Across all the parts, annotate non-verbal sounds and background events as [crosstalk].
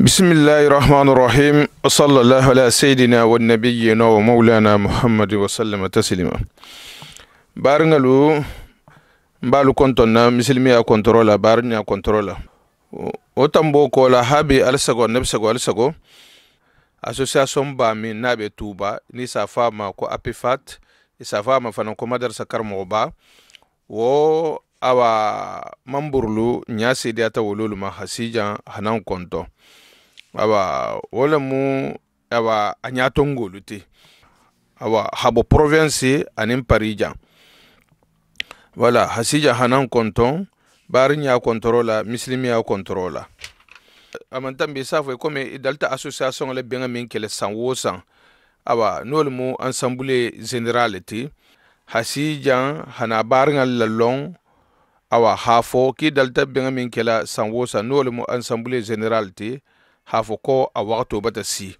bismillahi rahmani rahim wa sallallahu ala seydina wa nabiyina wa mawlana muhammadi wa sallama taslima baariŋalu mbaalu konton na misilimiya kontoro la baariɲa kontoro la wo tambo ko la habi alisago nebisago alisago association ba min n'a be tuba ni safa ko apifat i fana ko madarasa ba wo awa mamburulu ɲa sediyata wololu ma hasijan hanan konto awa wo lemu awa a ɲato te awa habo province anin parija wala hasija hanan konton barin ya kontoro la misilimi ya kontoro amantan bi safo komi i association le benga min kele san wo san awa n'olu mu ensemble general te hasijan hana baringa lalong awa hafo ki dalta benga min kela san wo san mu ensemble general te k'a ko a wagato bata ta si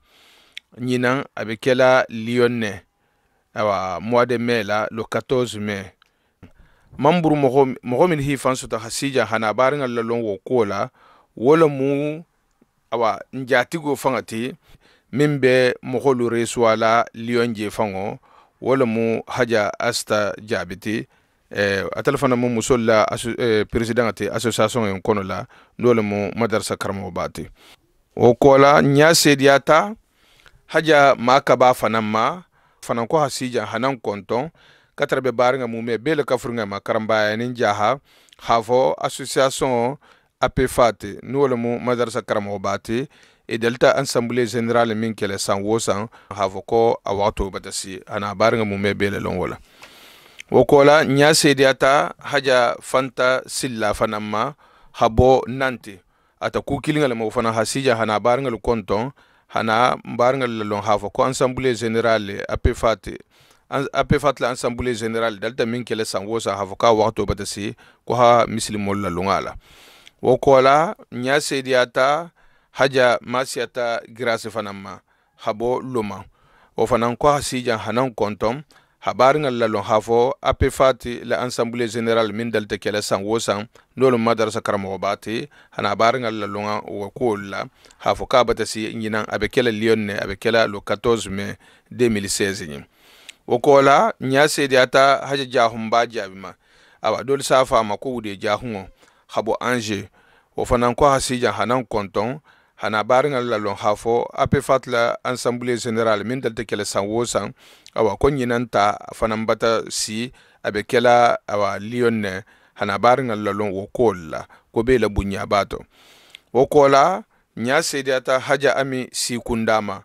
ɲinan a bɛ kɛla lyon ne awa mois de mai la le 14 mai mamburu mɔgɔ mɔgɔ min hi fan sota hasija hana baringa lalon wo ko la wala mu awa njatigo fanga ti min bɛ mɔgɔ lu resuwa la lyon je fango wala mu haja asta jabiti eh, a telefana mu musol la eh, president association en kono la n'o le mu madarasa karamɔgɔ bati o kɔ la haja maka ba fana ma fana ko hasija hanan konton ka be bɛ baariŋa mumɛ bele ka furiŋa ma jaha hafo association apefat n'o lemu madarasa karamɔgɔ bate e delta ensemble général min kɛlɛ san wo san ha fɔ a wagato bata ana baariŋa mumɛ bele lɔn wo la wo la haja fanta silla fana ma nante ata ku kilingal mo fana hasija hana barngal konton hana barngal lon hafo ko ensemble general apefate apefat la ensemble general dalta min kele sango sa hafo ka wakto batasi ko ha muslimol la lungala wo kola nya sediata haja masiyata grâce fana ma habo luma wo fana ko hasija hanan konton la lalon hafo ape fati la ensemble general miŋ dalta kele saŋ wo saŋ nolu madarasa karamo bati hana habarin lalon wa kola hafo ka bata si nyinan abe kela lyon ne abe kela le 14 mai 2016 ni wo kola nya se de ata haja jahum ba jabima aba dol safa fama ko wude jahuŋo habo anje wo fanan ko hasija hanan konton hana bari barin la lon hafo ape fatla ensemble général min dalte kele san wo san awa ko ɲinanta fana mbata si abe kela awa lionne hana bari barin la lon wo kool ko be la bunya bato wo kola ɲa sediyata haja ami si kundama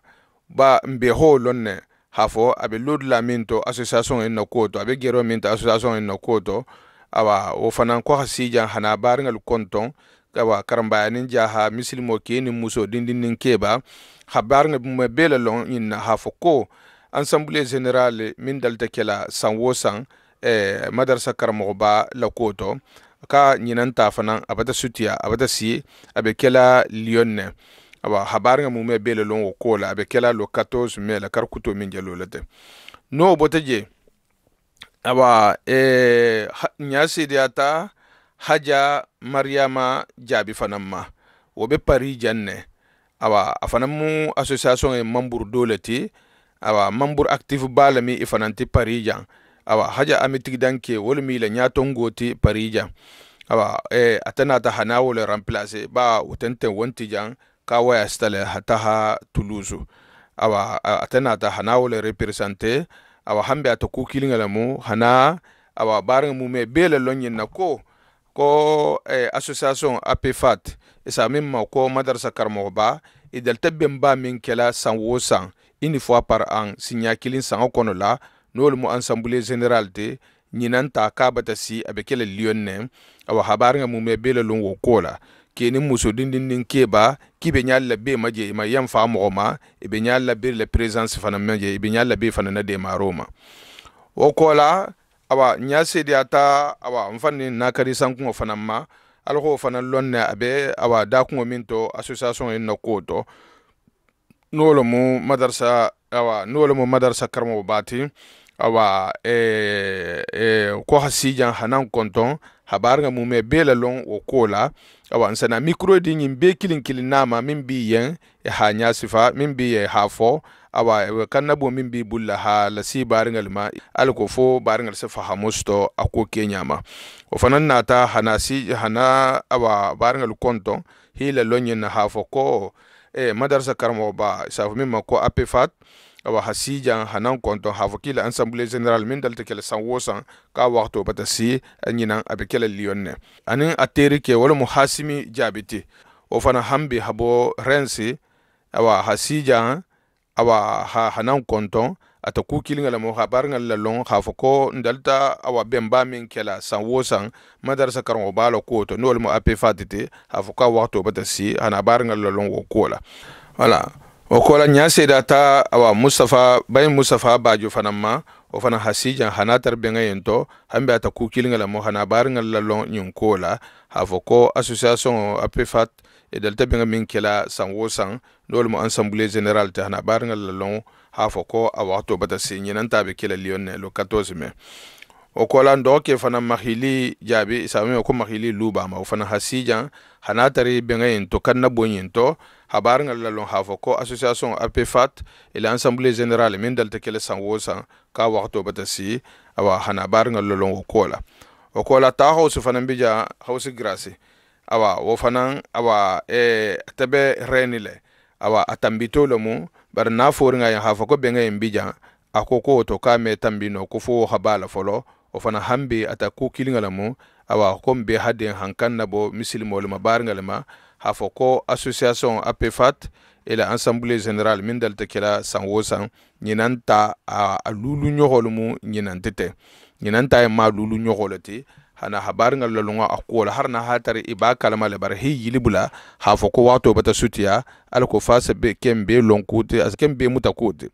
ba mbe ho lonne hafo abe be lod la min to association en nokoto abe gero min to association en nokoto awa wo fana ko hasijan hana barin al konton awa karambayanin jaha misilimo keni muso dindinin keba habar nga bume bela long in hafo ko ensemble général min dalta kela san wo san eh, madarsa karamogoba la koto ka ɲinan ta fana a bata sutiya a bata siye a be kela lyon ne awa habar nga mume bela long wo ko la a be kela lo 14 mai la kar kuto min jalo la te no bota je awa eh, ɲa ta haja mariama jaabi fana ma wo be pari janne awa a fana mu association ye membre do le ti awa membre actif baa le mi i e fanan pari jan awa haja ami tigidan ke mi le ɲatongo ti pari jan awa eh, a tanata hana wo le remplace ba wo wonti jan ka waya sita le hata toulouse awa a hana wo le awa hambe ata ku kiliŋa le mu hana awa baariŋa mu bee le lo ɲin na ko ko eh, association apfat isa min ma ko madarasa karamɔgɔba idal tɛ ba min kɛla san o san une fois par an siɲa kelen sanga kɔnɔ la n'olu mu ensemble général de ɲinan ta k'a bata si a bɛ kɛlɛ lyon nɛ awa habaringa mu mɛ bela lon wo ko la ke ni muso dindindin keba ki be ɲa labe ma je ma yan fa mɔgɔ ma i be ɲa labe la présence fana ma je i be ɲa labe fana na de maro ma o ko la awa n y'a a ta awa n fani nakari sankuŋo fana ma ala ko fana lɔn ne a be awa dakuŋo min to association ye na kuwo to n'wo lo mu madarasa awa n'wo lo mu madarasa karamogo baati awa e, e, eh, eh, ko ha sijan hanan konton habarga mume bela lon wo kola awa nsana micro di ɲin be kilin kilin nama min bi e yen ha nyasifa min bi ye ha fo awa kanna bo min bi bulla ha la si baringal ma al ko fo baringal se fahamusto ako kenyama o fanan nata hana si hana awa baringal konto hila lonyen ha fo ko e madarsa karmo ba safu min ma ko apefat awa hasijan hanan konton hafo kila ensemble general min dalta kele san wosan ka wakto bata si nyinan abe kele liyon anin ateri ke wala muhasimi jabiti o fana hambi habo rensi awa hasijan awa ha hanan konton ata ku kilingal mo habar ngal lalon ha ko ndalta awa bemba min kela san wosan madarsa karon balo ko to nol mo ape fatite ha ka wato bata si bar ngal lalon wo kola wala o kola nya seda awa mustafa bayin mustafa bajo fanamma o fana hasijan hana tarbe ngayen to hambe ata ku kilingal mo hana bar ngal lalon nyin kola ha ko association ape fat e dal tabi nga min kela san wo san dole mo ensemble general ta na bar nga lalon ha fo ko a wato bata se nyinan tabe kela lion ne lo 14 mai o kola ndo ke fana mahili jabi isami ko mahili luba ma fana hasija hana tari benga yin to kanna bonyin to ha habar la lalon hafo ko association apfat il e ensemble general min dal kela kele sanwo san ka wakto bata si awa hana bar la lalon o kola o kola ta hausu fana bi bija hausu grasi awa wo fana awa eh, tɛbɛ rɛni lɛ awa a tanbi to bari n'a fori ŋa yen ha fɔ ko bɛŋɛ yen bija a ko ko to k'a mɛ tanbi no ko fo ha b'a la folo wo fana han ata ku kiliŋa lemu awa ko n be haden han kaŋ na bo misilimɔ lema baariŋa lema ha ko association apefat et assemblé générale min dal tɛ san wo san ɲinan ta a, a lulu ɲɔgɔ lemu ɲinan tɛ tɛ ta ye maa lulu ɲɔgɔ le ti hana habarin allalunga a kola har na hatar iba kalma labar hi yilibula hafo foko wato bata sutiya alko fasa be kembe lonkuti as kembe muta kuti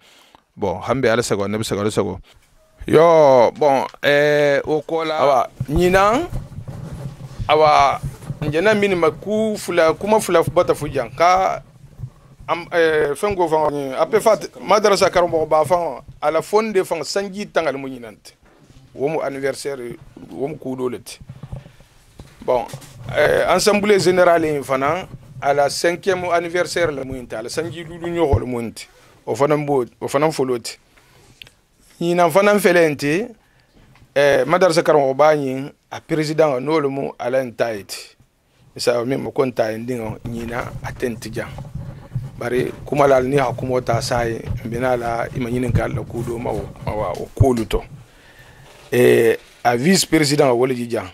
bon hambe ala sago nabi sago sago yo bon eh o awa nyina awa njena mini maku fula kuma fula bata fujan ka am eh fengo fanga ape fat madrasa karambo ba fanga ala fonde fanga sanji tangal mu womo anniversaire womo kuuɗo letti bon eh, ensemble général en fana ala cinquième anniversaire la muyinti ala sanji ɗuɗu ñohol muyinti o fanan bo o fanan foloti ñinan fanan felenti eh, madarsa karan o bañin a président o nolu mu ala en tayiti isa min mo kon tayin ɗin o ñina a tenti jan bari kumalal ni hakkumo ta saye mbinala ima ñinin ka alla kuuɗo ma mawa o koolu to eh, a vice president a wale jijan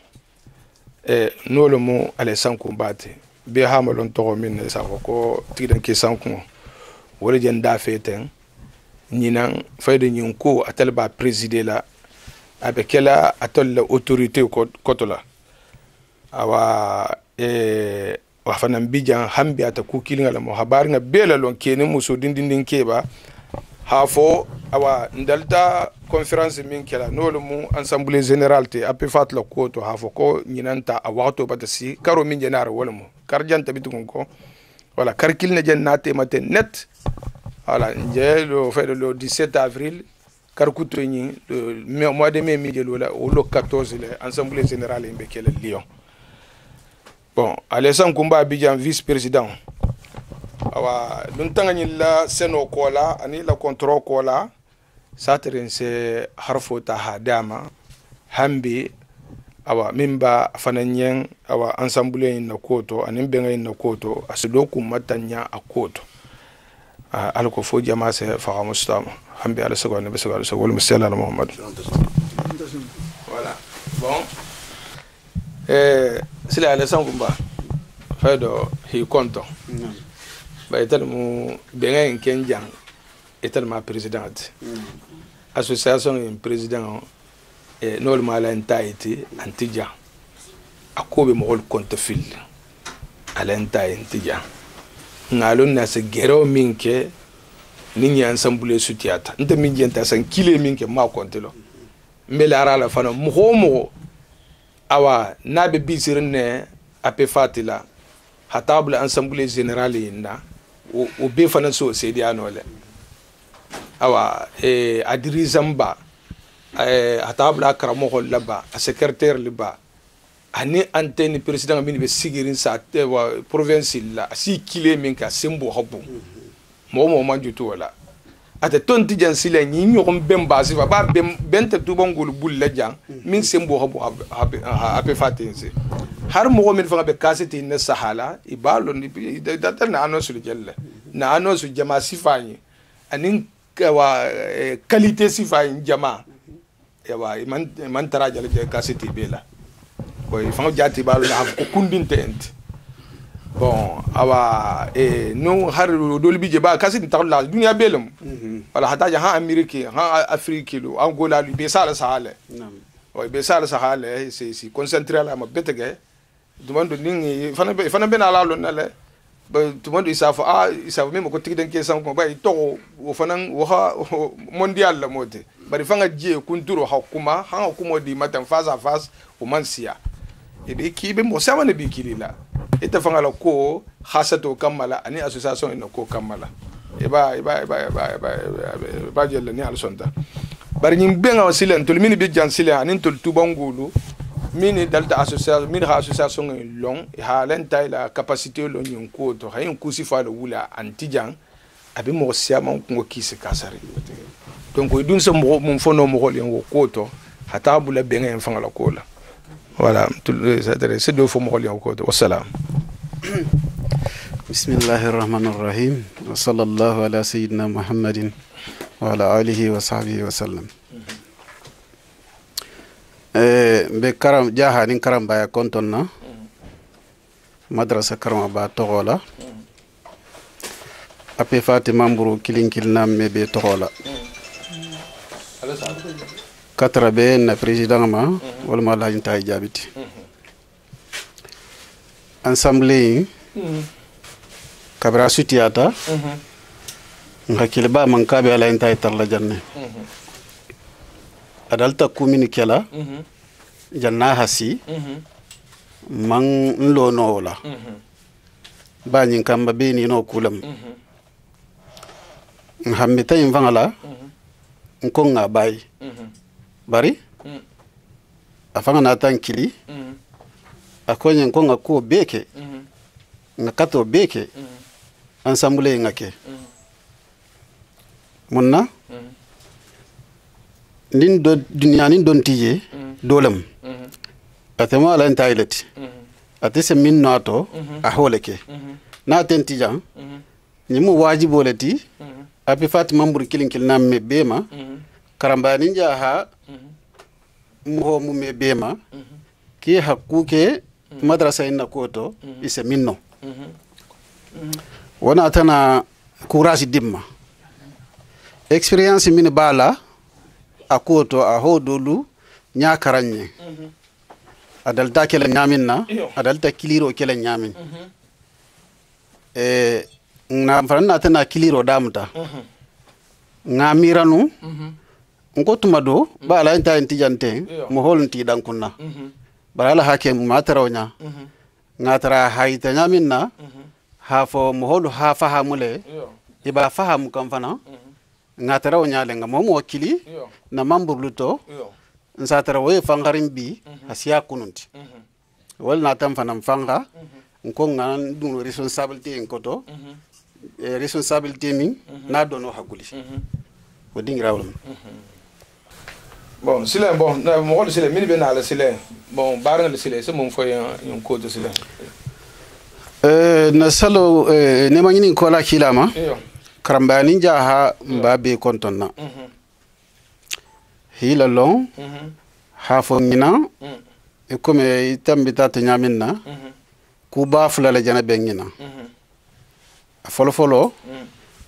eh, n'olu mu ale sankun b'a te bɛɛ hama lɔn tɔgɔ min na sa fɔ ko tigidan ke sankun wale jen da fɛ tɛn ɲinan fayida ɲin ko a tali b'a preside la a bɛ kɛla a tali la autorité ko kɔtɔ la awa eh, wa fana bijan hambi ata ku kilinga la mo habari nga bela lon kene muso dindindin ba ha fo awa ndalta conférence min kɛla n'olu mu ensemble général te fat la kuwo to ha ko ɲinan a wagato bata si karo min jɛna ara walamu kar janta tugun ko wala karkil ne jɛn na te net wala njɛ lo fɛ lo 17 avril karkuto ɲi mois de mai mi jɛlo la o lo 14 le ensemble général in bɛ kɛlɛ lyon bon alexandre kumba abidjan vice président awa dun tanga la seno kola ani la kontro kola satirin se harfo ta hadama hambi awa min ba fanan yen awa ensemble na koto anin benga yin na koto asido kun matanya a koto alko fo jama se faga mustama hambi ala sago ne bisago sago wal musalla ala muhammad voilà bon eh sila ala sankumba faydo hi konto mm -hmm ba ita da mu bɛnkɛ in kɛ ma president mm. association in president eh, n'olu ma ala n ta ye ti an ti jan a ko bɛ mɔgɔlu na se gɛrɛw min kɛ ni ensemble soutien ta n tɛ ta san kile min ma kɔnte lɔ n bɛ lara fana mɔgɔ awa n'a bɛ bisiri nɛ a pe fati ensemble général yin e obi fana so sɛ di ano lɛ awa eh, adirizan ba eh, a taa bila karamɔgɔ la ba a secrétaire le ba ani antenne président min be sigirin sa eh, wa la a si kile min ka sen bɔ hɔ bon mɔgɔ mɔgɔ man jutu o la ate ton ti jan sila ni nyogon bem basi fa ba bem ben te tu bongol bul la jan min sembo habu ape fatense har mo min fa be kasiti ne sahala ibalo ni da ta na ano su jelle na ano su jama sifani anin wa e, kalite sifani jama yawa e man man tara jale kasiti bela ko fa jati balo na ko kundinte ente bon awa eh, non har doli bije ba kasi ta la dunia belum mhm. wala hata ya ha amerike ha afrike lo angola lu be sala sale nam o be sala sale se si concentrer la ma betege dumando ningi e, fana be fana be na la lo na le ah, ba dumando isafo ah isafo me ko tikden ke sam ko ba to o fana o ha mondial la mode bari fanga je kun duro ha kuma ha kuma di matan face à face o man sia e be ki be mo sama ne be ki la ita e fanga la ko hasato kammala ani association ina ko kammala iba e iba e iba iba iba iba jelle ni alsonta bari ñin benga silen tul mini bi jan silen ani tul tubangulu mini dalta association mini ha association ngi long ha len tay la capacité lo ñin ko to hayin kusi fa lo wula antijan abi mo siama ko kisi kasari donc dun sa mo mon fono mo ko len ko to hata bula benga en fanga la ko la voilà c'est deux fois ma xool yow ko wasalaam bismillahi rahmani rahim wa sallallahu ala sayidina muhammadin wa ala alihi wa sahbihi wa sallam mbe karam jahanin karam baya konton na madrasa karama ba togola ape fati mamburu kilinkil nam me be togola katara be na président ma mm -hmm. walma laajin ta jaabiti mm -hmm. ensemble yi mm -hmm. sutiyata mm -hmm. ba man kaɓe alayin ta tarla janne mm -hmm. adalta kumini kela mm -hmm. janna hasi mm -hmm. man n lonowola mm -hmm. ba ñin kamba benino kulam mm n hammita yin faŋa la n ko ŋa bayi mm bari mm. afanga na tankili mm. akonye nkonga ko beke mm. Mm-hmm. nga kato beke mm. Mm-hmm. ansamule ngake mm. Mm-hmm. munna mm. nin do dunya nin don tiye mm. dolam mm. atema lan tailet mm. atese min nato mm -hmm. aholeke mm -hmm. na tentija mm -hmm. nyimu wajiboleti mm -hmm. api fatima mburi kilin kilin namme bema karambani nja ha muho mume bema ki hakkuke madrasa inna koto ise minno wona tana courage dimma expérience min bala a koto a ho dolu ñakaranye adalta kele ñamin na adalta kiliro kele ñamin e na fanan tana kiliro damta mhm. nga miranu mhm nko tuma do ba ala nta ntijante mo hol ntidan kunna mhm. bara ala hake mu mataronya mhm. ngatara haita nyamin na mhm. hafo mo hol ha fahamule iba fahamu kam fana ngatara onya lenga mo mo wakili na mamburluto nsatara wo fangarin bi asiya kununti wal na tam fana fanga nko ngan dun responsibility nkoto eh, responsabilité min na dono hakuli o dingira wala bon sila bon mɔgɔ le sila min bɛ na a la sila bon baara na le sila se mun fɔ yan yan ko to sila. na salo euh, ne ma ɲini kɔla kila ma karambayanin jaha n ba be kɔntɔn na mhm. hila lɔn mhm. ha fɔ ɲina mm. e i komi i tan bi taa tɛ ɲamin na mhm. k'u b'a fila la jana bɛ ɲina a fɔlɔfɔlɔ mm.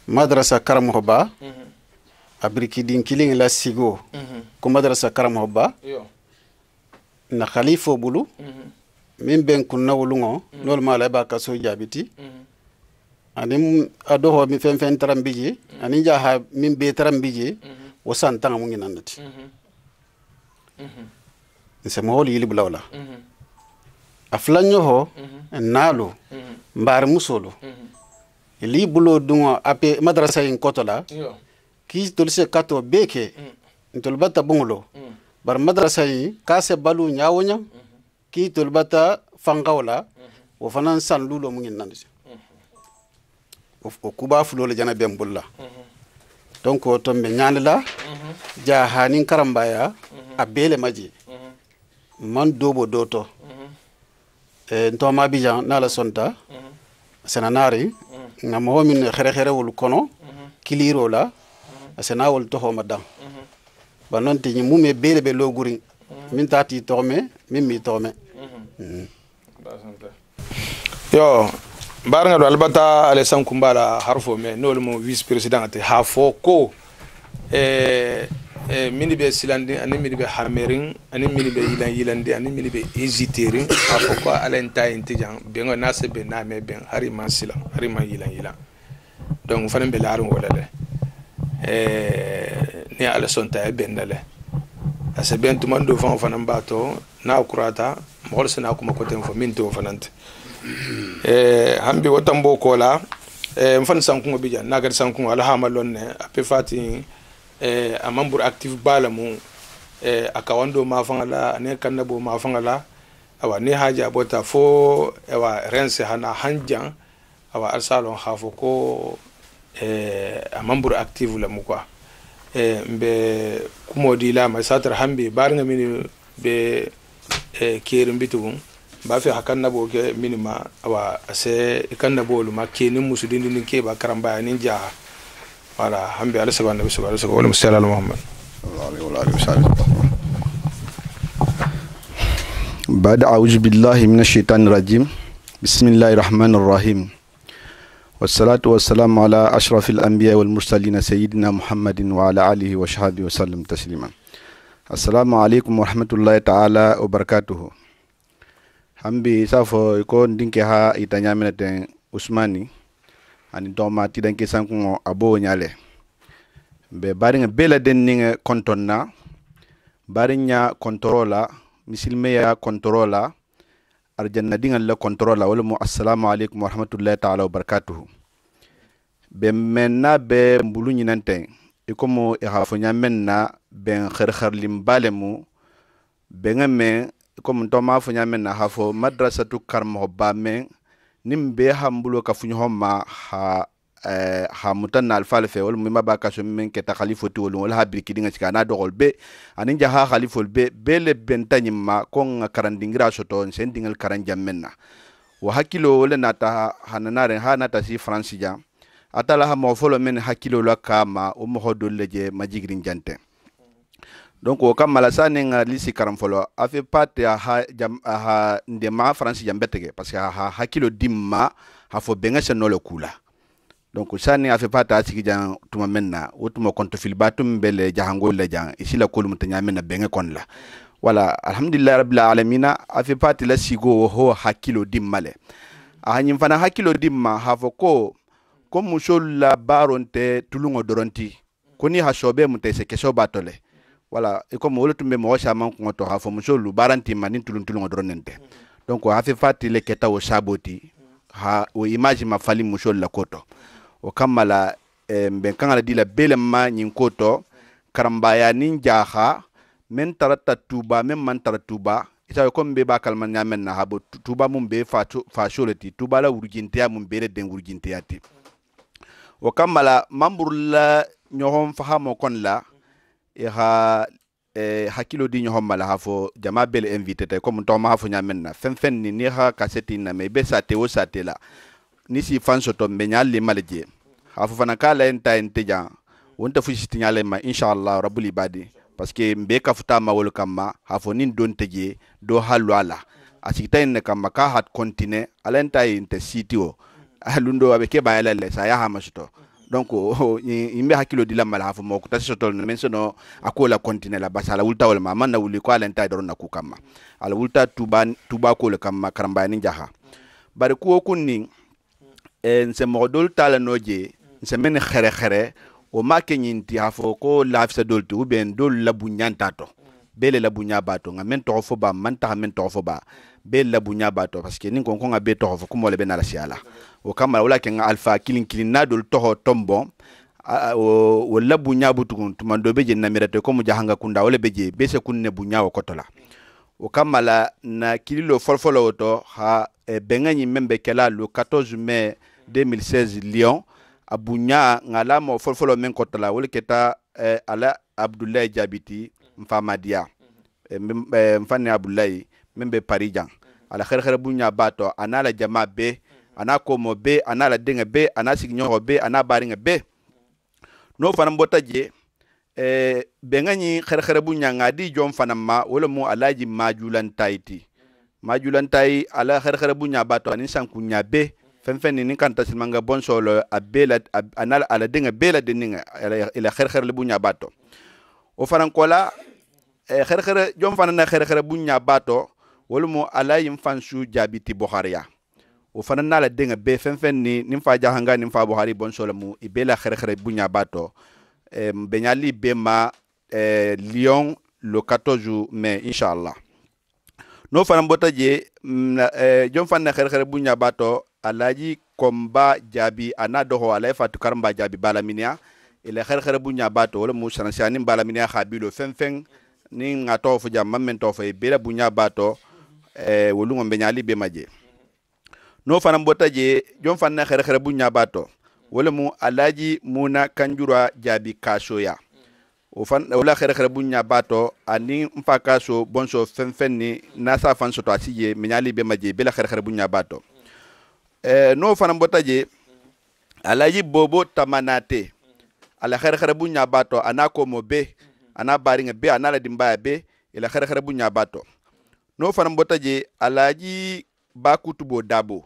madrasa karamɔgɔba a birikidin la sigo mm -hmm. ko madrasa karamo ba na khalifo bulu mm -hmm. min ben kunna wuluŋo mm -hmm. nolu ma la i be a kaso jaabiti mm -hmm. aniŋ a mi feŋ feŋ taraŋ bi je mm -hmm. aniŋ jaha min bee taraŋ bi mm -hmm. wo saŋ taŋa mu ŋinaŋ mm -hmm. mm -hmm. yili bulawo mm -hmm. a fula mm -hmm. naalu mm -hmm. mbaari musolu mm -hmm. ili bulo duŋo ape madarasa yin koto la k'i tolu se kato to bee kɛ mm. ntoluba ta mm. bari madarasa yi k'a se balu ɲa wo ɲa mm-hmm. k'i toluba ta la mm-hmm. wo fana san lu lo mu ɲin nandisi mm-hmm. o kuba fulo le jana ben bol la donc o tombe ñaani la ja hanin karambaya a bee le maji man doobo doo to eh, ntoma bijan n'ala sonta senanaari nga mogo min xerexerewolu kono kiliro la ase na wol toxoma dang ba noon tiñi mume beele ɓe looguring mhm. min taati toxme min mi toxme mhm. mhm. yo mbaranga ɗo albata alaysane kumbala harfo me nolu mo vice président te ha fo ko e, e mini ɓe silandi ani mini ɓe hamerin ani mini ɓe yilan yilandi ani mini ɓe hésiterin ha fo ko ala en ta en tijan ɓego na se ɓe name ɓen harima silan harima yilan yilan donc fana ɓe laarin wolale Eh, ni ye ala sonta ye benda lɛ a se tuma do faŋo fanaŋ b'a tɔ n'a kurata mɔgɔ se na kuma koten fo min t'o fanaŋ ti eh, hambi wo tambo ko la n fani sankuŋo bi jaŋ n'a kadi sankuŋo ala hama lɔn ne a pe fati a maŋ active baa mu a kawando maa faŋa la aniŋ kannabo maa faŋa la awa ni haja bota fo awa rense hana hanjaŋ awa alsa lɔn ko Eh, a mambur active la mu quoi eh, mbe kumo di la ma satar hambi bar nga mini be eh, kere mbitugun ba fi hakan na bo ke minima awa wa ase kan na bolu ma ke ni musudin din ke ba karamba ni ja wala hambi ala saban nabi sallallahu alaihi wasallam sallallahu muhammad sallallahu alaihi wasallam بعد أعوذ بالله من الشيطان الرجيم بسم الله الرحمن الرحيم والصلاة والسلام على أشرف الأنبياء والمرسلين سيدنا محمد وعلى آله وصحبه وسلم تسليما السلام عليكم ورحمة الله تعالى وبركاته hambi safo iko ndinke ha itanyamina ten usmani ani doma tidanke sankungo abo nyale be baringa bela den ninga kontonna barinya kontrola misilmeya kontrola arjanna diŋal la kontoro wala mu assalamu alaikum warahmatullahi taala wabarakatuhu ben men na be mbulu ɲinan ten i komo i xa fo ɲamen na ben xer bale mu benŋe men i komi nto ma fo ɲamen na xa fo madrasatu ba men nin be xa mbulo ka ma xa eh, ha mutan na alfal fe wol mima ba kaso min ke ta khalifo to wol wol habri birkidi ngati kana do golbe anin ja ha khalifo be bele bentani ma kon dingira so to sendingal karan menna wa hakilo wol na ta hanana re ha na ta si france ja atala ha mo folo men hakilo lo kama o mo hodo leje majigrin jante donc o kamala mala sani nga lisi karam folo a fe pat part ha jam ha ndema france jambetege parce que ha hakilo dimma ha fo benga se no le kula donc sani afe fata a sigi jan tuma men na wo tuma kontofiliba tum be le jahangol le jan isi la kolum ta ɲamen na beŋe kon la wala alhamdulillahi rabbil alamina afe fati la sigo ho oh, oh, hakkilo dimma le a ah, ɲin fana hakkilo dimma ha fo ko ko musolu la baron tɛ tuluŋo doronti ko ni sobe mu tɛ se keso ba to le wala i komi wolu tun be mɔgɔ saman kuŋo to ha fo musolu barantima ni tulun tuluŋo doronen tɛ donc hafe fati le kɛta wo sabo ti ha o image ma fali musolu la ko to o kamma la eh, ben kaŋa la di la belemma ñiŋ ko to karambaya niŋ jaha meŋ tara ta tuba meŋ maŋ tara tuba itawe comme be ba kalma ñamen na ha tuba mum be fasio le ti tuba la wurjinteya mum be le den wurjinteya ti o kamma la mamburu la ñohon fahamo kon la i ha eh, hakkilo di ɲɔgɔn ma ha fo jama bele invité tɛ comme n tɔgɔma ha fo ɲamen na fɛn fɛn ni ni ha kasɛti na mɛ i be sate o sate la ni si fan soto mbe nyal le malje hafu fana kala enta enteja wonta fu siti nyal ma inshallah rabbul ibadi parce que mbe ka futa ma wol kam kamma hafu nin don teje do halu ala asikita ne kamma ka hat kontine alenta inte siti o alundo abe ke ba yalale sa ya ha masoto donc [laughs] imbe hakilo dila mala hafu mo soto no men sono akola kontine la basa la wulta wol ma man na wuli ko alenta doro na ku kam ma ala wulta tuba tuba ko le kam ma karamba ni jaha bari ko kunni Eh, nse mɔgɔ dolu t'a la n'o je nse mɛ ni xɛrɛxɛrɛ o m'a kɛ ɲin ti a fɔ ko laafisa dolu ti ubiyɛn dolu labuɲa t'a tɔ bɛɛ le labuɲa b'a tɔ nka mɛn tɔgɔ fɔ ba man taga mɛn tɔgɔ fɔ ba bɛɛ labuɲa b'a tɔ parce que ni kɔn kɔn ka bɛɛ tɔgɔ fɔ kumɔ le bɛ nalasiya la o kama o la kɛ nka alifa kilin kilin n'a dolu tɔgɔ tɔn bɔn o labuɲa bu tugun tuma dɔ bɛ je namirɛtɛ komi jahanga kunda o le bɛ je bɛ se kun ne buɲa o kɔtɔ la o kama la na kililo fɔlɔfɔlɔ o tɔ ha eh, bɛnga ɲi mɛn bɛ kɛla lo 14 mai 2016 Lyon a bonya ngala mo fɔlɔfɔlɔ min kɔtala wali keta eh, ala abdulayi jabiti nfamadiya n fa ni abdulayi min be pari jan ala hɛrɛhɛrɛ bonya b'a tɔ a n'a la jama bɛɛ a n'a kɔmɔ bɛɛ a n'a la denkɛ bɛɛ a n'a sigiɲɔgɔn bɛɛ a n'a baariŋɛ bɛɛ n'o fana bɔta je eh, bɛnkɛ ɲi hɛrɛhɛrɛ bonya nka di jɔn fana ma o le mu alaji majulan ta ti majulan ala hɛrɛhɛrɛ bonya b'a tɔ ani sankunya bɛɛ fɛnfɛn nin ni kan ta silmanga bɔn sɔɔlɔ a bɛɛ la a e n'a a la denkɛ bɛɛ la denni ŋa ila xɛrɛxɛrɛ le bu ɲa b'a tɔ o fana kɔ la xɛrɛxɛrɛ jɔn fana na xɛrɛxɛrɛ bu ɲa b'a tɔ ala yin fan su jaabi ti bɔhariya o fana n'a la denkɛ bɛɛ fɛnfɛn ni nin fa jahanga nin fa bɔhari bɔn sɔɔlɔ mu i bɛɛ la xɛrɛxɛrɛ bu ɲa b'a tɔ bɛnyali bɛɛ ma lyon le 14 mai inchallah n'o fana bɔta je jɔn fana na xɛrɛxɛrɛ bu ɲa b'a alaji komba jabi a n'a ala ye fatukar mba jaabi balaminiya ila khere bu ɲa b'a wala mu sanasiya ni balaminiya xa bilo ni ngato fu fo ja to mɛn bira bunya bato e wolu ngombe nyali be maje je n'o fana bɔta je jom fana na khere khere bunya bato wala mu alaji muna kanjura jaabi kasoya o fan wala khere khere bunya bato ani n fa ka so bɔn so fɛn ni nasa fan so to asiye menyali be maje bila khere khere bunya bato b'a tɔ Eh, n'o fana bɔta je alaji bobo tamanate ala xɛrɛxɛrɛ bu ɲabatɔ a n'a komo be ana n'a bariŋɛ be ana la ladinbaya be ila xɛrɛxɛrɛ bu ɲabatɔ n'o fana bɔta je alaji bakutubo dabo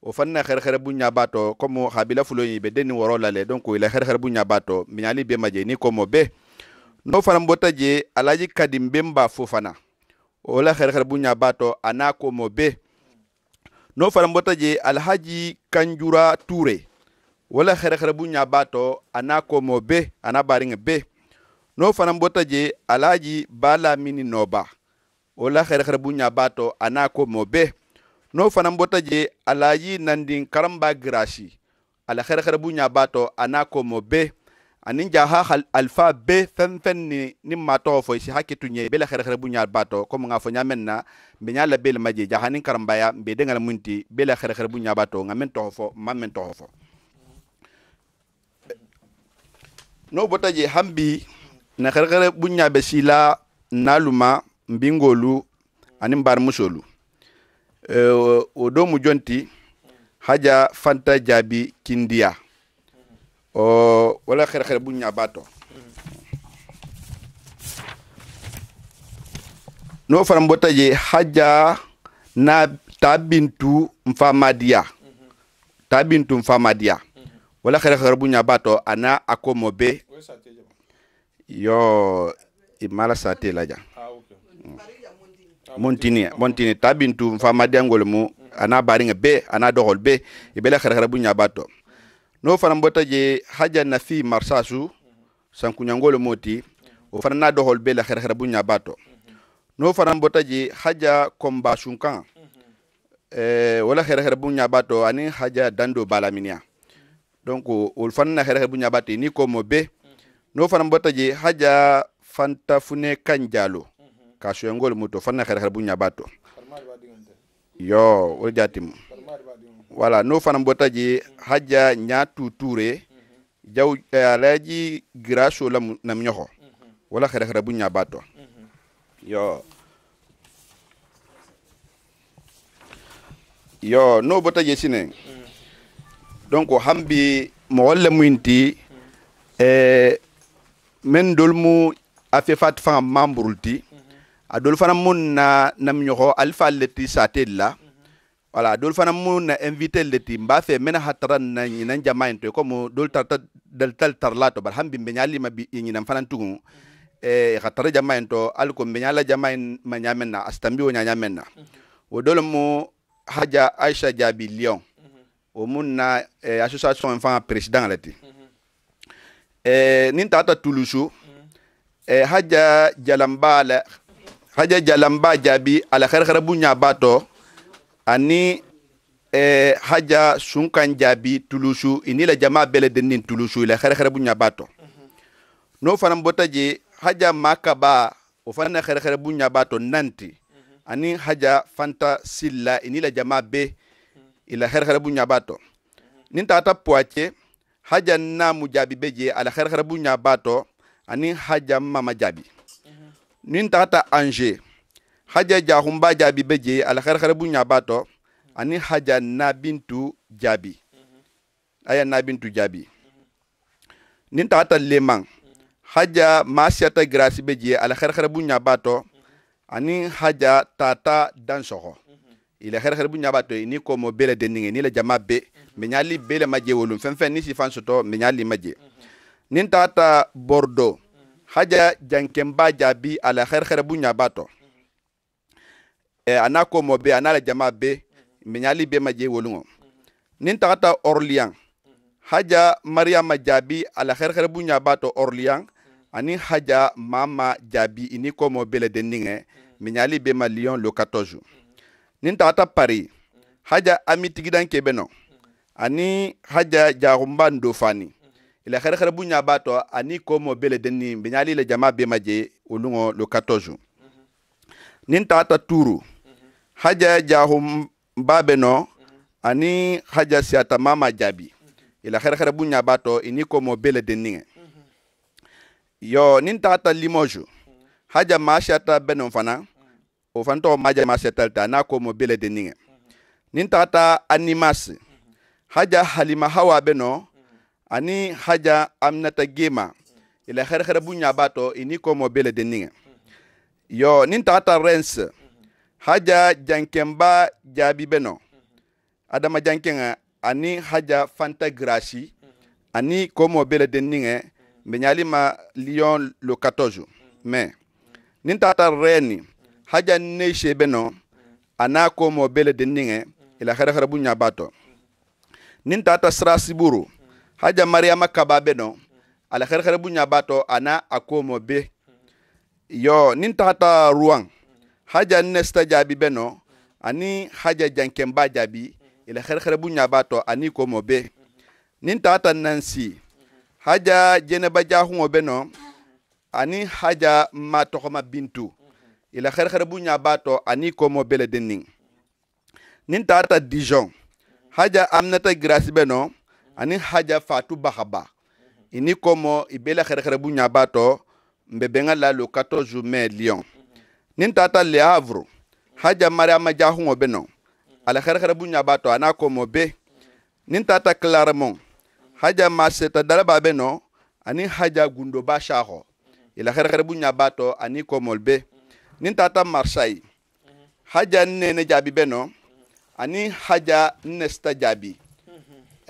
o fan na xɛrɛxɛrɛ bu ɲabatɔ komo habila fulo yi be denni wɔrɔ lalɛ donc ila xɛrɛxɛrɛ bu ɲabatɔ miɲali be maje ni komo be n'o fana bɔta je alaji kadin benba fo fana o la xɛrɛxɛrɛ bu ɲabatɔ a n'a komo be n'o fana je alhaji kanjura ture wala xerexere bu ɲaba ana a komo be ana n'a be n'o fana je alhaji balamini noba wala xerexere bu ɲaba tɔ a komo be n'o fana je alhaji nandin karamba grasi ala xerexere bu ɲaba bato a n'a komo be ani jaha alfa b fen fen ni ni mato fo fɔ hakki hakɛ tu ɲɛ bela xɛrɛxɛrɛ bu nyaar bato ko nga fo nya menna be na mbe ɲa la bele ma je jaha ni karambaya mbe dengala mun ti bela xɛrɛxɛrɛ bu nya bato nga men to fo man men to fo n'o bɔta je han bi khere xɛrɛxɛrɛ bu ɲa bɛ si la anin bar musolu e o do mu jonti haja fanta jabi kindia o wala xere xere bu ñabato no faram botaje haja na tabintu mfamadia tabintu mfamadia wala xere xere bu ñabato ana akomobe yo imala sate laja ah, mm. montini montini tabintu mfamadia ngolmu ana baringa be ana dohol be ibela xere xere bu ñabato n'o fana bɔta je haja nafi marsasu sankuɲangolo moti o fana n'a dohol be la hɛrɛhɛrɛbu ɲaba tɔ n'o fana bɔta je haja komba eh, wala hɛrɛhɛrɛbu ɲaba tɔ ani haja dando balaminia donc o fana na hɛrɛhɛrɛbu ɲaba tɛ ni ko mo be n'o fana bɔta je haja fune kanjalo ka soyangolo mo tɔ fana na hɛrɛhɛrɛbu ɲaba tɔ yo wala jatim wala no fana bota je hajja ñatu jaw eh, alaji grasho lam nam ñoxo wala khere khere bu ñaba yo yo no bota je sine donc hambi mo wala muinti e eh, men dolmu afe fat fa mamburulti adol fana mun na nam ñoxo alfa leti satel la voilà dolu fana mu na invité le ti mba fe mena hatara na nyina jama into comme dolu tarta dal tal tarla to bar hambi be mhm. nyali ma bi nyina fana tugu e hatara jama into al ko be nyala jama ma nyamenna astambi wo nyanya menna mhm. wo dol mu haja aisha jabi lion mhm. wo mu na e, association enfant president le ti eh, nin tata tulushu eh, haja jalamba la haja jalamba jabi ala kharkhara bu nyabato ani eh, haja sunkan jaabi tulusu ini la jama bele lajɛlen tulusu la xɛrɛxɛrɛ bu ɲa mm -hmm. n'o fana bota je haja makaba o fan na xɛrɛxɛrɛ bu ɲa nanti mm nanti ani haja fanta silla ini la jama be mhm. ila xɛrɛxɛrɛ bu ɲa mm -hmm. ni taata poitiers haja naamu jaabi be je ala xɛrɛxɛrɛ bu ɲa b'a ani haja mama jaabi mhm. nin taata angers haja jahumba jaabi be je alharhara bu ñaba ani haja nabintu jaabi aya nabintu jaabi nin taxata lemang haja masiyata grasi be je alharhara bu ñaba ani haja tata dansoxo ila herher bu ñaba to ni ko mo bele deninge ni la jama be me ñali bele maje wolum fen fen ni si fan soto me ñali maje nin tata bordeaux haja jankemba jabi ala herher bu ñaba Eh, a n'a ko mɔ be a la jama be menyali be ma je wolungo nin tagata orliyan haja mariyama jaabi ala xerexerebu ɲabaa to orliyan ani haja mama jaabi ini ni ko mɔ be leden niŋɛ menyali be ma liyon lo 14 nin tagata pari haja ami tigidan kebe nɔ ani haja jaxunba fani ila xerexerebu ɲabaa to ani ko mɔ be leden ni menyali la jama be maje je wolungo lo 14 nin tagata turu haja jahum mbabe no mm-hmm. ani haja siata mama jabi ila khere xere bunya bato iniko ini mo bele de ninge yo nin tata limoju haja ma beno fana o fanto maja ma siata ta na ko mo bele de ninge nin tata animas haja halima hawa beno ani haja amnata gema ila khere khere bunya bato iniko mo bele de ninge mm-hmm. yo nin tata mm-hmm. rense haja jankemba jaabi bɛ adama jankeŋa ani haja fanta grasi ani komo bele denniŋɛ mbe ɲalima lyon le 14 mais nin tata reni haja neise bɛ nɔ ana komo bele denniŋɛ ila hɛrɛhɛrɛbu ɲa batɔ nin tata sirasiburu haja mariama kaba bɛ nɔ ala hɛrɛhɛrɛbu ɲa batɔ ana a komo be yo nin tata ruwaŋ haja nesta jaabi bɛ nɔ ani haja jankɛnba jaabi ila xɛrɛxɛrɛbu ɲaba tɔ ani komo be nin tata nansi haja jeneba jahuŋo bɛ no ani haja ma bintu bintu ila xɛrɛxɛrɛbu ɲaba tɔ ani ko komo le denniŋ nin tata dijon haja aminata girasi bɛ nɔ ani haja fatu bahaba ini komo i bela xɛrɛxɛrɛbu ɲaba tɔ n bɛ bɛn ka lalo 14 mai lyon nin tata le havre haja mariama jahuŋo be no ala hɛrɛhɛrɛ bu ɲaba to ana komo be nin tata claremont haja maseta dalaba be no ani haja gundoba shaho ila hɛrɛhɛrɛ bu ɲaba to ani komol be nin tata marsaille haja nene jaabi be no ani haja nesta jaabi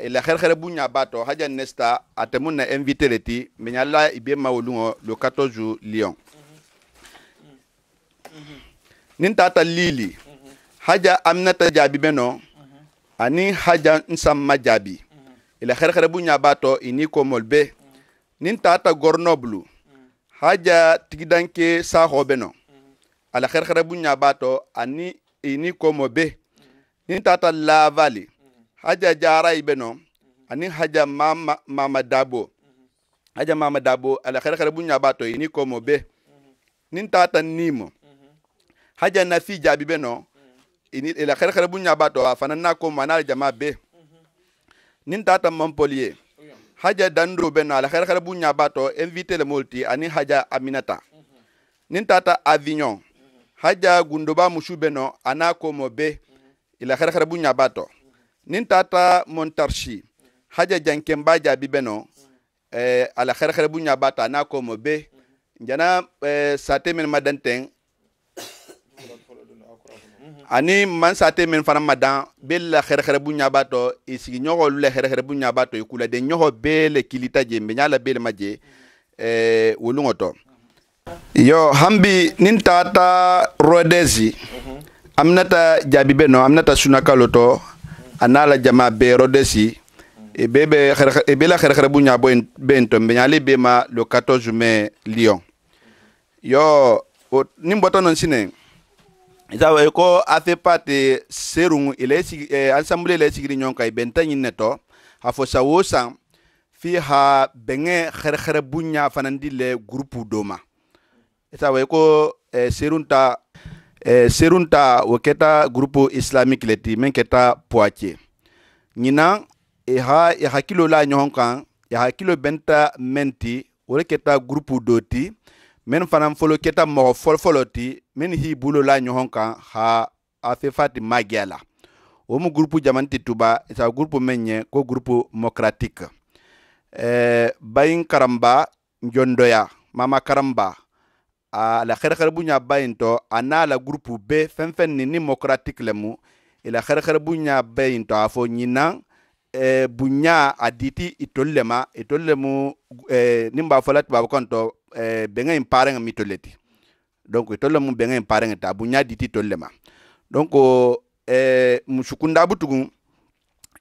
ila xerxere bu ɲaba tɔ haja nesta a na invité le ti meɲala i be mawolu ŋɔ le 14 ju lion nin tata lili haja amnata jaabi be nɔ ani haja nsamma jaabi ila xɛrɛxɛrɛbu ɲabatɔ ini komol be nin tata gornoblu haja tigidanke saxo be nɔ ala xɛrɛxɛrɛbu bato ani ini komo be nin tata lavali haja jarayi be nɔ ani haja mama, mama dabo haja mama dabo ala xɛrɛxɛrɛbu ɲabatɔ ini komo be nin tata nimo haja na fi jaabi bɛ nɔ ila xɛrɛxɛrɛ bu ɲa b'a dɔ a fana n'a ko ma jama be nin tata ta mɔnpɔli ye haja dani do bɛ ala xɛrɛxɛrɛ bu ɲa b'a tɔ invité le molu ani haja aminata nin tata ta avignon haja gundoba musu bɛ nɔ a n'a ko mɔ be ila xɛrɛxɛrɛ bu ɲa b'a tɔ nin t'a montarchi haja jankɛnba jaabi bɛ nɔ eh, ala xɛrɛxɛrɛ bu ɲa b'a tɔ a n'a ko mɔ be jana eh, sate men ma ani mansate min fana ma dan bele la hɛrɛhɛrɛbu ɲaba tɔ i sigiɲɔgɔ lu la hɛrɛhɛrɛbu ɲaba tɔ i kula de ɲɔgɔ bele kilita je mbe ɲala bele ma je eh, tɔ yo hambi nin tata rodesi mhm. aminata jaabi be nɔ aminata sunakalo tɔ a la jama be rodesi mhm. e, e be la hɛrɛhɛrɛbu ɲa be n tɔ mbe ɲale be ma le 14 mai lion mhm. yo ni bɔtɔ nɔ sinɛ isawa i ko asepa te serung ila eh, ansamble ila sigiri ɲɔgɔn kan i bɛn ta ɲin ne tɔ a fɔ san o san fi ha bɛngɛ xɛrɛxɛrɛ buɲa fana di lɛ gurupu do ma isawa ko eh, serun ta eh, serun ta o kɛta gurupu islamique le ti min kɛta poitier ɲinan i e ha i e hakilo la ɲɔgɔn kan i e hakilo bɛn ta mɛn o le kɛta gurupu do ti min fana folo keta mɔgɔ fɔlɔfɔlɔ ti min h'i la ɲɔgɔn kan ha a fefa ti magiya la o mu gurupu jamani ti tuba sa gurupu min ɲɛ ko gurupu mokratik eh, bayin karamba njɔndɔya mama karamba a la xɛrɛxɛrɛbu ɲa bayin tɔ a n'a la gurupu be fɛnfɛn ni ni mokratik lɛmu i la xɛrɛxɛrɛbu ɲa bayin tɔ a fɔ ɲinan eh, bunya a diti itolu lɛma itolu lɛmu eh, nin b'a fɔla tubabukan tɔ eh, benga in mi toleti donc tolle mu benga in pareng ta bu nya diti tolle ma donc eh musukunda butugu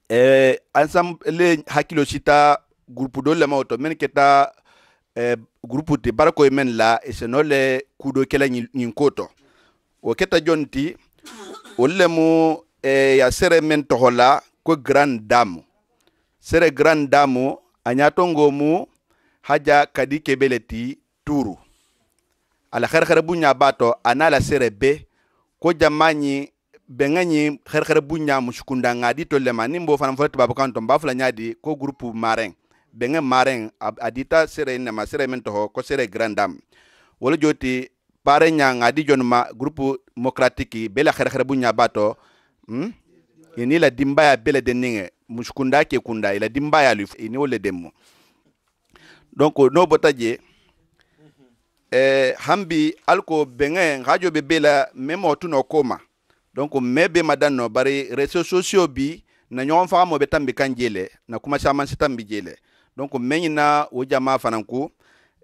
eh ensemble hakilo sita groupe do lema oto men keta eh groupe te barako e men la e senole kudo e kela nyin koto o keta jonti ollemu eh ya sere men tohola ko grand dame sere grand dame anyatongo mu haja kadike beleti turu ala kherkhere bunya bato anala serebe ko jamanyi benganyi kherkhere bunya mushukunda ngadi tolema nimbo fana mfolet babu kanto mbafula nyadi ko groupe marin bengen marin adita sere ne ma sere men toho ko sere grandam wala joti pare nya ngadi jonma groupe democratique bela kherkhere bunya bato hmm? ini la dimba bele deninge mushukunda ke kunda ila dimba ya ini wole demu donc no bota je eh, hambi alko bengen hajo be bela memo tuno koma donc mebe madanno bari réseau sociau bi na ɲɔgɔn faga mo be tambi kan jele na kuma caman si tambi jele donc meɲina o jama fanan ko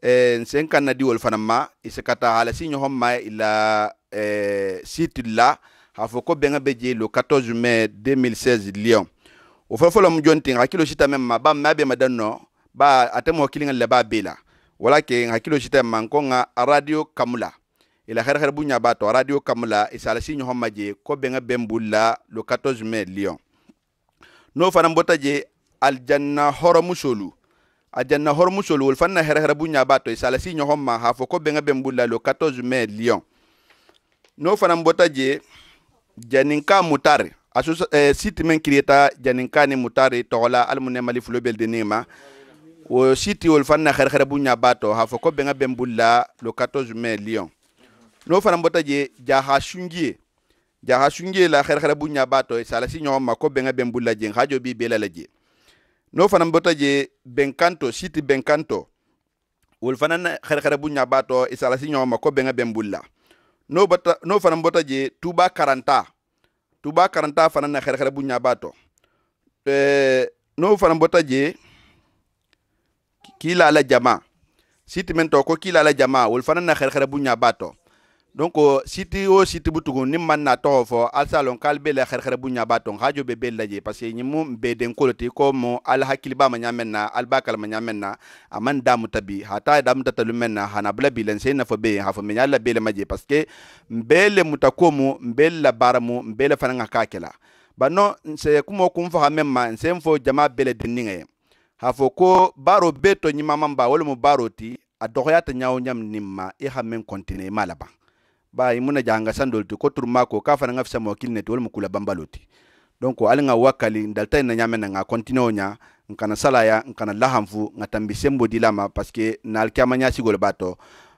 eh, sen kan na di wol fanan ma i se ka ta halasi ɲɔgɔn ma ila eh, site la a fɔ ko bɛnga be je le 14 mai 2016 lyon o fɔlɔfɔlɔ mu jɔn ten sita mɛn ma ba mɛ be madan danno ba ate mo kilinga le ba bela wala ke hakilo shite manko nga radio kamula ila khere khere bunya ba radio kamula isala si nyo homaje ko benga bembulla le 14 mai lyon no fana mbota je aljanna horo musolu aljanna horo musolu wol fanna khere khere bunya ba isala si nyo homma ha ko benga bembulla le 14 mai lyon no fana mbota je janinka mutare asu eh, site men kireta janinka ni mutare tola almunema fulobel de nema wo siti wol fan na xerxere bu ñabato ha fo ko benga bembulla le 14 mai lyon no fana mbota je jaxa shungie jaxa shungie la xerxere bu ñabato e sala si ñoom ma ko benga bembulla je hajo bi bela la je no fana mbota je benkanto siti benkanto wol fana na xerxere bu ñabato e sala si ñoom ma ko benga bembulla no bata no fana mbota je tuba karanta tuba karanta fana na xerxere bu ñabato eh no fana mbota je kila ala jama siti men to ko kila ala jama wol fana na xer xere bu nya bato donc siti o siti butugu ni man na to fo al salon kal be la xer xere bu nya bato hajo be be laje parce que ñimu be den koloti ko mo al hakil ba ma nyamen al bakal ma nyamen aman damu tabi hata damu tatalu men na hana bla bi len sen fo be ha fo men yalla be le maje parce que mbele mutakomu mbele baramu mbele fana nga kakela bano nse kumo kumfa ha memma nse mfo jama bele denninga hafo ko baro be to ɲimaman ba walimu baro ti a dɔgɔya tɛ ɲawo ɲam nin ma i e ha men kɔntine i e ma laban ba i muna janga san dol ti ko turuma ko k'a fana ŋa fisa mɔɔ kili ne ti walimu kula banbalo ti donc hali ŋa wakali n dalita ɲamɛ na ŋa kɔntine ɲa n kana salaya n kana lahanfu ŋa tanbi sembo di lama parce que naali kiyama ɲasigi b'a tɔ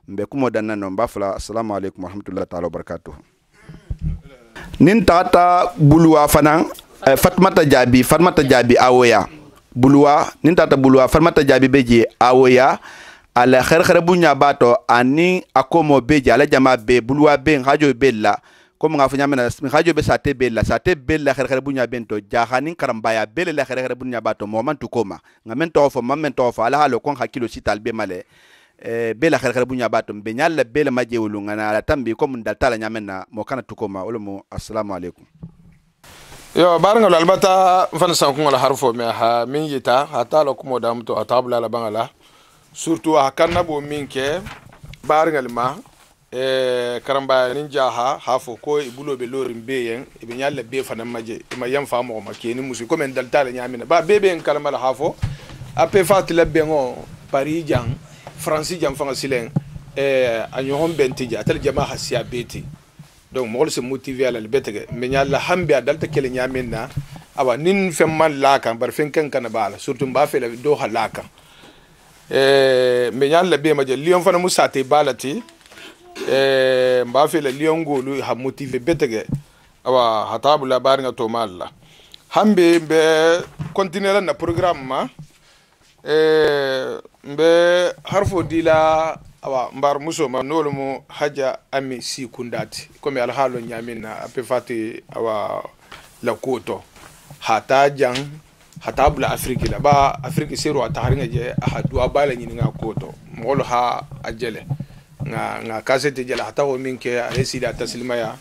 n bɛ kumo danna nɔ n b'a fala assalamu aleykum warahmatullahi taala wabarakatuhu nin taga buluwa fana eh, fatumata jaabi fatumata jaabi awoya buluwa nin tata buluwa farmata jaabi be je awoya ala xerexere bu ɲaba ani a komo be je ala jama be buluwa be n hajo be la komi k'a fɔ ɲamina hajo be sate be la sate be la xerexere bu ɲa be karambaya be la xerexere bu ɲaba man tu ko ma men tɔgɔ fɔ ma men tɔgɔ fɔ ala halo kon hakilo sital be ma lɛ eh, be la xerexere bu ɲaba tɔ be la be ŋana ala tan komi dal la ɲamen na mɔgɔ kana tu ko ma wo lo yo barŋa lo alba ta n fana sankuŋa la harfo me ha min yita ha ta la kumo dam to a taabula la baŋa la surtout a kanna bo min ke barŋa lima eh, karamba nin jaha ha fo ko i bulo be lorin be yen i be ñalla be fana maje ima yan fa mogo ma keni musu comme en dalta la ñamina ba be be en kalama la ha fo a pe la beŋo paris jan fransi jan faŋa silen eh, a ɲɔgɔn benti ja atali jama hasiya beti donc moolu si motivé à la betege hein. ah bah, bah, bah, eh, mais ñal la hambe a dalta kele ñamen na awa nin fem man la kan eh, bar fen kan kana bala surtout mba fe la do ha la kan euh mais ñal la be ma je lion fana musa te balati euh mba fe la lion golu ha motivé betege awa ah hatabu la bar nga to malla hambe be continuer na programme ma hein. euh be harfo dila awa mbar muso ma n'olu mu haja ami si kundati komi alhaalo ñamin na ape fati awa la kuto hata jan hata bula afriki la ba afriki sero a taxaringa je aha duwa ba la ñininga kuto moolu ha a nga nga kasete jele hata wo min ke ale sida taslimaya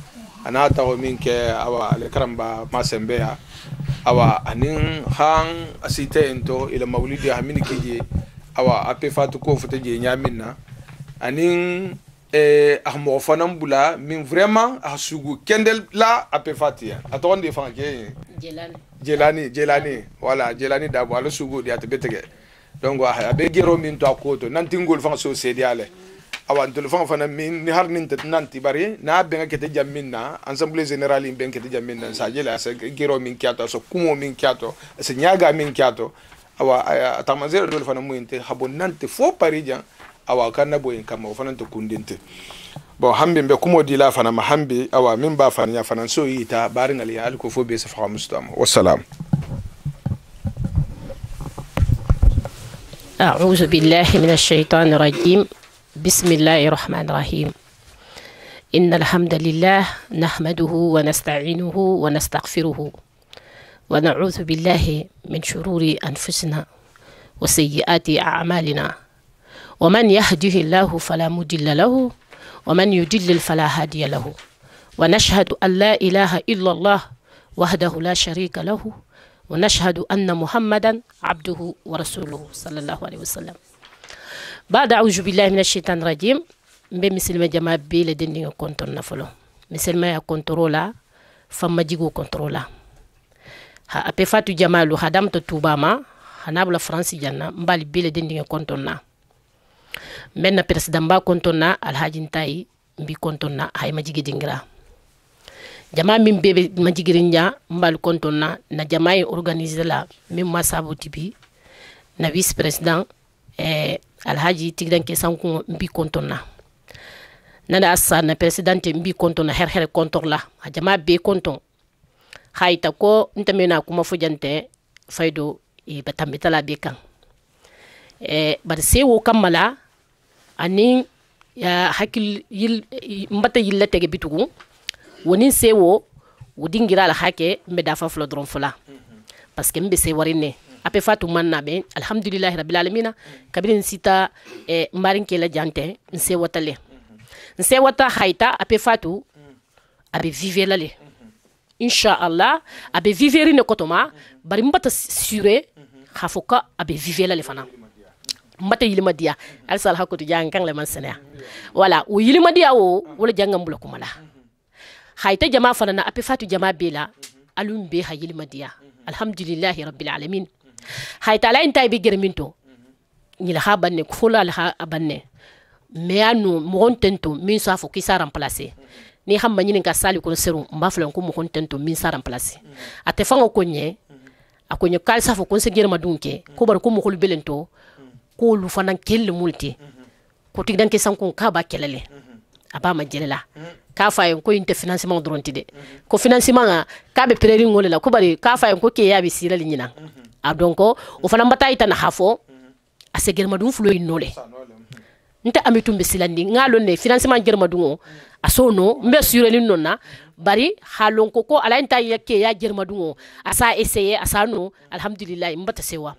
ana taxo min ke awa ale karamba masembeya awa anin han asite en ila mawlidi ha min kije awa ape fatu ko fota je na ani eh, ah, a mɔgɔ fana bula min vraiment a ah, sugu kɛndɛ la a bɛ fa ten a tɔgɔ de fanga kɛ jelani jelani wala jelani dabo ale sugu de a tɛ bɛ tigɛ donc a ah, bɛ gero min to a ko to n'an ti ngol fanga so sediya lɛ awa ntolo fanga fana min ni har nin tɛ nan ti bari n'a bɛn ka kɛtɛ jam min na ensemble général in bɛn kɛtɛ jam min na sa jela sa gero min kɛ to sa kumo min kɛ to sa nyaga min kɛ to awa eh, a tamasere dol fana mu inte habo nan tɛ fo parijang awa kanna boyin kama ofana to kundinte bo hambe be kumo dila fana ma hambe awa min ba fana ya fana so yi ta barin ali aliko fo be sa fa mustam wassalam أعوذ بالله من الشيطان الرجيم بسم الله الرحمن الرحيم إن الحمد لله نحمده ونستعينه ونستغفره ونعوذ بالله من شرور أنفسنا وسيئات أعمالنا ومن يهده الله فلا مدل له ومن يضلل فلا هادي له ونشهد ان لا اله الا الله وحده لا شريك له ونشهد ان محمدا عبده ورسوله صلى الله عليه وسلم بعد اعوذ بالله من الشيطان الرجيم بمسلم جماعه بي لدني كنتر نفلو مسلم يا كنترولا فما جيغو كنترولا ها ابي فاتو جمالو خدمت توباما خنابل فرنسي جنا مبالي بي لدني كنتر نفلو menna président mba kontonna alhajintayi mbi kontonna hay majigidingira jama min bebe majigirinja mbal kontonna na jama ye organise la min ma sabo tibi na vice président eh, alhaji tigranke sankuŋo mbi kontonna nana asa na presidente mbi kontonna herhere kontor la a jama be konton hayita ko ntamena kuma fojante faydo e, eh, batambitala be kan eh, bari sewo kammala ani ya hakil yil mbata yilla tege bitugu woni sewo wudingira la hake mbe dafa flo dron fula parce que mbe se warine ape fatu man nabe alhamdulillah rabbil alamin kabir sita e eh, marin ke la jante nse watale nse wata haita ape fatu abe vive lale insha allah abe vive ne kotoma bari mbata sure hafoka abe vive lale fana mbata yilimadiya alisa alhakutu jang kang leman senea wala u yilimadiya wo wala jangam bula kumala hayta jama fana na ape jama bela alum be ha yilimadiya alhamdulillahi rabbil alamin hayta la inta bi germinto ngila ha banne kufula ha banne me anu mon tento min sa fo kisa remplacer ni hamma nyini ka sali ko seru mbafla ko mon tento min sa remplacer ate fango konye akonye kalsa fo konse germa dunke ko bar ko mo khol belento k'olu fana keli mulu te mhm. ke sankun k'a b'a kɛlɛ le mhm. a b'a ma jɛlɛ la mhm. k'a fa ye ko in tɛ financement dɔrɔn tɛ dɛ ko financement ka k'a bɛ pereri ŋo le la ko bari k'a fa ye ko k'e y'a bɛ sira le ɲina a dɔn ko o fana bata taa i ta naha fɔ a segeremadun fulo yi nɔ le nte ami tumbe silandi nga lon ne financement jerma dungo asono mbe sureli nonna bari halon ko ko ala nta yake ya jerma dungo asa essayer asa no alhamdulillah mbata sewa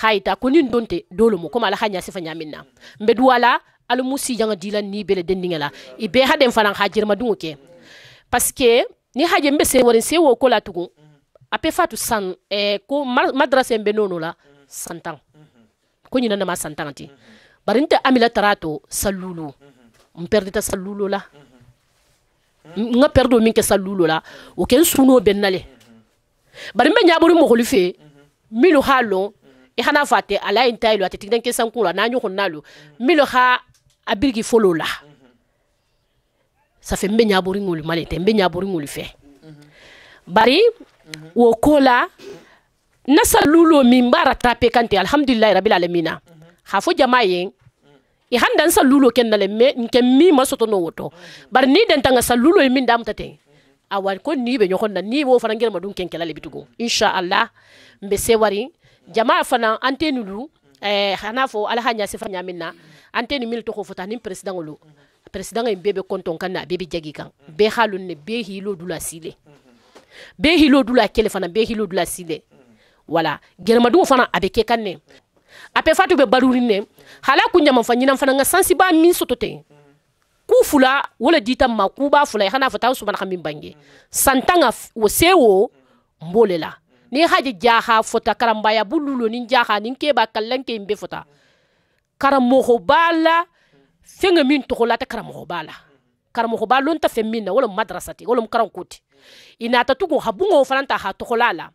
hayta ko nin donte dolo mo koma ala hanya sifa nyaminna mbe duwala ala musi janga dilan ni bele dendingela be haden fanan ha jerma dungo ke parce que ni haje mbe se worin se wo ko la tugu ape fatu san eh, ko madrasa mbe nono la santan ko nyina na ma santan ti mm -hmm bari nte amila tara to sallulo n perdita sallulo la n ka perdo min kɛ sallulo la o kɛ n sunuo bɛ nale bari n bɛ ɲabori mɔgɔli fe minnu ha lɔn i hana fa tɛ ala ye n ta ye a tɛ tigidan kɛ sankun la n'a ɲɔgɔn na lo minnu ha a biriki fɔlɔ la safɛ n bɛ ɲabori ŋoli ma tɛ n bɛ ɲabori ŋoli fɛ bari wo ko la na sallulo min b'a ratape kan tɛ alhamdulilahi rabil alamina ha fo jama ye i han dan sallulo ken na le nke mi ma soto no woto bar ni den tanga sallulo e min dam taten awa ko ni be nyokon na ni wo fana ngel ma dun ken kelale bitugo insha allah mbe se wari jamaa fana ante nulu eh hana fo ala hanya se fanya minna ante ni mil to ko fota ni president lu president en bebe konton kan na bebe jagi kan be halun ne be hilo dula sile be hilo dula kele fana be hilo dula sile wala gɛrɛmadenw fana a bɛ kan ne ape fatu be baruri ne hala kunyama fa nyina fana nga sansi ba min sotote ku fula wala jita ma ku ba fula hana fata su man min bangi santanga wo sewo mbolela ni haji jaha fota karamba ya bululo ni jaha ni ke ba kallan ke mbe fota karamo ho bala fenga min to la ta karamo ho bala karamo ho balon ta femina wala madrasati wala karam kuti ina ta tugo habungo fanta ha to holala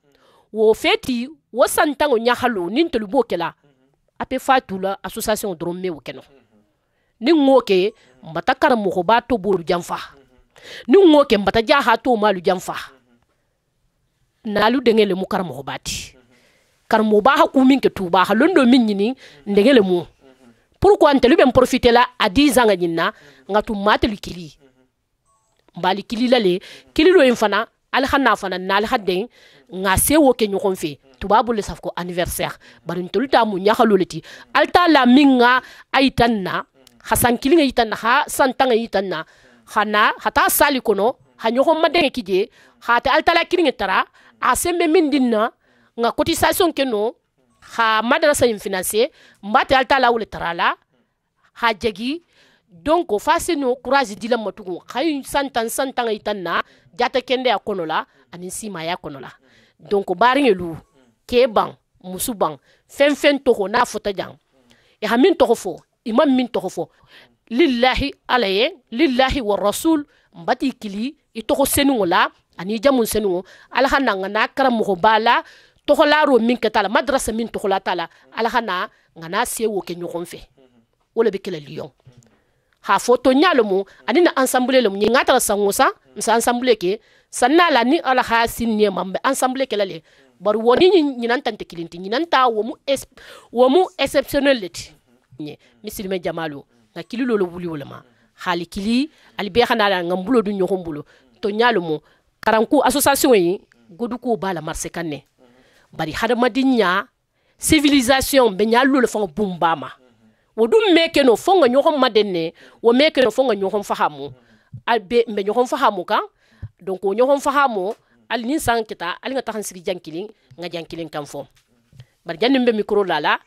wo feti wo santango nyahalo nin to lubokela ape fa tula association dɔrɔn mew kɛnɔ ni ŋo ke mbata karamɔgɔ b'a to bolu janfa ni ŋo mbata ja ha to malu janfa nalu dengele mu karamɔgɔ bati ti b'a ha kumin ke tuba tu ha londo min ɲini ndenge lemu pourquoi ntelu bɛ n profite la a di zanga ɲinina nka tu kili mbali kili la kili lo yen ali xanna fana naali xa deng nga sewo ke ñoxon fe tubabu le safko anniversaire bari ntolu ta mu ñaxalu le ti alta la minga ay tanna hasan kilinga yitanna ha santanga yitanna xana hata sali kono xa ñoxon ma denge kije hata alta la kilinga tara a sembe min dinna nga cotisation keno xa madrasa yin financer mbate alta la wule tara la ha jegi donc fase no courage dila ma tugun hayi santan santanga na jata kende ya kono ani simaya kono la donc bariŋe lu ke ban musu ban fen fen toho n'a fota jan i ha min toho fo i ma min toho fo lillahi ala lillahi wa rasul mbati kili i toho seniŋo ani jamu seniŋo ala ha na ŋa n'a kara mogo baa min kɛ t'a madrasa min tohola t'a la ala ha na sewo kɛ ɲɔgɔn fɛ wo be kɛla liyɔn ha foto nyalomu anina ensemble mu nyinga tara sangusa msa ensemble ke sanna la ni ala ha sin ne mambe ensemble ke lale bar woni nyinan tante kilinti nyinan ta womu es womu exceptionnel leti nye misilme jamalo na kililo lo wuli wulama hali kili ali be xana la ngambulo du nyoxumbulo to nyalomu karanku association yi goduko bala marse kanne bari hadamadinya civilisation be nyallo le fon bumbama wo dum meke no fo nga ɲɔgɔn madenne wo meke no fo nga ɲɔgɔn fahamu a be mbe ɲɔgɔn fahamu kan donc wo ɲɔgɔn fahamu ali ni san kita ali nga taxan sigi jankiling nga jankiling kan fo bar jannin be micro la la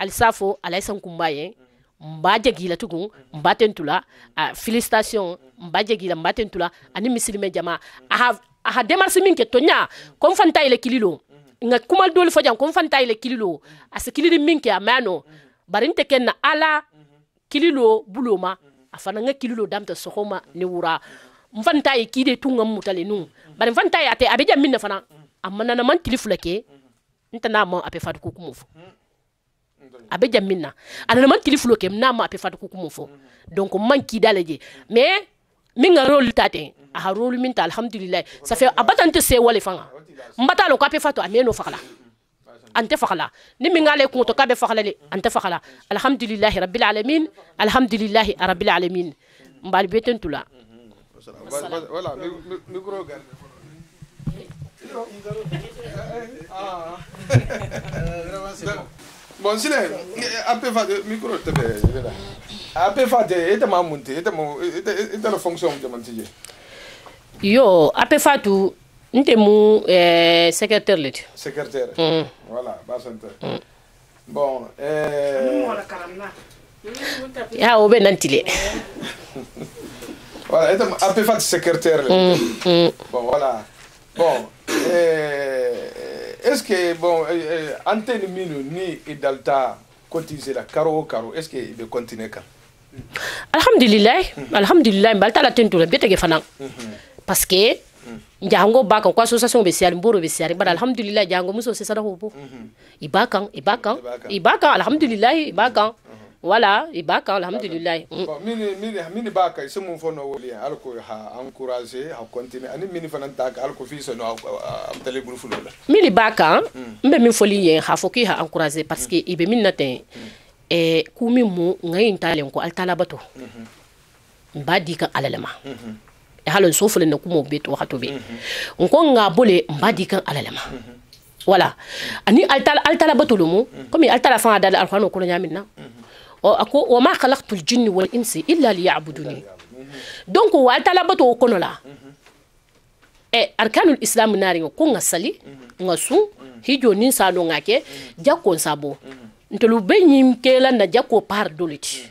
ali safo ala san kumba ye mba la tugu mba tentula a félicitation mba la mba tentula ani muslimé jama aha aha démarche min ke tonya comme fanta ile kililo nga kumal dol fo jam comme fanta ile kililo asa kilidi min ke amano mm -hmm bari n tɛ kɛ na ala mhm. kililo buloma mhm. a fana n ka kililo damitɛ sɔgɔma ni wura n fani t'a ye k'i tun ka mutalenu mhm. bari n fani t'a ye a tɛ a bɛ jɛ min na fana a manana man tili fila kɛ n tɛ n'a ma a bɛ faduku kumu fɔ a bɛ jɛ min na a nana man tili filo kɛ n'a ma a bɛ faduku kumu fɔ donc man k'i lajɛ mais min ka rôle ta tɛ a ka rôle min ta alhamdulilayi ça fait a batan tɛ se wale fanga n ba t'a lɔn k'a bɛ fatu a mɛ n'o fagala ante fakala ni min ngale kun to kabe fakala le ante fakala alhamdulillah rabbil alamin alhamdulillah rabbil alamin mbal beten tula voilà micro garde bon sine ape fade micro tebe ape fade ete ma munte ete mo ete la fonction jaman tije yo ape fatu nte mu eh, secrétaire le ti secrétaire mm. voilà basante mm. bon eh... ya o be nanti le [laughs] voilà et donc fat secrétaire le mm, mm. bon voilà bon euh, est ce que bon eh, antenne minu ni et dalta cotiser la caro caro est ce que il veut continuer kan alhamdulilahi mm-hmm. Alhamdulillah mbalta la tentula bete ge fanan mm-hmm. parce que Mm. jango ba kan ko association be siyari mboro be siyari bara alhamdulillah jango muso se sadako bo mhm. i ba kan i ba kan i ba kan alhamdulillah i ba kan wala i ba kan alhamdulillah mm. mini ba kan se mun fɔ nɔ wali ala ko ha encouragé ha continuer ani mini fana ta ka ala ko fi sɔnɔ am tale buru fulo la mini ba kan n mm. bɛ min fɔli ye ha fɔ k'i ha encouragé parce que i bɛ min na tɛ eh, ku min mu ŋa yi talen ko ala tala bato n mhm. b'a di ka ala lama mhm. halin so fulin kuma be to hato be nko nga bole mbadi kan alalama wala mhm. mhm. ani altala altala batulumu komi altala fa dal alqur'an ko nya minna mhm. o oh, ako wa ma khalaqtul jinni wal insi illa liya'buduni donc wa altala bato kono la e arkanul islam nari ko nga sali nga su hijo nin sa do nga ke jakko sabo ntolu be nyim kela na jakko par doliti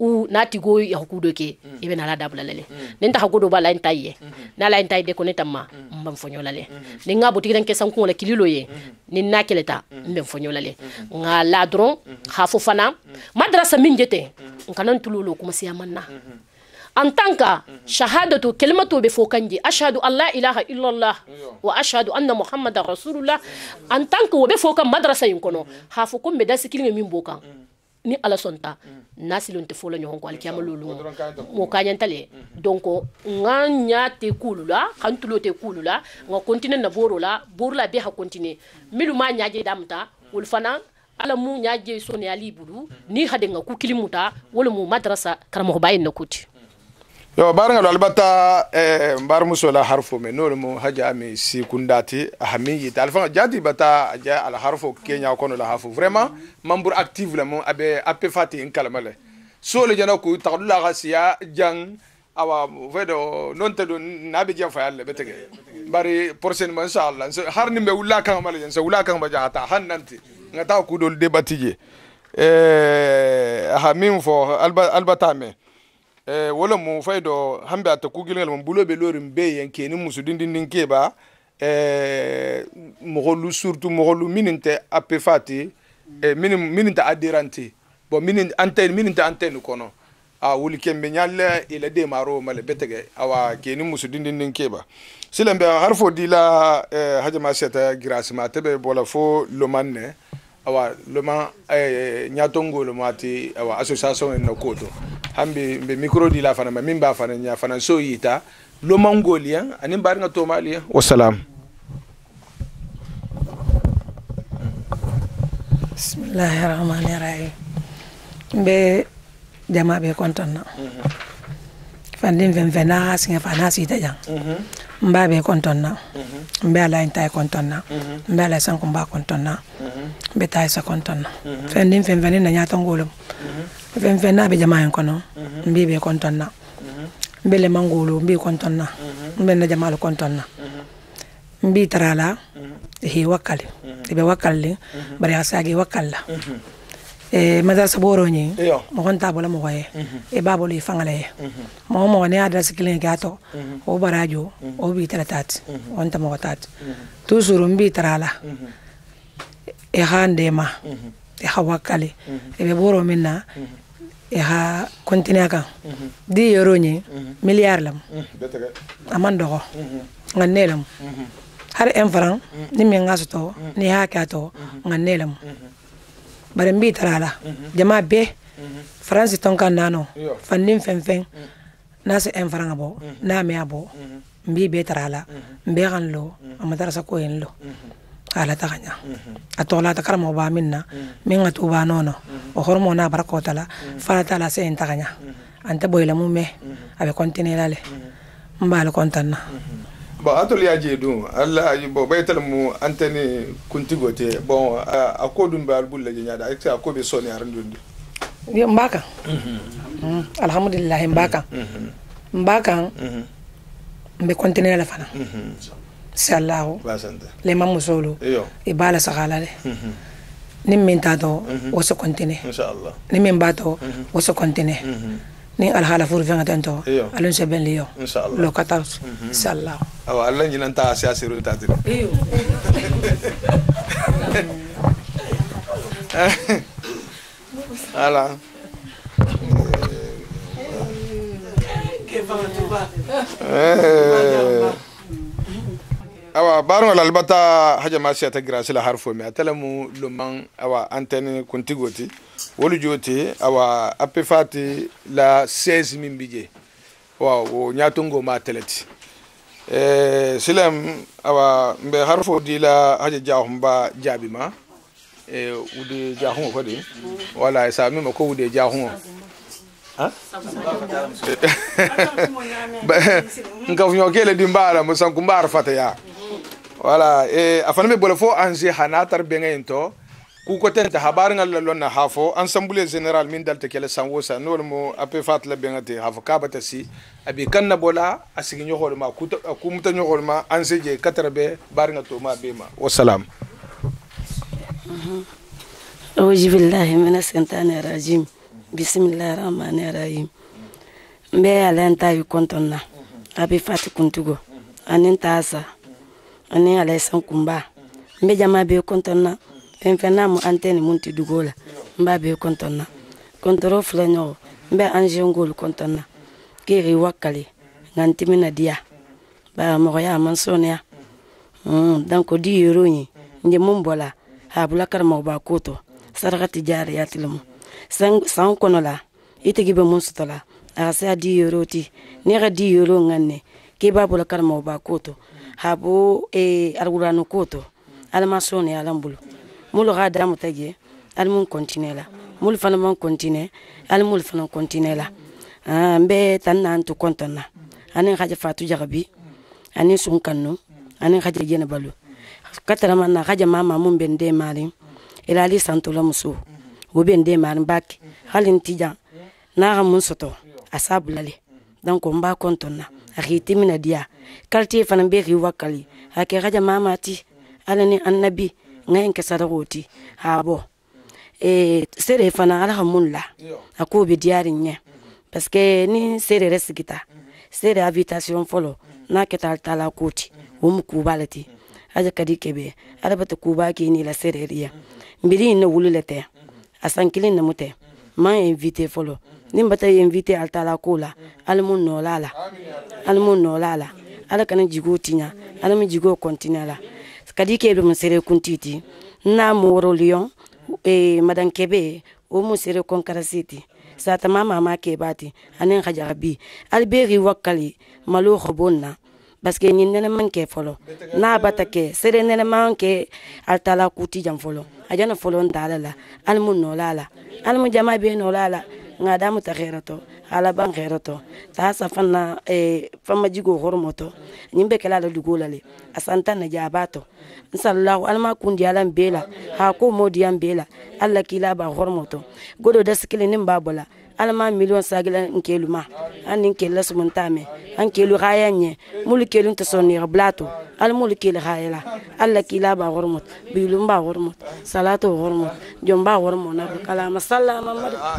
u n'a tigo ya hukudo ke mm. i e bena ala dabulala le mm. nin ta hakodo ba layin ta mm-hmm. mm. n'a layin ta de ko ta ma n ban fɔɲɔ la le ni n ka butigidan kɛ la kililo ye ni n'a kɛlɛ ta n ben lele la le nka la hafo fana madrasa min je ten n kana n tulo lo kumasiya man en mm-hmm. tant que mm-hmm. shahadatu kalimatu be fo kanji ashhadu an la ilaha illallah wa ashhadu anna muhammadan rasulullah en tant que wo be fo madrasa yinkono kono hafo ko n be dasikilinŋe min bo ni ala sonta nasilon tɛ fola ɲɔgɔn ko alikiyama lolu mo kaɲantale mhm. donc nga ɲa tɛ kulu la kan tulo tɛ kulu la nga kontine na boro la boro la bɛ ha kontine milu ma ɲaje damuta wolu fana ala mu ɲaje soneyali bulu ni hadenga ku kilimuta wolu mu madrasa karamɔgɔba ye na kuti yo baranga lo albata eh mbar musola harfu me no mu haja mi si kundati ahami yita alfa jadi bata aja al harfu kenya kono la harfu vraiment membre active la mon abe ape fati en kalmale so le jana ku ta la gasia jang awa vedo non te do nabe jang fa yalle betege bari porsen man sha Allah har ni me wulla kan male jan so wulla kan ba jata hannanti ngata ku dol debatije eh ahamin fo alba albatame alba eh, wala mu fay do hambe ata ku gilgal mu bulo be lori mbe yanke ni musu dindin din ke ba eh, mogolu surtout mogolu mininte ape fati eh, min mininte adirante bon minin antenne mininte antenne kono a ah, wuli kembe nyalle ila de maro male betege awa keni musu dindin din ke ba silambe har fo dila eh, hajama seta grasima tebe bola fo lomanne awa loma eh, nyatongolo mati awa association en no koto an be micro di la fana ma min b'a fana ɲa fana so y'i ta lomango liyan ani bari ka toma liyan eh? wasalam bismillahi rahmani rahim n be jama be kontan na mhm. fandin fɛn fɛn n'a siŋɛ fa n'a sii ta jan mhm. n b'a bɛɛ kɔntɔn na n bɛ ala ye ta ye kɔntɔn na n a la ye sanko n b'a kɔntɔn na n bɛ taa ye sa na fɛn den fɛn fɛn ne na ɲa tɔn k'o fɛn fɛn n'a bɛ jama e kono kɔnɔ mhm. n b'i bɛɛ kɔntɔn na n mhm. bɛ lɛman k'o n b'i kɔntɔn na n mhm. bɛ na jama le kɔntɔn na n b'i tara a la he wakali i bɛ wakali le bari a sagi wakali la eh madarasa boronye mɔgɔ n t'a bɔla mɔgɔ ye i mm-hmm. e b'a bolo i fanga ye mɔgɔ mm-hmm. mɔgɔ ne y'a darasi kelen k'a tɔ mm-hmm. o barajo o b'i tara taati o n ta mɔgɔ taati tusuru n tara la i ka n i ka wakali i bɛ bɔrɔ min na i ka kɔntiniya kan di yɔrɔ ye miliyari lamu a man dɔgɔ nka ne lamu hali ɛn ni min ka sɔtɔ ni y'a kɛ a tɔ nka ne bari n b'i tara la jama mhm. bɛɛ faransi tɔn ka na nɔ fanden fɛn fɛn n'a se ɛn faraŋa bɔ n'a mɛ a bɔ n b'i bɛɛ tara la n bɛɛ ka n lɔ a matarasa ko ye n lɔ ala ta ka ɲa a tɔgɔlata karamɔgɔ b'a min na min ka tuba nɔ nɔ o hɔrɔmɔ n'a bara kɔta la fara t'a la se n ta ka ɲa mhm. an tɛ bɔ ilamu mɛn a bɛ kɔntine la lɛ n b'ale kɔntan na mhm bon atol ya je dun alla bo baytal mu antani kuntigo te bon a ko dun ba albul la jenya da ay a ko be soni aran dun di mbaka alhamdulillah mbaka mbaka mbe kontine la fana sallahu le mam musolo e bala la le nim min ta to wasu kontine inshallah nim min ba to wasu kontine ni alhala furu fɛn ka tɛ tɔ ale sɛ bɛn leyɔ lo 14 mhm. inshallah awa ala ɲinan ta se a seru ta tɛ [laughs] ala Hey. Eh. awa baarugol albata hajama siyata gracila har fomi a tala mu lumman awa antenne kuntigo ti wolu jooti awa appe fati la 16 min bije wa wo ñaatongo ma teleti e, silam awa mbe har fo di la haja diahum ba jaabi ma e, wude diahumo fodi wala e, sa mima ko wude diahumo [laughs] nkafuñoo kele di mbaara mo sanku mbaar fataya wala eh, a fana be bole fo ange hana tar benga en to ku ko tenta habar ngal la lonna hafo ensemble general min dalte kele san wosa nol mo ape fat la benga te hafo ka bata si abi kanna bola asigi nyogol ma ku ku muta nyogol ma ange je katrabe bar ngal to ma be ma wassalam أعوذ بالله من الشيطان الرجيم بسم الله الرحمن الرحيم مبي على أنت يكون تنا أبي فاتي كنتو أنت أسا ani alayisan e kunba n bɛ jama bɛ kɔntɔn na fɛn fɛn n'a mu an tɛ ni mun ti dugu la n b'a bɛ kɔntɔn na kɔntɔrɔ filɛ ɲɔgɔn n bɛ an zɛn k'olu kɔntɔn na k'e wakali nka n timi na diya bari mɔgɔya a man sɔniya hmm, donc di yoro ye n ye mun bɔla a bula karamɔgɔba ko to saraka ti jariya tilimu san kɔnɔ la i tigi bɛ mun sɔtɔ la a ka se a di yoro ti ne ka di yoro ŋa nɛ k'i b'a bula karamɔgɔba ko to habo e alquranu koto mm. alama sone alan bulu mulu ha damu taje almun kontine la mm. mulu fana man kontine almulu fana kontine la n mm. ah, bɛ tan na n to kɔntɔn na ani haja fatu jagabi ani sun kanu ani haja jɛnɛ balo katarama na haja mama mun bɛ n den mari ilali santola muso o bɛ n den mari n b'a kɛ hali n tijan n'a ka mun sɔtɔ a s'a bulale donc n b'a kɔntɔn na rite mina diya quartier fana be ri wakali ake raja mama ti ala ni annabi ngayen ke sadako ti ha bo e sere fana ala ka mun la a ko be diyari ɲɛ parce que ni sere yɛrɛ sigita sere invitation fɔlɔ n'a kɛta tala ko ti o mu kuba la ti aja kadi kebe ala bata kuba ke ni la sere riya mbiri ne wulu la tɛ a san kelen namu tɛ ma invité fɔlɔ ni bata ye invité altala ko mm-hmm. la ala mu nɔɔla la ala mu nɔɔla la ala kana jigo tiɲa ala mu jigo kɔntinɛ la kadi di ke lomu sere kuntiti na moro lion eh, madan kebe o mu sere konkarasiti sata mama ma ke bati anen khaja bi alberi wakali malo khobonna parce que ni nene man ke folo na bata ke sere nene man ke altala kuti jam folo ajana folo ndala la almu nolala almu jama be nolala ngadamu ta kherato alaban kherato ta safanna eh, e fama jigo hormoto nimbe kala la dugola le asanta na jabato insallahu alma kundi alam bela ha ko modi am alla kila ba hormoto godo da sikile nim babola alama miliyon sagila nkelu ma an nin an kelu haya nye mulu kelu ta blato al mulu kelu haya alla kila ba hormot bilum ba hormot salatu hormot jomba hormot na kala masalla mamad ah,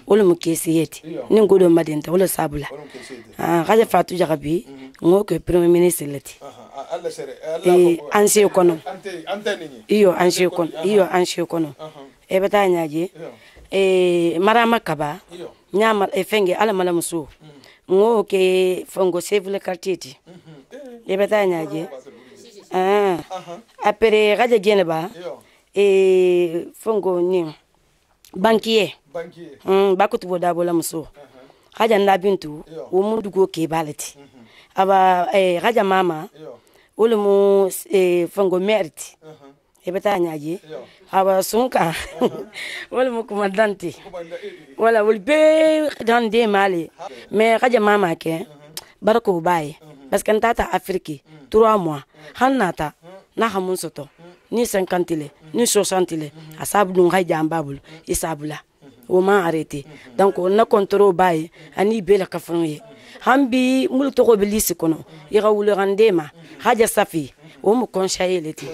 wolu mu kesi yeti ni ngodo madenta wolu sabula ah kaje fatu jaga bi mhm. ngo ke premier ministre leti anse kono iyo anse kono iyo anse kono e bata nyaje e marama kaba nyama e fenge ala mala musu mhm. ngo ke fongo sevule quartier ti mhm. eh. e bata nyaje ah apere kaje jene ba e fongo ni bankier Hmm, bakutu bo dabola muso haja nlabintu wo mu dugo ke balati aba haja mama wole mu fango merti i bɛ taa ɲaje aba sun kan walima kumandante wala wolu bee dan den maale mais haja mama kɛ bariko b'a ye uh-huh. parce que n taa ta afiriki uh-huh. trois mois hali n'a ta n'a ka mun sɔtɔ ni cinquante le ni uh-huh. soixante le a sabu dun haja an b'a bolo i sabu la o ma arrêté donc ne contrôle b'a ye ani bɛɛ la kafoɲɔgɔn ye an bi minnu tɔgɔ bɛ lisi kɔnɔ i ka ma haja safi o mu conseiller le ten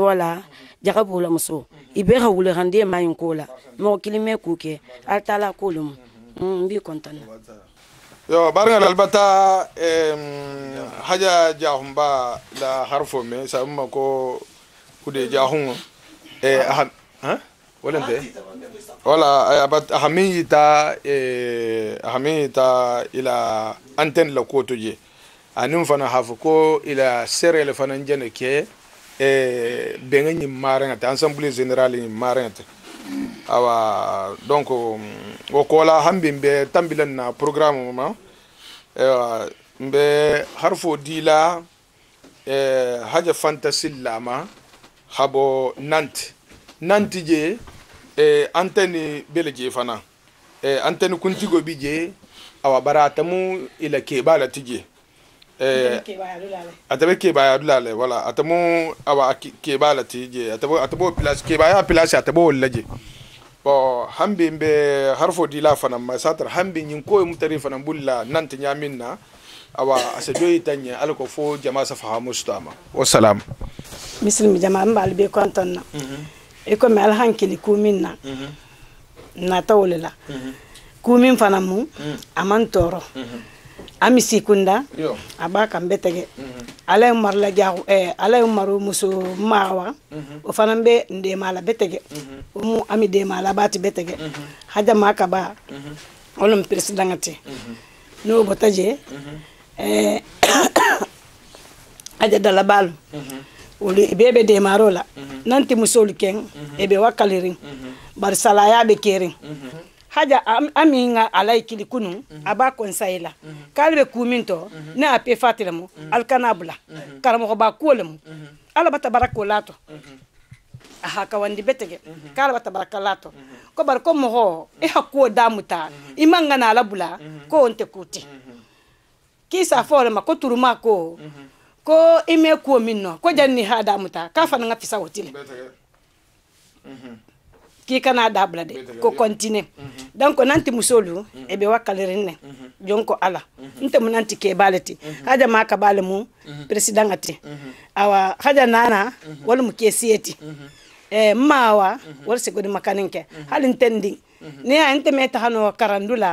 voilà jaga b'o la muso i bɛ ka wuliranden ma ɲi k'o hmm, la mɔgɔ kelen bɛ k'o kɛ ala la yo barga dalbata em, haja jahumba la harfo me sabuma ko kude jahungo e, eh, ha? Ah, wala nte wala ahami ita euh, ahami ita ila antenne la ko to je anin fana hafu ko ila serele fana jene ke e benga ni maranga ta ensemble general ni maranga ta awa donc mm, o kola hambi be tambilan na programme ma ewa mbe harfo dila e haja fantasilla ma habo nant nanti je eh, antenne bele je fana eh, antenne kuntigo bi je awa bara atamu ila keba la tije eh, atabe keba ya dulale wala atamu awa keba la tije atabo atabo place keba ya place atabo laje bon hambi mbe harfo dila fana masatar hambe nyin koy e mutari fana bulla nante nyaminna awa asajoyi tanya alko fo jama sa fahamu stama wassalam muslim jama mbal be kontonna mm -hmm. i komi alihankili kumin na mhm. nata o le la mhm. kumin fana mu mhm. a man tɔɔrɔ an si kunda a b'a kan bɛɛ tɛgɛ ala ye eh, maru lajago ala ye maru muso mawa o fana bɛ n dɛmɛ a la bɛɛ tɛgɛ o mu an bɛ dɛmɛ a la a b'a ti bɛɛ tɛgɛ maa ka ba o lo peresi danga ten n'o bɔta je eh, [coughs] haja dalabalu olu be be demaro la mhm. nan ti musolu ken mhm. e mhm. be wakalirin bari salaya be kerin haja ami nga alai kili kunu aba konsayi la k'ale be kumin tɔ ne a pe fatile mu ali kana bula karamɔgɔba kuwo le mu ala bata bara ko la tɔ aha ka wandi betege k'ala bata bara ka la tɔ ko bari ko mɔgɔ i ha kuwo damu ta i man ka na ala bula ko on te kuti k'i sa fɔ o le ma ko turuma ko ko ime kuo min no ko janni ha damu ta k'a fana ka fisa wotile mhm. k'i kana da bila ko kɔntine mhm. donc nanti musolu mhm. e be wa kalirin nɛ ala nte tɛ mun ke balati haja ka baale mu president ati awa haja nana wali mu ke sieti e mawa ma se godi makaninke de makanin hali ne y'a n meta taga karandula karandu la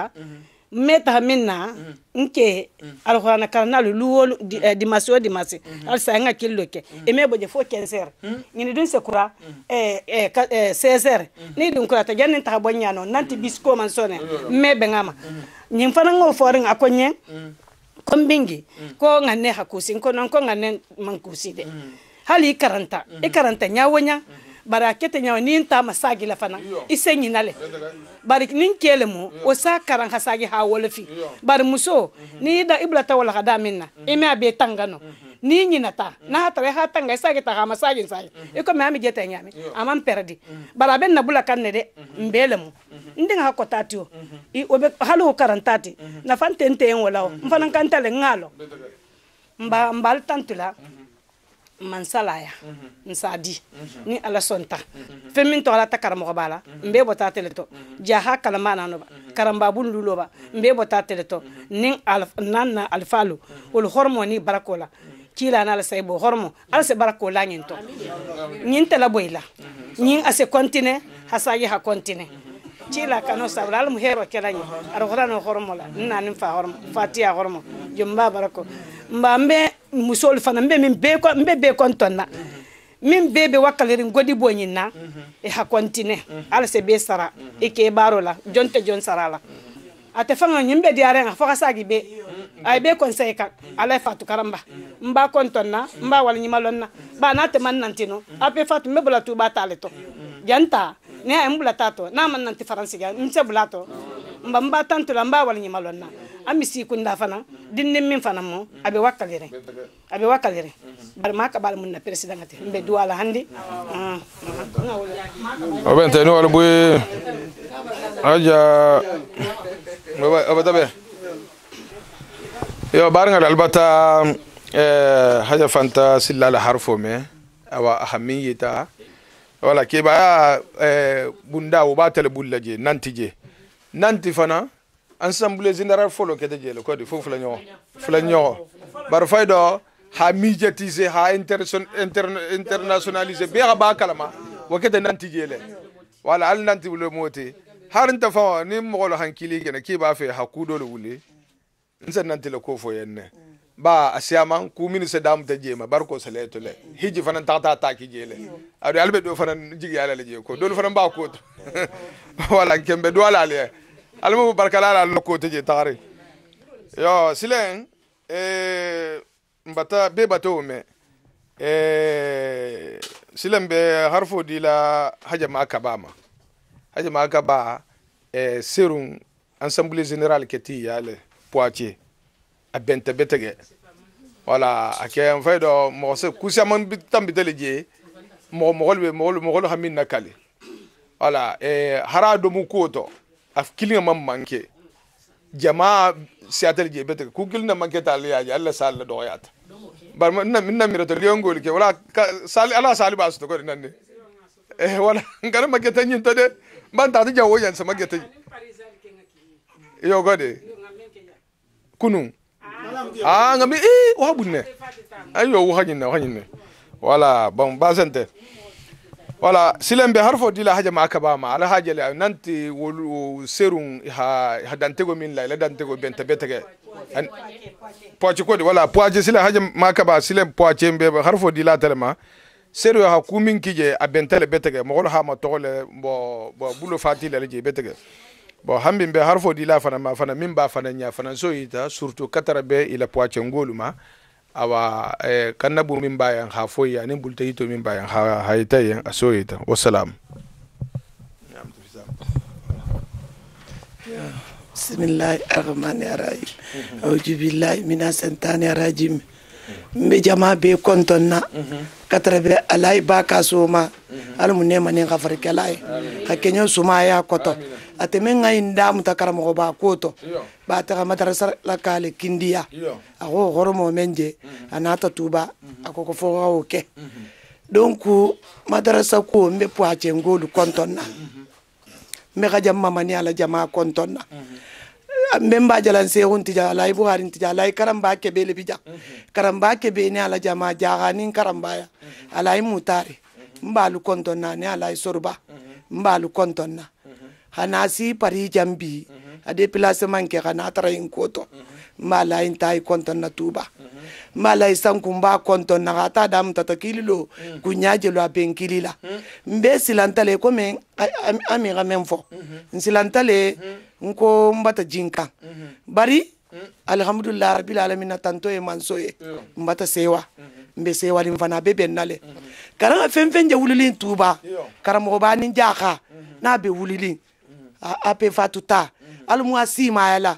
meta minna nke alkhurana karna lu luwol eh, dimasi o dimasi alsa nga killo ke e me boje fo kenser ngini dun se kura e eh, e eh, seser ni dun kura ta janin ta bonya no nanti bisko man sone me be ngama nyin fana ngo forin akonye kombingi ko ngane hakusi ko non ko ngane mankusi de hali karanta e karanta nyawonya bari a kete ñawa nin tama sagila fana i se ñinale bari nin kele mu o sa karan ha sagi ha wolofi bari muso mhm. ni da ibla tawala ka da minna mhm. i me a be tangano mhm. ni ñinata na tara i ha tanga sagi ta ma sagin sagi i ko me ami jete ñami aman perdi bari a be na bula kanne de mbele mu ndi nga ko tati o i obe halu karantati na fantente en wala o mfana kantale ngalo mba mbal tantula mm -hmm. mansalaya mhm. nsa di mhm. ni ala sɔn ta mhm. fɛn min tɔgɔla ta karamɔgɔ b'a la n bɛ bɔta tɛlɛ tɔ jaha kalanba na nɔba karanbabu luloba n bɛ bɔta tɛlɛ tɔ ni nan na alifalo olu hɔrɔmɔ ni barako la kila na ala sai bo hormo ala se barako la nyin to nyin tela boyla nyin ase kontine hasayi ha kontine tila kano sabra al muhero kelanya ar qur'an hormo la nna nim hormo fatiha hormo jumba barako mbambe musol fana mbe min be mbe be kon tonna min bebe wakkalerin godi boñin na mhm. e ha mhm. ala se be sara e baro la jonte jon sara la ate fanga nyimbe diarenga foka sagi be ay be conseil ka ala fatu karamba mba kontonna mba wal nyimalonna ba na te man nantino ape fatu mebula tu ba taleto janta ne a ye n bila t'a tɔ n'a ma na n tɛ faransi kɛ n tɛ bila a tɔ nba n b'a tan to la n b'a wali ɲɛma lɔ n na an bɛ sigi kunda fana dinni min fana mɔ a bɛ wa kalirɛ a bɛ wa kalirɛ bari maa ka b'a la mun na peresidan ka tɛ n bɛ du ah. a la handi o bɛ n tɛ ne wali bo ye aja o bɛ tabɛ yo baringa dalbata eh haja fanta silla la harfo me awa ahamiyita wala kebaya eh, bunda o b'a tɛlɛ bulu lajɛ nanti je nanti fana ensemble général fɔlɔ kɛtɛ jɛlɛ kɔdi fo fila ɲɔgɔn fila ɲɔgɔn bari fayi dɔ ha mijetise ha internationalise bɛɛ ka b'a kalama wa kɛtɛ nanti jɛlɛ wala hali nanti wule m'o te hali n tɛ fɔ ni mɔgɔ lɔ hankili kɛnɛ k'i b'a fɛ ha ku dɔ le wuli n sɛ nanti la ko fɔ yɛn nɛ ba asiyama ku minise se dam te jema barko salatu le hiji fanan ta ta ta ki jele adu albe do fanan jigi ala le je ko do fanan ba ko [laughs] wala kembe do ala le almu la la ko te je tare yo silen e mbata be bato me e silen be harfo di la haja ma kabama haja ma kaba e serun ensemble général keti yale poitiers abɛntɛ bɛ tɛgɛ wala a kɛ n fɛ dɔ mɔgɔ se kusiya man bi tan bi tɛle je mɔgɔ mɔgɔ bɛ mɔgɔ mɔgɔ hami na kale wala ɛɛ hara domu ko tɔ a kili ma man kɛ jama siya tɛle je bɛ tɛgɛ ku kili na man kɛ t'ale y'a ye ala sa ala dɔgɔya ta bari n na n na miirɛ tɔ liyɔn k'olu kɛ wala ka sali ala sali b'a sɔtɔ kɔni na ne ɛɛ wala nka ne ma kɛ tɛ ɲin tɔ dɛ n ba ta a ti jan o yan sama kɛ tɛ yen yɔkɔ de kunu. ah ngambia eh wabu nne ayo wo hanyinne hanyinne wala bon basente wala silembe harfo dila haja ma kaba ma ala haja le nanti wolu serun ha hadantego min la ladantego benta betege poache kodi wala poache sila haja ma kaba silem poache mbe harfo dila telma seru ha kumin kije abentele betege mo ha ma tole bo bulo fatile je betege bon hamɓe be har fo la fana ma fana min ba fana ña fana soyita surtout katara be ila poitié ngolu ma awa eh, kanna ɓur min mbayan ha foyi ani ɓulta yito min mbayan ha hayita yen a soyita wassalam bisimillahi arrahmani arrahim aujubillahi mina sentani arajimi mbe jama be kɔntɔn na ka ba ka soma hali mu nema nin ka farikɛla a y'a koto a tɛ min ka yin da muta ba koto b'a taga madrasa la k'ale kindiya a go hɔrɔmɔ mo menje a ta tuba a ko ko o donc madrasa ko mbe be puwacɛ n k'olu kɔntɔn na n be ala jama kɔntɔn na memba jalan sehun tija alai e buharin tija alai e karamba ke bele bija mhm. karamba ke be ne ala jama jaganin karamba ya alai mutare mbalu konton na ne alai sorba mbalu konton na hanasi pari jambi ade place manke kana tara in e koto mbala mhm. in tai konton na tuba mala isa e nkumba konton na hata dam tata kililo mm. kunyaje lo apen mm. mbe silantale ko ami ga silantale nko mbata jinka mm-hmm. bari mm-hmm. alhamdulillah rabbil alamin tanto e manso e yeah. mbata sewa mm -hmm. mbe sewa lim fana nale mm -hmm. je wulilin tuba yeah. karamo ba jaka mm-hmm. na be wulilin ape fatuta mm hali mu ka si maaya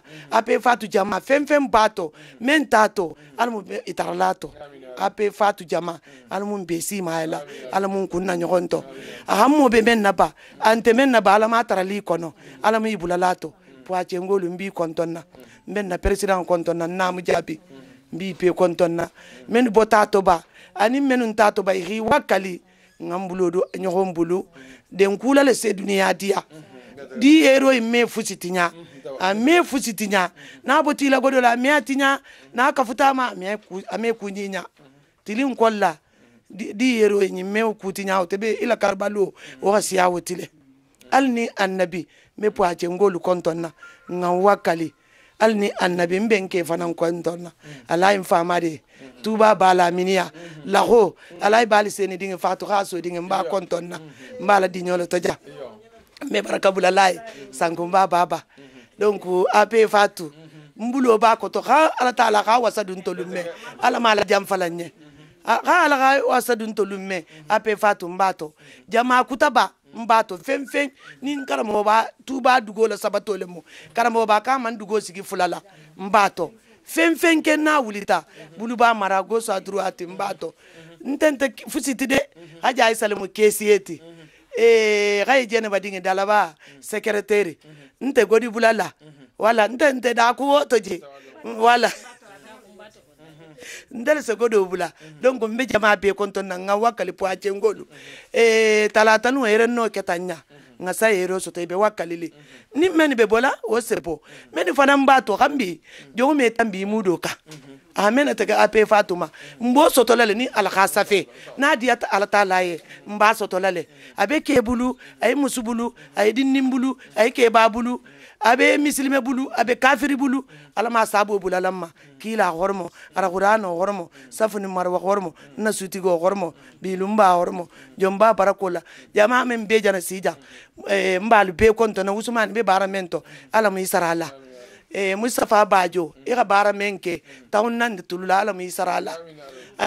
fatu jama fem fem bato men tato t'a tɔ hali mu fatu jama hali mu be si maaya la hali mu kun na be men naba ante men naba ala ma tarali kono ala mu i bulala tɔ poacɛ n k'olu n na president bɛ namu jabi mbi pe kɔntɔn men botato ba ani menun tato ba ri wakali ngambulodo ka denkula le se duniya diya mm -hmm di ero e me fusi tinya a me fusi tinya na la godola me atinya na ka futa ma me ku a me ku nyinya tilin kolla di ero e me ku tinya o tebe ila karbalo o siya wotile alni annabi me po ace ngolu kontonna nga wakali alni annabi mbenke fanan fana kontonna ala in e fama tuba bala minia laho ala bali seni dingi fatu khaso dingi mba kontonna mbala dinyolo toja me baraka barakabulalaye sankumba baba donc ape fatu mbulo ba ko to ha ala taala ha wasadun lumme ala mala jam falanye ha ala ha wasadun lumme ape fatu mbato jama kutaba mbato fenfen ni karamo ba tuba dugo la sabato lemo karamo ba ka man dugo sigi fulala mbato fenfen ke na wulita bulu ba mara go so adru atin mbato ntente fusiti de haja isalemu kesi yeti mm -hmm ee eh, ga e jene badingi dala ba mm-hmm. secretary mm-hmm. nte godi bulala mm-hmm. wala nte nte da ku kuwo je wala ndele sogodo bula donc mbe jama be konton na nga wakali po acengolu e eh, talata nu eren no ketanya nka sa yero soto i bɛ wa kalile ni mɛ nin bɛ bɔla o sepo mɛ nin fana n b'a tɔ kan bi jogo min ye tan bi i mu do kan a mɛ na tɛgɛ ape fa tuma n b'o sɔtɔla le ni ala k'a safe n'a diya ala t'a la ye n b'a sɔtɔla le a bɛ k'e bulu a ye muso bulu a ye dinin bulu a ye k'e b'a bulu abe misilime bulu abe kafiri bulu alama sabo bulu alamma kila hormo ara qur'ano hormo safuni marwa hormo na sutigo hormo bilumba hormo jomba barakola jama men be jana sija e mbal be konto na usman be baramento alamu isarala e mustafa bajo ira baramenke tawnan tulula alamu isarala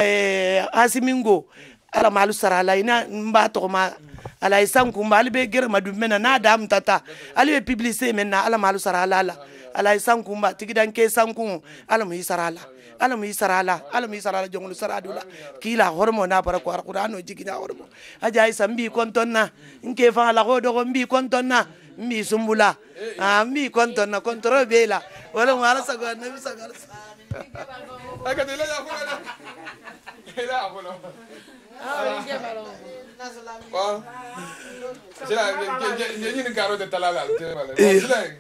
e asimingo alama alu ina mba ma ala ye kumba kunba be gere madumɛ na n'a da mutata hali be publise mɛn na ala malu alu sara ala ala ye kumba kunba tigidan ke san kum ala mu i ala ala mu i ala ala mu i sara ala jɔnkulu sara do la k'i la n'a bara ko alquran o n'o hormo aja ayisa b'i kɔntɔn na n ke ala ko dɔgɔ n b'i kɔntɔn na mi b'i sunbula n ah, b'i kɔntɔn na kɔntɔrɔ b'e la wala mu ala sago ne bi ah ala sago. waaw ñini garode talala silan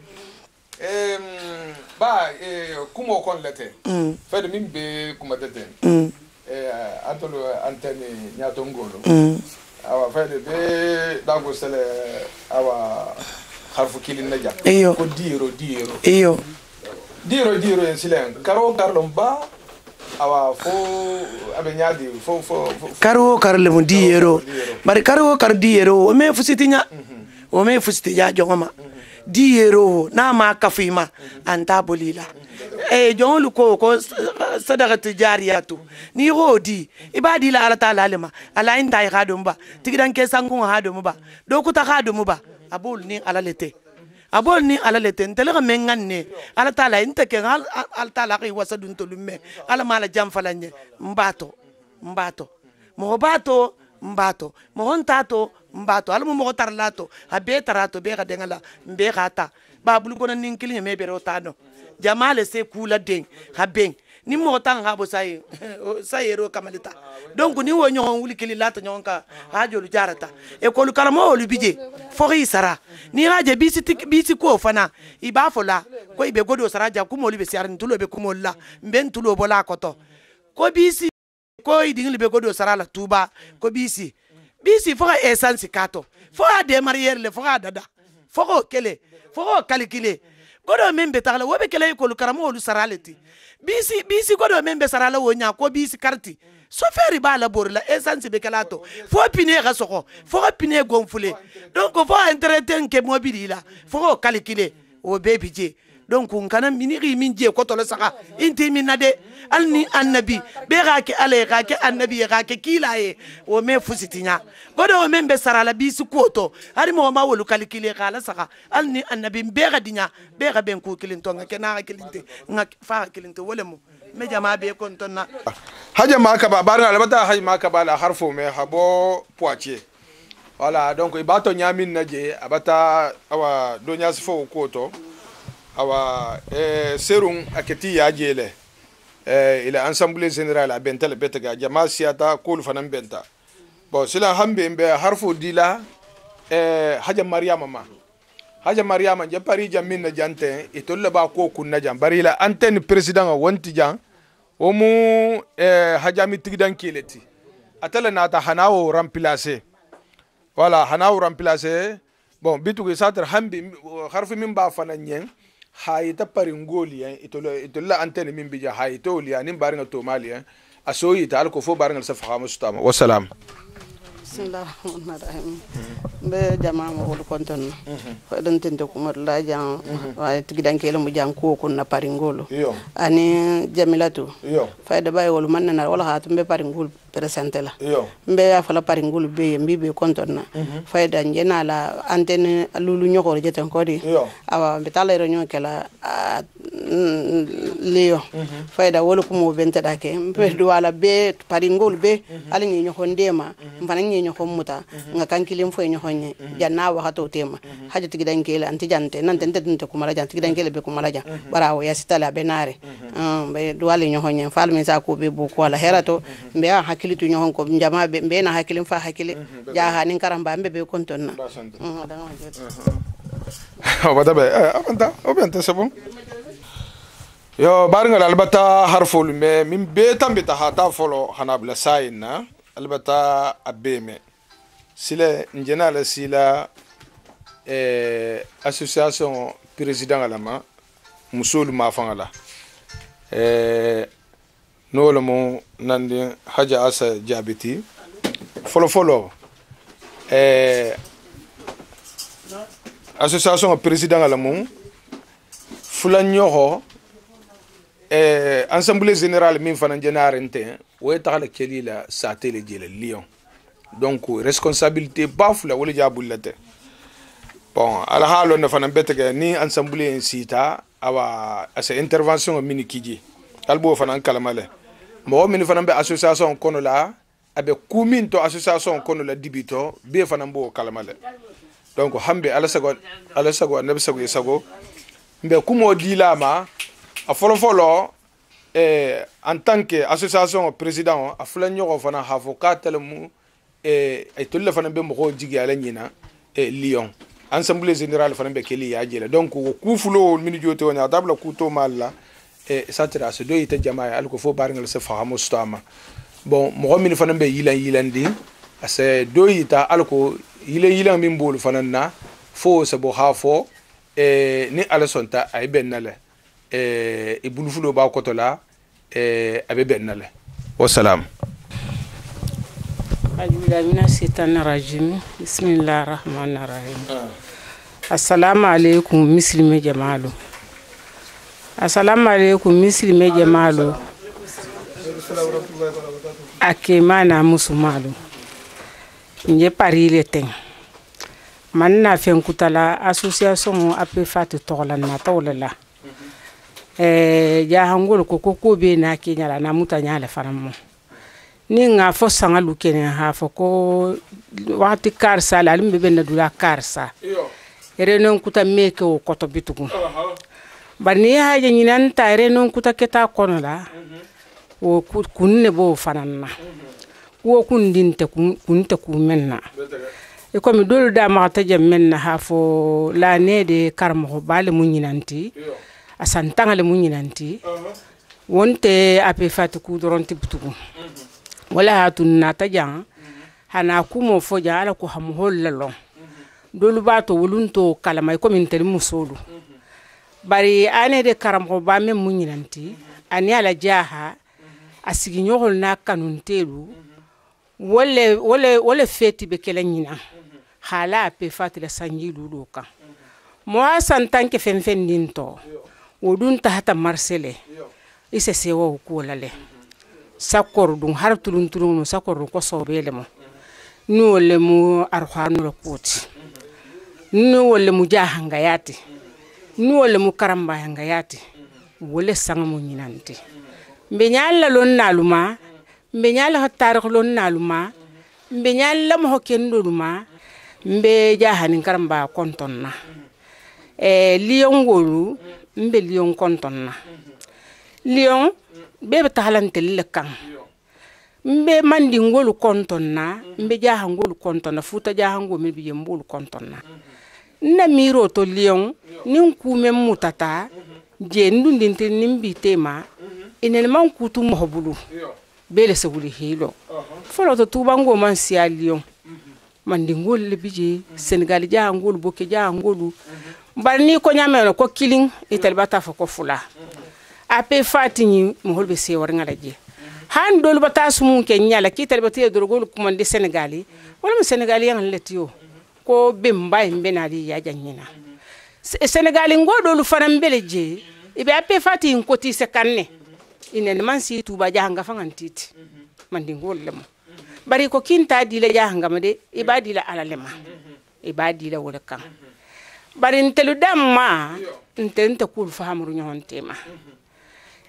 ba kumo kon lete fede min be kuma tete atolu antene ñatongolo awa fede be dango sele awa harfu kilin na diro diro diro diro en karo karlom awa fo aɓe ñaadi fo kar wo kar lemo di yero bari kar wo kar di yero o me fusitiña o mm-hmm. me fusitiña joŋoma mm-hmm. di yero na ma kafima mm-hmm. anta bolila e eh, jɔnlu ko ko sadakatu jariyatu ni ko di i b'a di la ala ta la ma ala in ta ye k'a domu ba tigidan kɛ sankun k'a domu ba dokuta k'a domu ba a b'olu ni ala le tɛ a abo ni ala le te ntele ga menga nne ala tala inte ke al al tala ga wasa dun tolu me ala mala jam falanye mbato mbato mo bato mbato mo ntato mbato ala mo mo tarlato a e be tarato be ga dengala mbe ga ta ba bulu kona ninkili me be ta no jamale se kula deng ha beng ni mɔgɔ tan ka bɔ sa ye sa ye donc ni wo ɲɔgɔn wuli kelen lata ɲɔgɔn kan a joli jara ta ekɔli karamɔgɔ olu bi je fo k'i e sara n'i y'a jɛ bisi bisi ko fana i e b'a fɔ la ko i e bɛ godo sara ja kuma olu bɛ sara nin tulo bɛ kuma olu la n tulo bɔla a kɔtɔ ko bisi ko i dingili bɛ godo sara la tuba ko bisi bisi fo ka essence k'a tɔ fo k'a démarrer le fo k'a dada fo k'o kele fo k'o calculer godo men be taxala wo be kele ekolu karamoolu sarale ti bisi bisi godo men be sarala wo ɲa ko biisi kariti sofɛri b'a la borila esansi be kɛla to fo pine ka sɔgɔ fo pine gonfule donc fo entreten ke mobili la fo k'o kalikile o bɛɛ bi donc nkana mini min je ko tolo saka inti min na de alni annabi be ga ke ale ga ke annabi ga ke kila ye o me fusitinya godo o men be sarala bi su koto ari ma wolu kali kile kala saka alni annabi be ga dinya be ga ben ku kilin to ngake na kilin te ngak fa kilin to wole me jama be kon ton na ah. haja ma ka ba barna albata haja ma ka ba la harfo me habo poitiers wala donc ibato nyamin na je abata awa euh, donya sifo koto mm -hmm awa eh, serun aketi ya jele eh, ila ensemble général a bentel betega jama siyata kolu fana benta bo sila hambe mbe harfu dila eh, haja mariama ma haja mariama je pari ja minna jante itolle ba ko kunna jam bari la antenne president wonti jan omu eh, haja mi tigdan kileti atala nata hanawo remplacer voilà hanawo remplacer bon bitugi satar hambe harfu min ba fanan nyen hayita paringoliya eh. itolla antene min bija hayitoliya eh. nin baringa tomaliya eh. asoyita alko fo baringal safa hama sutama wasalam bisimillahi rahmani rahim mbe jama moolu contone na ɗon tente kumadula jan wa tigidankele mo jan kuwo na paringolu ani jamilatu fayda baye wolu man nana wala hatu mbe paringolu présente la mbe ya fala paringolu be mbi be contone na mhm. fayda njena la antenne lulu ñokoro jeten kodi awa mbe tala ero kela leyo mhm. fayda wolu kumo benteɗa ke mbe mhm. duwala be paringolu be ala ñi ñokondema mfana ñi ɲɔgɔn muta nka kan kelen foyi ɲɔgɔn ye n'a wa o tema haja tigi dan kele anti jante nan tan tan ko tɛ jante tigi dan kele be ko kumara jan bara wa yasita la a um be ah, bɛ duwale ɲɔgɔn fal mi sa ko be bu ko ala herato be n ah, a hakili tu ɲɔgɔn ko jama be be na hakili fa hakili ha ni karamba be bɛ bɛ kɔntɔn na wadabɛ abanta obente c'est bon yo baringal albata harfolu me min be tambita ta folo hanabla na ali bɛ taa a bee mɛ silɛ n jɛna a la si la eh, association président ka lama musolu ma faŋa la eh, n'o lemu nandi haja asa jaabiti fɔlɔfɔlɔ eh, association ka président ka lamu fula ɲɔgɔ eh, assemblée générale min fana jɛna a rɛn tɛ o ye taga le kɛli la sa tɛ le jɛ donc responsabilité baf la o le jɛ la tɛ bon alahalo ne fana bɛɛ ni ensemble en sita awa a intervention min kiji hali b'o fana kalama lɛ mɔgɔ min fana be association kono la avec bɛ to association kono la dibitɔ bɛɛ fana b'o kalama lɛ donc hambe ala sago ala sago ne sago ye sago mɛ kum'o di a ma a fɔlɔfɔlɔ eh, en tant que association président a fula ɲɔgɔn fana k'a fɔ k'a tɛlɛ mu eh, tolu le fana bɛ mɔgɔw jigi ale ɲina eh, lyon ensemble général fana bɛ keli y'a jɛlɛ donc o ku fulo mini jo tewoni a dabila ku to mal la eh, satira se do yite jama ye ali ko fo baariŋel se fahamu sutama bon mɔgɔ min fana bɛ yilan yilandi ase do yita ali ko yile yilan min b'olu fana na fo sabo ha fɔ eh, ni ala sɔnta a ye bɛn na lɛ eh, i e bulufulo b'a kɔtɔ la Eh, a bɛ bɛn na lɛ wasalam ajulamina sitan rajimi bisimilah rahman rahim assalamu alaikum muslimi jamalu assalamu alaikum muslimi jamalu akimana musumalu nye parile teng man na fenkutala association ape fatu tɔgɔla nataw le la jahangol eh, ko ko be na ke nyala na muta nyala fana ni nga fo sanga lu ke ha fo ko wati karsa la limbe be dula karsa ere non kuta meke o koto bitugu bari ni ha je nyinan ta ere non kuta keta kono la mhm. o kunne bo fana na mhm. wo kundinte kunte ku menna i komi dolu da maxa ta jem na ha fo la ne de karmoxo baale mu ɲinanti a san taŋa le mu ñinanti uh-huh. won te ape fati ku doron ti butugu mm-hmm. wala ha tun nata jaŋ mm-hmm. hana kumo fo jaŋ ala ko hamuhol la loŋ mm-hmm. dolu b'a to wolun kalama i komi ntelu musolu bari ane de karamɔgɔba meŋ mu ñinanti ani ala jaha a sigiɲɔgɔn n'a kanuntelu wole wole wole feti be kele ñina hala ape fati la sanji lulu kan mo a nin to o dun ta hata marse le i se sewa o sakor dun har tulun tulun sakor ko so be le mo nu le mu arhanu la kuti nu le mu jahanga yati nu le mu karamba hanga yati wole sanga mu nyinante mbe nyalla lon naluma mbe nyalla hatar lon naluma mbe nyalla mo kendo luma mbe jahanin karamba kontonna e eh, liyongolu n be lion kɔntɔn na lion bee be tahala n teli le kaŋ n be mandi ngolu kɔntɔn na n be jaaha ngolu kɔntɔn na fuuta jaaha ngo min be yen mbolu kɔntɔn na n na miiro to lion ni n kuume n mutata jee n dundintiri ni n biiteema i nene man kuutu mɔhɔ bulu bee le se wuli hiilo fɔlɔ to tuuba ngo man siya lion mandi ngolu le bi jee senegali jaaha ngolu boke jaaha ngolu bari n'i ko ɲamɛ ko kilin i taliba t'a ko fula a pe fati ɲi mɔgɔlu be see wariŋa la je han dolu ba taa sumu kɛ ɲa la k'i taliba tiye dorogolu kumandi senegali walama senegali yaŋ le tiyo ko bemba ye mbe naali yaja ɲina senegali ngo dolu fanaŋ be je i be fati yin koti se kaŋ ne i nene maŋ sii tuuba jahanga faŋaŋ tiiti mandingolu lemu bari ko kin taa dila jahangama de i b'a ala lema i b'a dila wo le bari ntelu damma nte nte kulu fahamuru ɲɔgɔn tema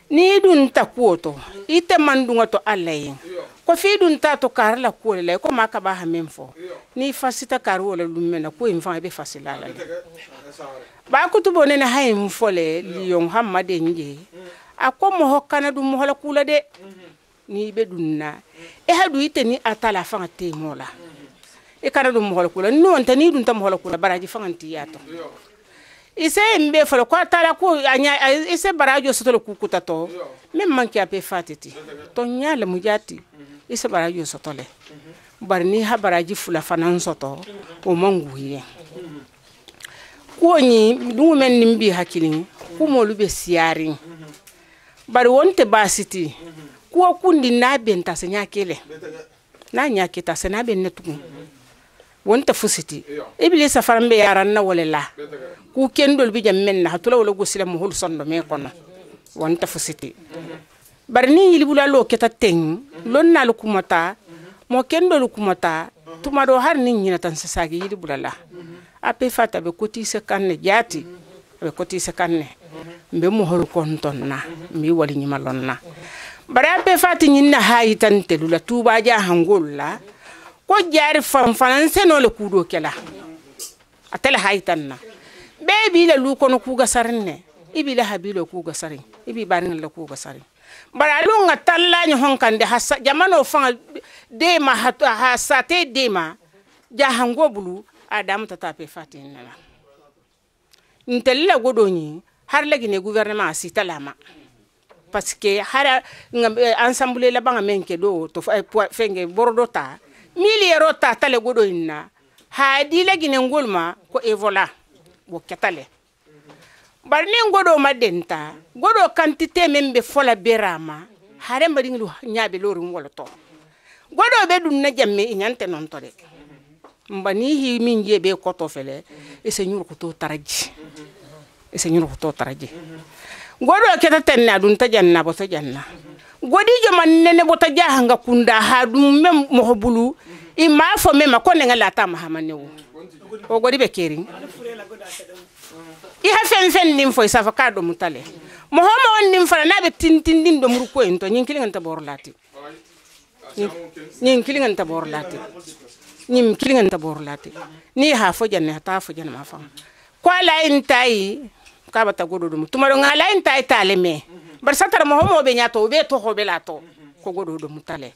ni dun ta kuwo to i tɛ to alla ye ko fi dun to kari la kuwo la ko maa ka baa hamen fɔ ni fasita kari wo la lumena ko in faŋ i be fasila la le baa kutubo nene hayin fɔ le liyon hammaden je mm. a ko mɔhɔ kana dun mɔhɔ la kuu de mm-hmm. ni i be dunna i mm-hmm. ha du i tɛ a ta la a faŋa teemɔ la mm -hmm i kana dun mɔgɔlɔ ko n'o tɛ n'i dun tɛ mɔgɔlɔ ko baraji fanga t'i y'a i se n bɛ ko a ko a i se barajo sɔtɔlɔ k'u kuta tɔ min man kɛ a bɛ fa tɛ ten tɔ n y'a lamu ja ten i se n'i ha baraji fula fana sɔtɔ o man ye ko ɲi dugu mɛ nin bi hakili ko m'olu bɛ siyari bari wo n tɛ ko kundi n'a bɛn se ɲa n'a ɲa kita n'a bɛ tugun wonta fusiti iblisa faran be yaranna wole la ku kendol bi jam men na hatula wala gosila muhul sondo me kono wonta fusiti bari ni yilibula lo keta teng lon na lukumata mo kendol kumata tuma do har ni nyina tan sasagi yilibula la ape fata be koti se kanne jati be koti se kanne mbe muhul konton na mi wali nyima lon na bari ape fati nyinna tan telula tuba ja hangol la mm -hmm. ko jari fanfananse no le kudo kela atele haitan na be bi le lu kono kuga sarin ne ibi le habilo kuga sarin ibi banin le kuga sarin bara lu nga talla nyi honkan de hasa jamano fanga de ma hasa te de ma jahango bulu adam tata pe fatin na ntella godo nyi har lagi ne gouvernement asita lama parce que hara eh, ensemble la banga menke do to eh, fenge borodo ta mili miliyɛrɛw ta ta le godo in na ha dile ginengol ma ko evola wo ketale bari ne godo ma denta godo kantite men be fola berama hare mari ngilu nyaabe lori woloto godo be dun na jamme inyante e non to de mba ni hi min je be koto fele e se nyur ko to taraji e se nyur ko to taraji godo ketata na dun ta janna bo ta janna godijo man nene bota jahanga kunda ha mem moho bulu i ma fo mema ko nega latama hamane wo o godi ɓe keri i ha fen fen nin foy safa ka ɗomu moho ma on nin fana naɓe tintindin ɗom rukko en to ñin kiliganta boro lati nyinkili kiliganta boro lati nyinkili kiliganta boro lati ni ha fo janne ha ta fo janne ma fam ko taba ta goɗoɗum tumaro ŋa layin ta itale me bar satara mo homoɓe ñato ɓe tohoɓe la to ko goɗoɗum tale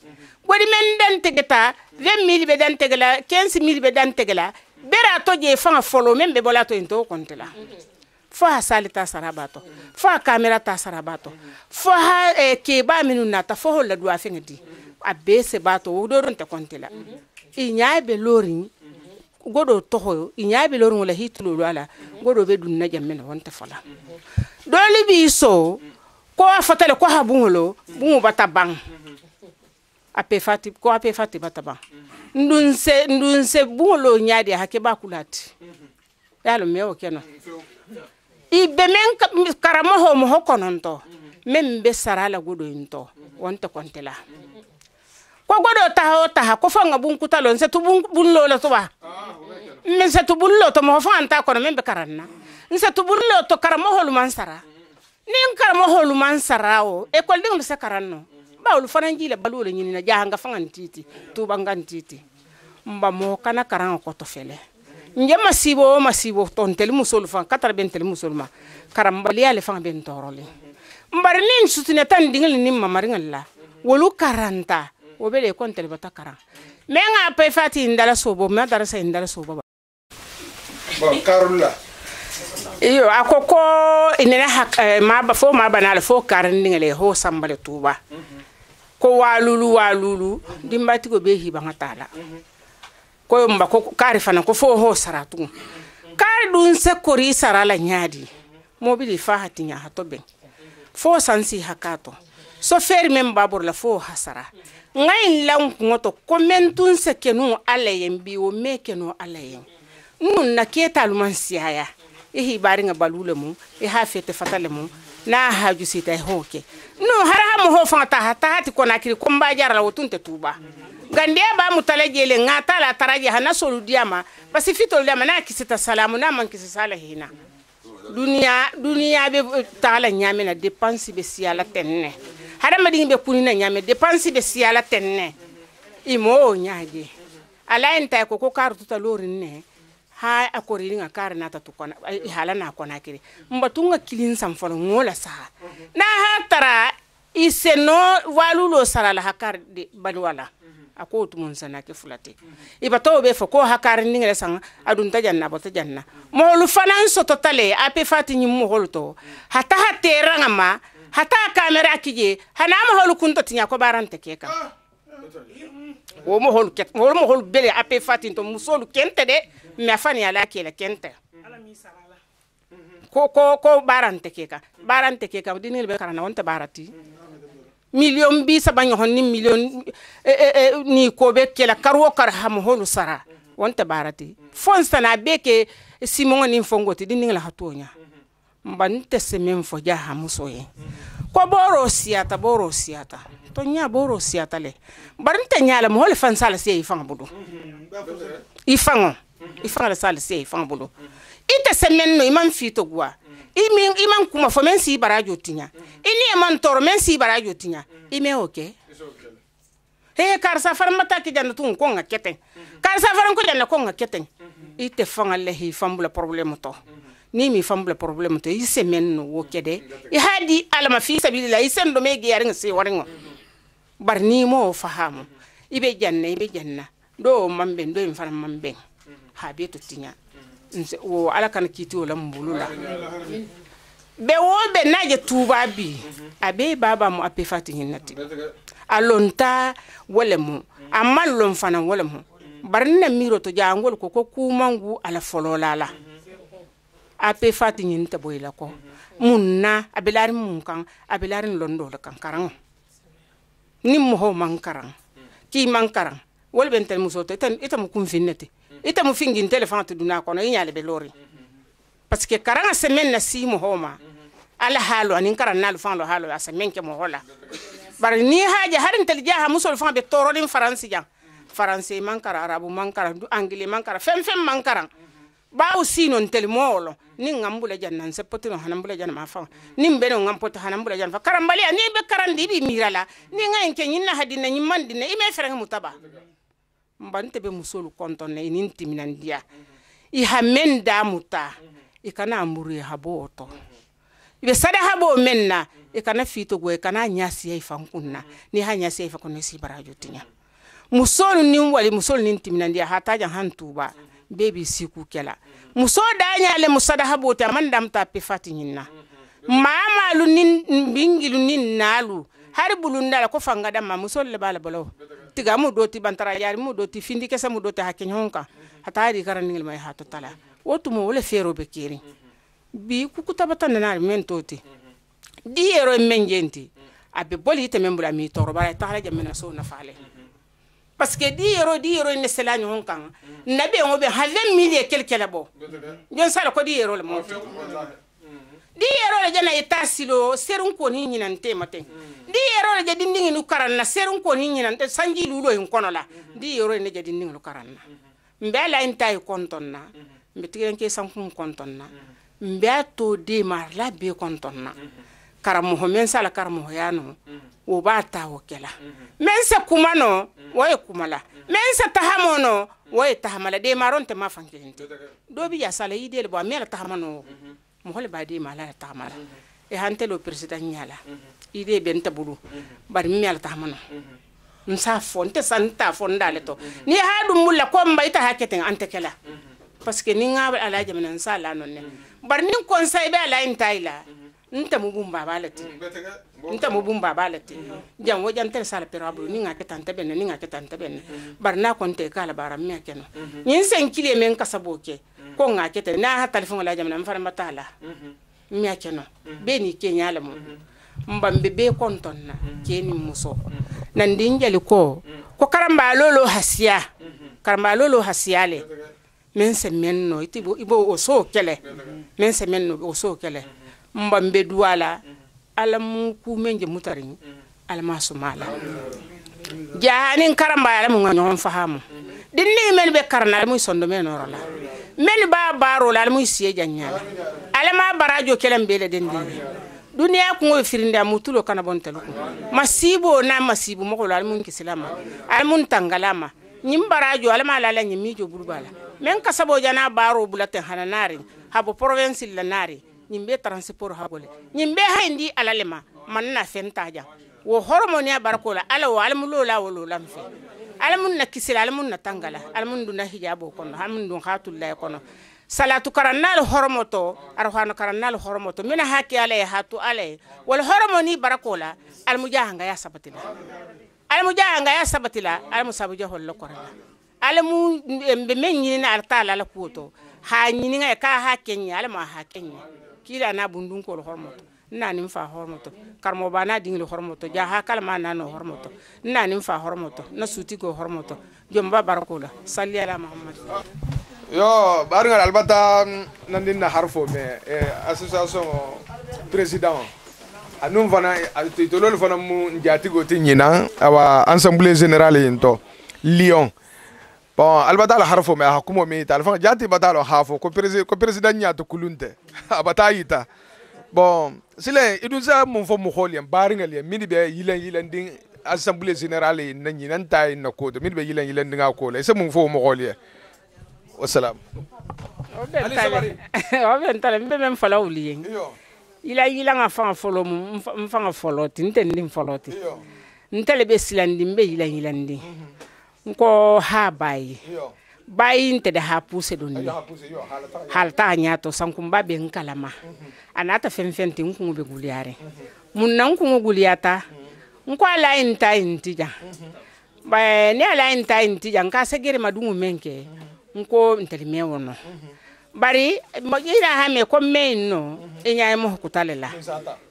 goɗi men dantege 20 mille ɓe dantege 15 mille ɓe dantege bera to je fanga folo men ɓe ɓola to en to la fo ha sali ta sarabato fo ha kamera ta sarabato fo ha eh, keba minu nata fo holla duwa feŋe di a bee se bato wo ɗoɗonte konte la i ñaaɓe e looriŋ goɗo tohoyo i bi la ñaaɓilorgol a la ala goɗo ɓe ɗum najammen wonta fola ɗoli ɓii so ko a fotale ko ha buŋolo buŋo bata baŋ ape fati ko ape fati bata baŋ ndun ndunse ndun se buŋolo ñaadi a hake ɓa kulati yaalo mewo no i be men karamoho moho kononto men be sarala goɗoyin to wonte kontela mm -hmm. ko goɗo taha o taha ko fanga bun kutalo se tu bun bun lolo min se tu bun loto mo fo anta kono min be karanna nse tu bun loto karamo holu man sara karamo holu man sara o école dingum se karanno bawlu fana jila balole nyinina jahanga fanga ntiti tuba nga ntiti mba mo kana karan ko to fele nje masibo masibo ton tel fan katar ben tel ma karam bali ale fan ben torole mbar nin sutine tan dingel nin mamaringal la wolu karanta o be le kon telebata karan me ŋa pe fati indala sobo ma darasa indala sobo ba bon karula iyo a ko ko inene eh, maba fo maba na le fo karan dinga le ho sambale tuba ko walulu walulu dimbati ko be hiba ŋa tala ko mba ko kari fana ko fo ho saratu kari dun se kori sarala nyadi mobili fa hatinya hato ben fo sansi hakato sofɛri mɛn b'a bɔrɔla fo hasara nka in la n kuŋɔ tɔ ko mɛn tun se kɛnu ala ye bi o mɛ kɛnu ala ye n na k'e ta aluman siyaya i h'i baari ŋa balu lemu i h'a fete fata lemu n'a haju sita i e h'o kɛ n'o hara ha mɔgɔw fanga taha taha ti kɔnakiri ko n b'a jara la o tun tɛ tuba gandiya b'a mutala jele ŋa t'a la tara je hana solu diya ma parce fitolu diya ma n'a kisita salamu n'a man kisi sala hina duniya duniya be eh, tagala ɲaamina depansi be siyala tɛnnɛ hadamaden bɛ kuni na ɲaamɛ depansi bɛ siyala tɛnnɛ i moo ɲaaje ala yen ko ko kaari tuta loorin ne ha a koriri ŋa naata tu kɔna hala naa kɔna kiri mba tun san fɔlɔ ŋo la saha na ha tara i senno waalulo sara la ha kaari de baluwa la a ko tumun sana ke fulate ibato be fo ko hakari ningere sanga adun ta janna bota janna moholu fanan soto ape fati nyim moholu to hata hatera ngama hata kamera kije hana mo kunto tinya ko barante ah, ah. ke kam wo mo ket wo mo bele ape fatin to musolu kente de me afani ala ke la kente ko ko ko barante ke ka barante ke ka dinel be karana wonta barati million bi saba ɲɔgɔn ni million eh, eh, eh ni ko be kɛla kari o kari hamoholu sara wonta barati fon sana a be ke simɔgɔ ni fongo ti di ningla hatuo ɲa mba n tɛ se min fɔ ja hamuso ye ko boro siyata boro siyata to nya boro siyata le bari n tɛ nya la mɔgɔ le fan sa la se i fanga bolo i fanga i fanga la sa la se i fanga bolo i tɛ se min no i man fi to guwa i min i man kuma fɔ min si bara jo tiɲa i ni e man tɔɔrɔ min si bara jo tiɲa i mɛ o kɛ he karisa fara mata ki janna tun ko nga keten karisa fara ko janna ko nga keten i tɛ fanga le hi fambula problème to ni mi famble problem to i semen no wo kede i hadi alama fi sabilila i sen do me gi yaringa si waringo bar ni mo fahamu ibe janna ibe janna do mambe do en fana mambe ha be to tinya wo ala kan kiti wala mbulula be wo be naje tuba bi abe baba mu ape fatin nati alonta wala mu amma lon fana wala mu bar na miro to jangol ko ko kumangu ala fololala mm -hmm ape fati nyin tɩ yĩnd tɩ boeela kɔ munna a mun kan d mum kaŋ a be la ni mo ho man karang ki man karang wol ben tel muso te tan itam kum finnete itam fingin tele fãa tɩ dũnaa kɔnɔ y be lori parce que karang a men na sɩɩ mosɔ ma ala halo a nin karaŋ naal lo halo a sẽn ke mo hola bar ni haaje harin tel jaha muso musol be tɔɔrɔ ne faransi jãŋ faransi maŋ kara arabu maŋ kara angile maŋ kara fɛn fɛn maŋ karaŋ bawo sino nteli molo ni ngambule janna nsepote no hanambule janna mafa ni mbeno ngampoto hanambule janna karambali ni be karandi bi mirala ni ngai ke nyinna hadina nyimandi ne ime fere mutaba mbante be musolu konton ne ninti minandia i hamenda muta ikana amuru ya haboto ibe sada habo menna ikana fito go kana nyasi ya ifankunna ni ha nyasi ya ifakunna si barajo tinya musolu ni wali musolu ninti minandia hataja hantuba mm -hmm. be b'i siku kɛla muso da ɲale musadaha bota man damta pe fati ɲinna mamalu ni bingilu ni nalu hari bulundala ko fanga da ma muso le bala balaw tiga mu doti bantara yari mu doti findi kesa mu doti hakke ɲon kan hata di karan ngil mai hato tala o tumo wala fero be kiri bi kuku tabata nana men toti di ero men jenti abe boli teme mbula mi toro bara tahla jamena so na fale parce que di yoro di yoro ne sela nyon kan na be ngobe halen milie kel kela bo jon sala ko di yoro le mm. di yero le jana ita silo serun ko ni nyina nte mate mm. di yero le jadi ndingi nu karanna serun ko ni nyina nte sanji lulo en kono la di yero ne jadi ndingi nu karanna mbela intai kontonna mbetigen ke sankun kontonna mbe to de mar la be kontonna mm -hmm karamɔgɔ mensa la karamɔgɔya nɔ o b'a ta o kɛla mensa kuma nɔ o ye kuma la mensa tahamo nɔ o ye tahama la deema tɛ ma fan kelen tɛ dɔ bi yasa la i le bɔ a mɛ la tahama nɔ mɔgɔ le b'a deema ala la tahama la e han tɛ lo peresidan ɲa la i de n tɛ bolo bari min ala tahama nɔ n s'a fɔ n tɛ sa n t'a fɔ n d'ale tɔ n'i y'a dun bolo la ko ba i ta hakɛ tɛ an tɛ kɛ la parce que ni n ka ala jamana n s'a la nɔ nɛ bari ni conseil bɛ ala in e ta i la. Mm-hmm nta mubumba balati mm, nta mubumba balati jam wo jam tel sala pero abulu ninga ke tanta benne ninga ke tanta benne mm-hmm. barna konte kala bara me keno mm-hmm. nyin sen kile men kasaboke mm-hmm. ko nga ke te na ha telefon la jam na mfara matala me keno beni ke nyala mo mbambe be konton na keni muso nan dinjali ko ko karamba lolo hasiya karamba lolo hasiyale men se men no itibo ibo o kele men se men no o kele mba mbe duwala mhm. ala mu ku menje mutari mhm. ala ma sumala jahani karamba ala mu ngon fahamu mhm. dinni men be karna mu sondo men orola men ba baro la mu siye janyala ala ma barajo kelam be le dendi duniya kungo firinde a mutulo kana bontalu kun masibo na masibu mogolo ala mun kisilama ala mun tangalama ñim barajo ala ma lala ñimmi jo bulbala men kasabo jana baro bulate hananari habo province la nari ñiŋ be transport ha bole ñiŋ be hayin di alla le ma maŋ na feŋ taaja wo horomoniya barako la alla wo alamuloo la wo lolaŋ fe ala mun na kisila ala mun na tangala ala mun na hijabo kono ala mun dun hatullaye kono salatu karannal hormoto arhanu karannal horomoto mina haki ala ya hatu ala wal horomo ni barakola al mujahanga ya sabatila al mujahanga ya sabatila al musabuja hollo korala al mu be men na al tala la kuto ha nyini ka ha kenya al ma ha kenya kila na bundun kol hormoto nna nin fa hormoto karmo ba na dingil hormoto ja ha kalma na no hormoto nna nin fa hormoto na suti ko hormoto jomba barkola salli ala muhammad yo barngal albata nandin mm, na harfo me eh, association président anum fana tolol fana mu njatigo ti ɲina awa assemblée générale yin to lyon bon albatalo harfo me aha kumo mi ta alfan jati batalo hafo ko president ko president nyato kulunte abata [laughs] yita bon sile idun sa mun fo mu khol yam baringal yam mini be yilan yilan din assemblée générale nan yi nan tay na ko mini be yilan yilan din ko le se mun fo mu khol yam wassalam o ben tale mbe men fala wuli yeng ila yila nga fanga folo mu mfanga folo tin ten din folo tin ntele be silandi mbe yilan yilan din mhm. nko ha bayi bayi nte da ha puse don ni halta anya to sankumba be nkalama mhm. anata fenfenti nkungu be guliare munna nkungu guliata nko ala inta intija mhm. ba ne ala inta intija nka segere madungu menke mhm. nko ntelime wono bari ira ha me ko me no inya mo kutalela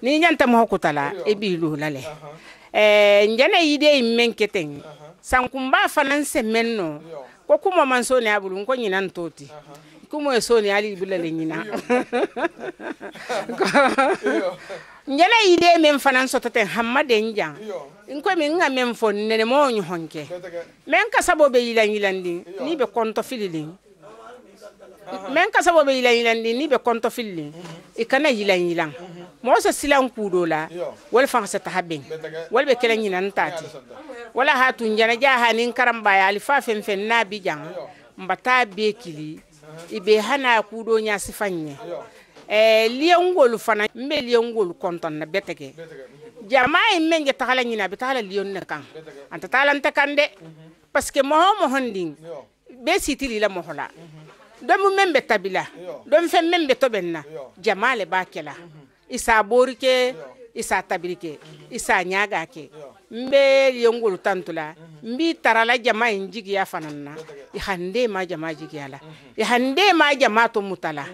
ni nyanta mo kutala ebi lu lale eh njana ide imenketen sankunba fanan n sɛmɛn ko kumɔ man so ne a n ko ɲina n to ti kumɔ ye so ne hali i bolo le ɲina n [laughs] yɛlɛ yide min fana n sɔtɔ tɛ hama de n jan n ko min n ka min fɔ nɛnɛmɔ ɲɔgɔn kɛ mɛ n kasa bɔ bɛ yilayilandi n'i bɛ kɔntɔ fililen mɛ n kasa n'i bɛ kɔntɔ fililen i kana yilayilan moso silan kudo la wal fang sa tahabin wal be kelen yinan tati wala ha tun jana ja ha nin karam ya alfa fen fen na bi jang mbata be kili uh-huh. ibe hana kudo nya sifanye eh liyan gol fana mbe liyan gol konton na beteke mhm. jama'i e men je tagala nyina be tagala liyon ne kan anta talan ta kande mhm. parce que moho mohonding be sitili la mohola mhm. dom men be tabila dom fen men be tobenna jama'a le ba kela isa bori isa tabirike isa ɲaga kɛ n be tantula n tarala jama in jigiya fana na ma jama jigiya la ma jama to mutala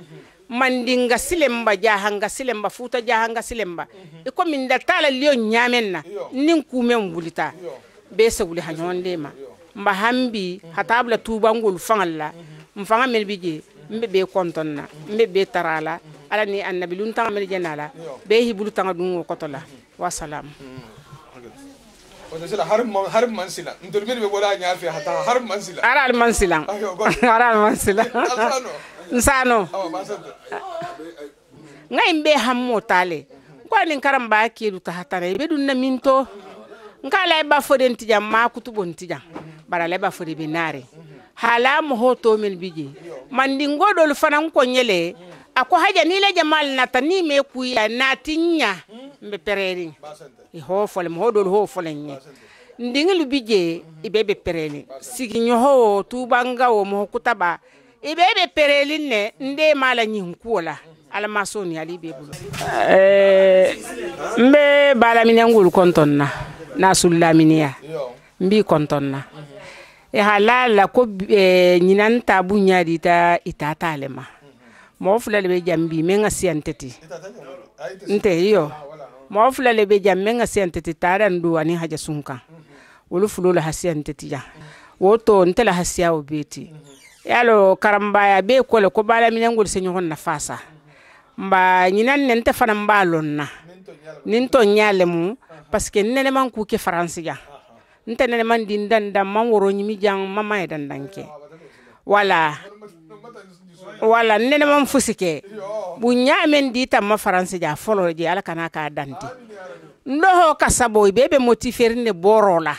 mandinga silemba jahanga silemba futa jahanga silemba i komi n da tala liyo ɲamen nin kumen wulita be se wuli haɲɔgɔn de ma mba hambi hata bila tubangolu faŋal la n be be kɔntɔn be tarala ala ni annabi lu taŋa meli jena la bee bulu tanga dun wo koto la wasalam mm. har man sila ntolu meli be bola ñaa fe hata har man sila ara al man sila ara ah, [laughs] al man sila nsano [laughs] nga in be hammo tale ko anin karam ba ta be dun na minto nka la ba foden tijan ma kutubo tijan bara la ba fode be nare hala mo ho to mel biji mandingo dol fanan ko nyele akwa haja nile jamal na tani me kuya na tinya hmm? mbe pereri i ho fole mo do ho fole nye ndingi lubije hmm. ibe be pereri siginyo ho tubanga wo mo kutaba ibe pereli pereri ne nde mala nyi nkuola ala masoni ali be bulu eh mbe bala minangul kontonna na sulaminiya mbi kontonna e halala ko eh, nyinan tabu nyadi ta ita talema mɔgɔ fila le bɛ ja bi mɛ n ka siyan tɛ ten n tɛ mɔgɔ fila le bɛ ja mɛ ka siyan tɛ do ani hajasun kan olu fulo la hasiyan tɛ ten ja o to n la hasiya o bɛ yalo karambaya bɛ kɔlɛ ko baala minɛn ko se ɲɔgɔn nafa sa nba ɲinan nɛ n tɛ fana n b'a lɔn na ni n tɔ parce que nene man k'u ke france ja nte nene man di n da man woro ɲimi jan n ma ma yɛrɛ wala wala nenema n fusikee bunya men di tamma faransi ja folo je ala kana ka danti ndoho kasabo ibe be motiferinne boro la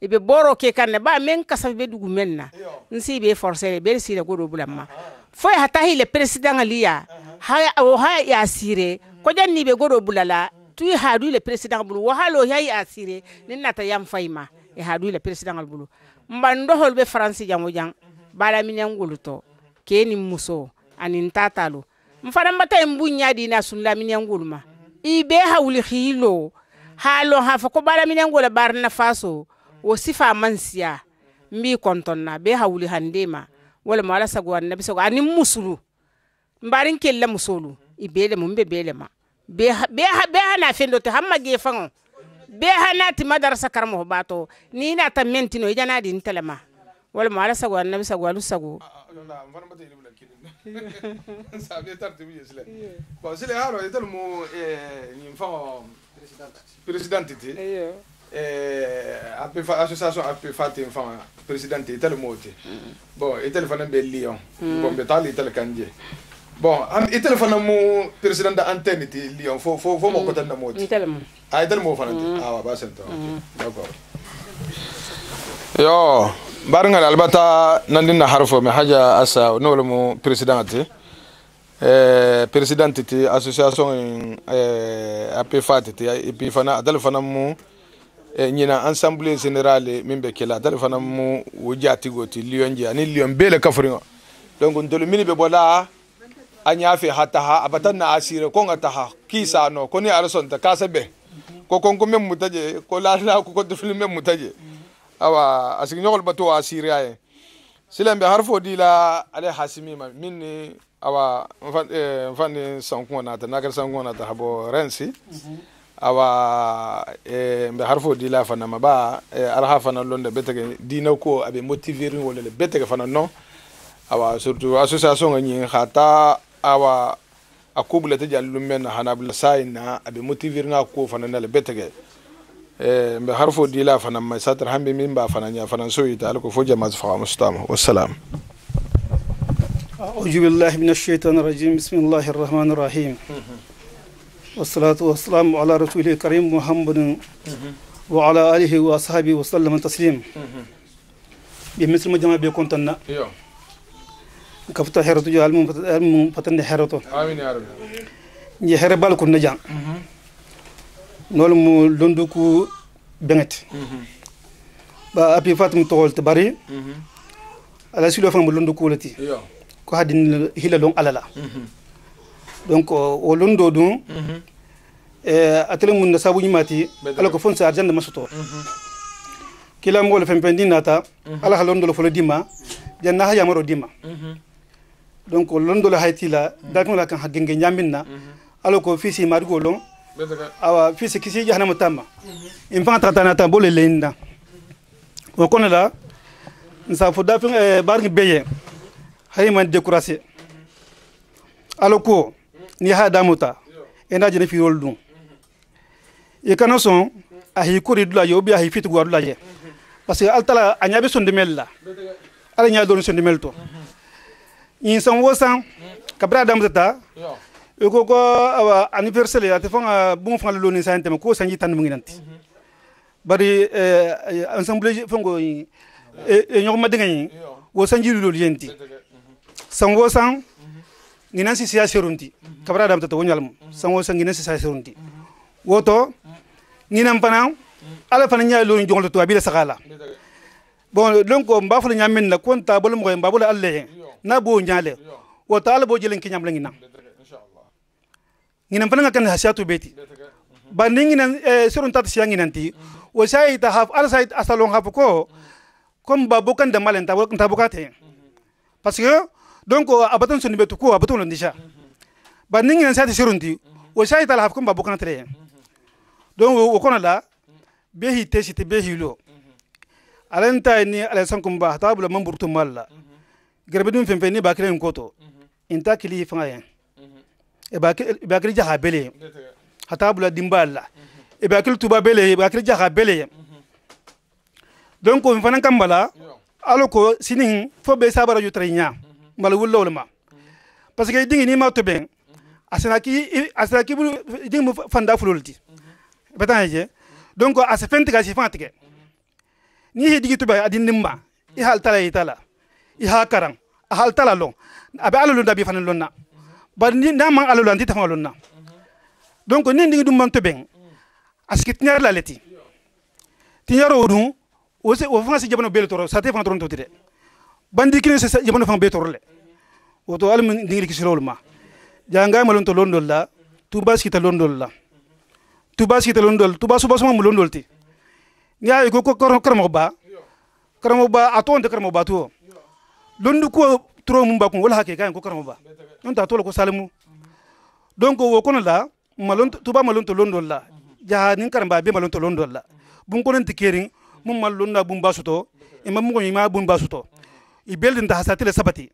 ibe boro ke kanne ba men kasabe be dugu men na nsi be forcer be sire godo bulamma fo hata hile president aliya haya o haya ya sire ko janni be godo bulala tuy hadu le president bulu wa halo haya ya sire nin nata yam fayma e hadu le president bulu mbandohol be faransi jamu jang bala minen guluto keni muso ani ntatalo mfana ta lo dina sunla ma ta ye n bu ɲa di na sun laminɛngolu ma i be ko baaraminɛngo la baarina faso wo sifa mansia mbi n be hawuli handema wala mala sagu sago annabi sagu ani musulu mbarin kella musulu ibe le mumbe bele ma be beelema be ha na fen te hamma ge fango be ha na ti madarasa karmo bato ni na ta mentino i janaa di n telema walama ala sago annabi sago alu sagu jonda mfana mbata ile bila kilinda [laughs] sabe tarti bi ah, sile ba sile haro etel mo eh ni mfano presidente ti eh ape fa association ape fa ti mfano presidente etel mo ti mm-hmm. bon etel fana be lion mm. bon be tali etel kanje bon etel fana mo president da antenne ti lion fo fo fo mm. mo kota na mo ti etel mo ah etel mo fana ti mm. ah ba sento d'accord yo barŋal albata nandinna harfo mi haja asa nowolemu président ti ti association eh, api fati ti et fana adal fana mu eh, ñina ensemble général e min be kela adal fana mu wo jatigo ti lion ji ani lion bele kafuriŋo donc ntolu mini be bola a ñafe ha taha abatan na asire ko nga taha kisano ko ni arsonta kasa be ko konko mem mutaje ko lalako ko defli mem mutaje mm -hmm. awa asigi nyogol bato a syria ye silan be harfo di la ale hasimi ma min ni awa nfan ni sankuŋo nata nakar sankuŋo nata habo rensi awa mbe harfo di la fana ma ba alaha fana londe betege dina ko abe motiverin wala le betege fana non awa surtout association ga nyin khata awa akubule te jallum men hanabla sayna abe motiverin ko fana na le betege Eh, mbe har fo dila fana ma satar hambe min ba fana nya fana so yita alko fo jama'a fa mustam wassalam أعوذ بالله من الشيطان الرجيم بسم الله الرحمن الرحيم والصلاة والسلام على رسوله الكريم محمد وعلى آله وأصحابه وسلم تسليم بمثل ما جمع بيكون تنا كفتا حيرتو جو علم فتن حيرتو آمين يا رب يا حير بالكم نجام nol mu lunduku benget ba api fatum togol te bari ala silo fam lunduku lati ko hadin hila long alala donc o lundo dum atele mun na sabu nyimati ala ko fonsa arjanda masuto kila mo le fempendi nata ala halondo lo folo dima janna haya maro dima donc londo lo haitila dakno la kan hagenge nyaminna ala ko fisi margo long awa fisi kisi jahana tamma impa fa ta tana lenda o la nsa fu da fin beye hay man décourager aloko ni ha damuta ena jene fi rol dum e kana son a hi kuri dula yo bi a hi fitu gwa ye parce que altala a nyabe son de mel la ala nya do son mel to in son wosan kabra damuta i ko ko awa anniversaire le ate fanga bon fanga le loni sa ntema ko sanji tan mungi nanti bari eh, ensemble fango e eh, eh, nyogma dinga yi wo sanji lu loli mhm. sango sang nginan si sia serunti mhm. kabra dam tata wonyal mhm. sango sang nginan si sia serunti woto nginan pana ala fana nya loni jonglo to abila sakala bon donc mba fala nya men konta bol mo mba bol alle na bo nyaale woto ala bo jelen kinyam la nginan nginan fana kan hasiyatu beti bandi eh, nginan surun tat siang nginan ti o sai ta haf al sai asalon haf ko kom babu kan da malen ta kan ta parce que donc abatan sunni betu ko abatan londisha bandi nginan sai surun ti o sai ta haf kom babu kan tre donc o kona la behi tesi te behi lo alanta ni alasan kumba ta bula mamburtu malla garbe dum fen koto inta kili fanga yen ibe jaha bele ye hata bula dimba la ibe hakili tuba bele ye jaha bele donc fana kan bala sini fo be sabara ju tare ɲa mbala wulla wol ma parce que dingi ni ma to ben asana ki asana ki dingi mu fanda fulol batan ye donc a se fenti ga si fantige ni he digi tuba adin nimba i hal tala itala i ha karam a hal tala long abe ala lo dabi fanan lonna bari ni nda man alolo anti tafan alonna donc ni ndigi dum man to ben aski tinyar la leti tinyar o dun o se o fansi jabano bel toro sate fan toron to tide bandi kini se jabano fan be toro le o to almu ndigi ki sirol ma janga malon to londol la tubas kita londol la tubas kita londol tubas subas ma londol ti ni ay ko ko karamo ba karamo ba aton de ba to londu ko turo mun ba kun wala hakɛ kan ko karamo ba non ta tolo ko salimu donc wo kono la malon tuba malon to lon la jaha nin karamba be malon to lon la bun kono tikerin mun malon na bun basuto imam mun ma bun basuto i beldin ta hasati le sabati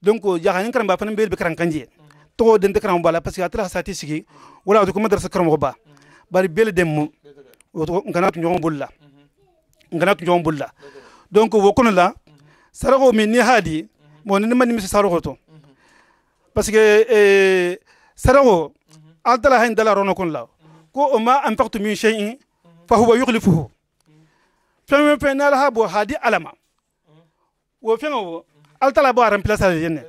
donc jaha nin karamba fanan be be karan kanje to den de karamo bala parce que atla hasati sigi wala ko madrasa karamo ba bari bel dem mu ngana to ñoom bulla ngana to bulla donc wo kono la sarago min ni haadi bon ni ne ma nimisi saro to mm-hmm. parce que eh, alta mm-hmm. la tala hain e dala rono kon la mm-hmm. ko o ma anfaqtu min shay'in fa huwa yukhlifuhu fɛn fɛn fɛn n'ala hadi alama wo fɛn alta al tala bo aran place ale yenne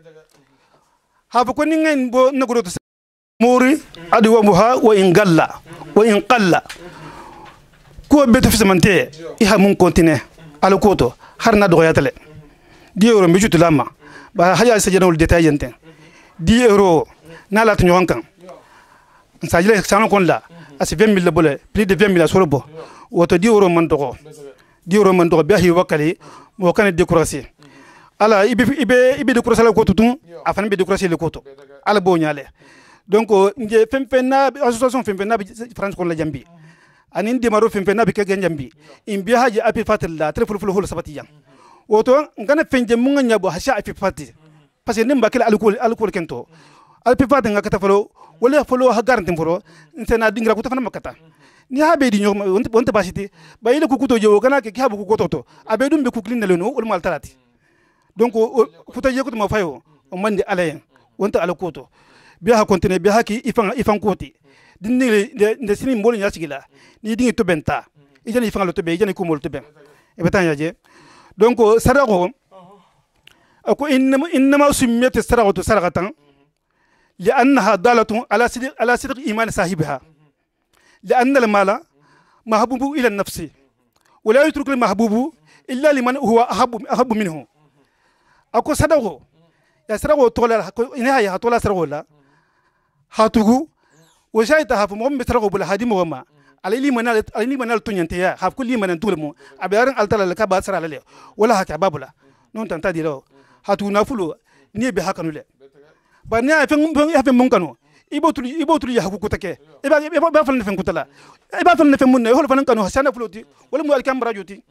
ha ko ni ngai bo nagoro to muri adi wa muha wa in galla wa in qalla ko beto fi samante i e ha mun kontine ala ko to har na do yatale diyo e ro mbi ba haja sajanawol détail yen ten 10 euro na lata ɲɔgɔn kan sajila sanu kon la mhm. asi 20 mille bole plus de 20 mille a soro mhm. woto 10 euro man dɔgɔ 10 euro man dɔgɔ bɛɛ hi wakali mɔgɔ kana décourager mhm. ala i bɛ i bɛ décourager la ko tutun a fana bɛ décourager le ko ala b'o ɲa donc nje fɛn na association fɛn na france kɔnɔ la jambi ani n demaro fɛn na bɛ kɛ jambi n haji api fatel la tere fɔlɔfɔlɔ holo sabati yan woto ngana fenje munga nyabo hasha afi fati parce que nimba kila alcool alcool kento alfi fati ngakata folo wala folo ha garanti folo nsena dingra kuta fana makata ni ha be di nyoma wonte basiti bayile kukuto je kana ke kihabu kukoto to abedum be kuklin daleno wal mal talati donc kuta je kuto mafayo o mande alayen wonte alkoto bi ha kontene bi ha ki ifan ifan koti dinni de sini mbolo nyasigila ni dingi to benta ijani ifan lo to be ijani kumol to ben e betan yaje donc sadako euh, uh-huh. ako innama innama summiyat sadaqatu sadaqatan لأنها دالة على صدق على صدق إيمان صاحبها لأن المال محبوب إلى النفس ولا يترك المحبوب إلا لمن هو أحب أحب منه أكو صدقه يا صدقه طولا إنها يا طولا صدقه لا هاتوغو وشايتها فمهم بصدقه بلا هادي مغمى على لي من على لي من التوني انت يا هاب كل من طول مو ابيارن التلا لك باسر على لي ولا هك بابلا نون تنتا دي لو هاتو نافلو ني بي هكنو لي بني افن بن افن مون كانو ibo tuli ibo tuli ya hakuku take iba iba ba falne fen kutala iba falne fen munne hol fanan kanu hasana fuloti wala mu alkam rajuti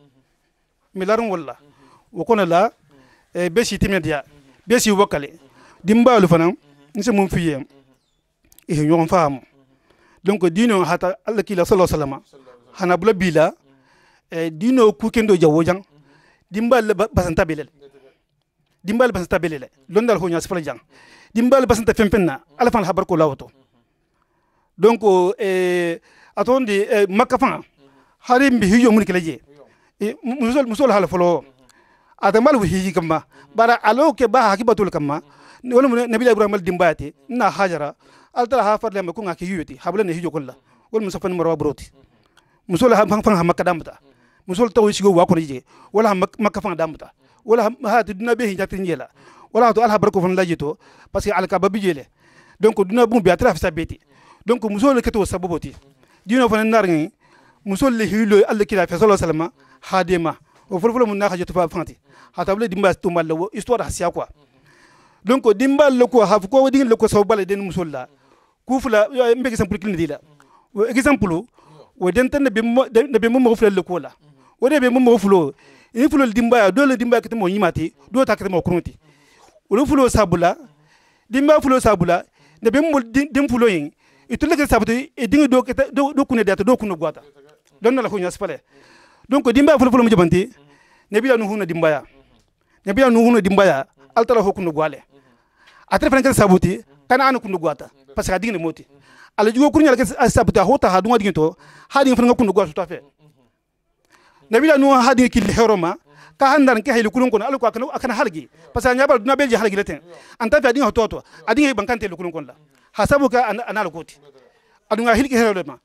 milarun walla wo kono la e besi timedia besi wakale dimbalu fanan nse mun fiye e nyon faamu donc dino hata allah kila sallallahu alaihi wasallam hana bula bila e dino ku kendo jawo jang dimbal basanta belele dimbal basanta belele londal ho nyas fala jang dimbal basanta fempenna ala fan habar ko lawto donc e atondi e makka harim bi mbi hiyo mun kelaje e musol musol hala folo adamal hiji kama bara alo ke ba hakibatul kama wala nabila ibrahim al dimbati na hajara altala ha farle kunga ki yuti habla ne hijo kolla wol musafan marwa broti musol ha fang fang makka damta musol taw sigo wa kono wala makka fang damta wala ha dina be hinja tinjela wala to alha barko fon lajito parce que alka babi jele donc dina bum bi atraf sabeti donc musol ke saboboti dino fon nar ngi musol le hilo alla kila fa sallallahu alaihi wasallam hadema o fofolo mun na hajo fa fanti hata bla dimba to mallo histoire ha siya quoi donc dimbal le ko ko wadi le ko so balade den musol kufula eh, mbe exemple kilni dila exemple eh, wo denten ne be ne be mo fula le kola wo de be mo fulo ni fulo dimba do le dimba kitmo nyimati do ta kitmo kurunti wo fulo sabula dimba fulo sabula ne be dim fulo yin itule e ke sabto e dingi do do kunne data do kunne gwata don na la ko nyas pale donc dimba fulo fulo mo jobanti ne bila nu huna dimba ya ne bila nu huna dimba ya altala hokuno gwale atre frankel sabuti kana an kundu gwata parce que a moti ala jugo kurnya la a sabta hota hadu dunga diginto hadi dinga fanga kundu gwata fe nabila nu ha dinga kil horoma ka handan ke hayli kulun kono ala ko akana akana halgi parce que nyabal duna belji halgi leten an tafe dinga hototo adinga bankante kulun kon la hasabuka an anal koti adunga hilki horoma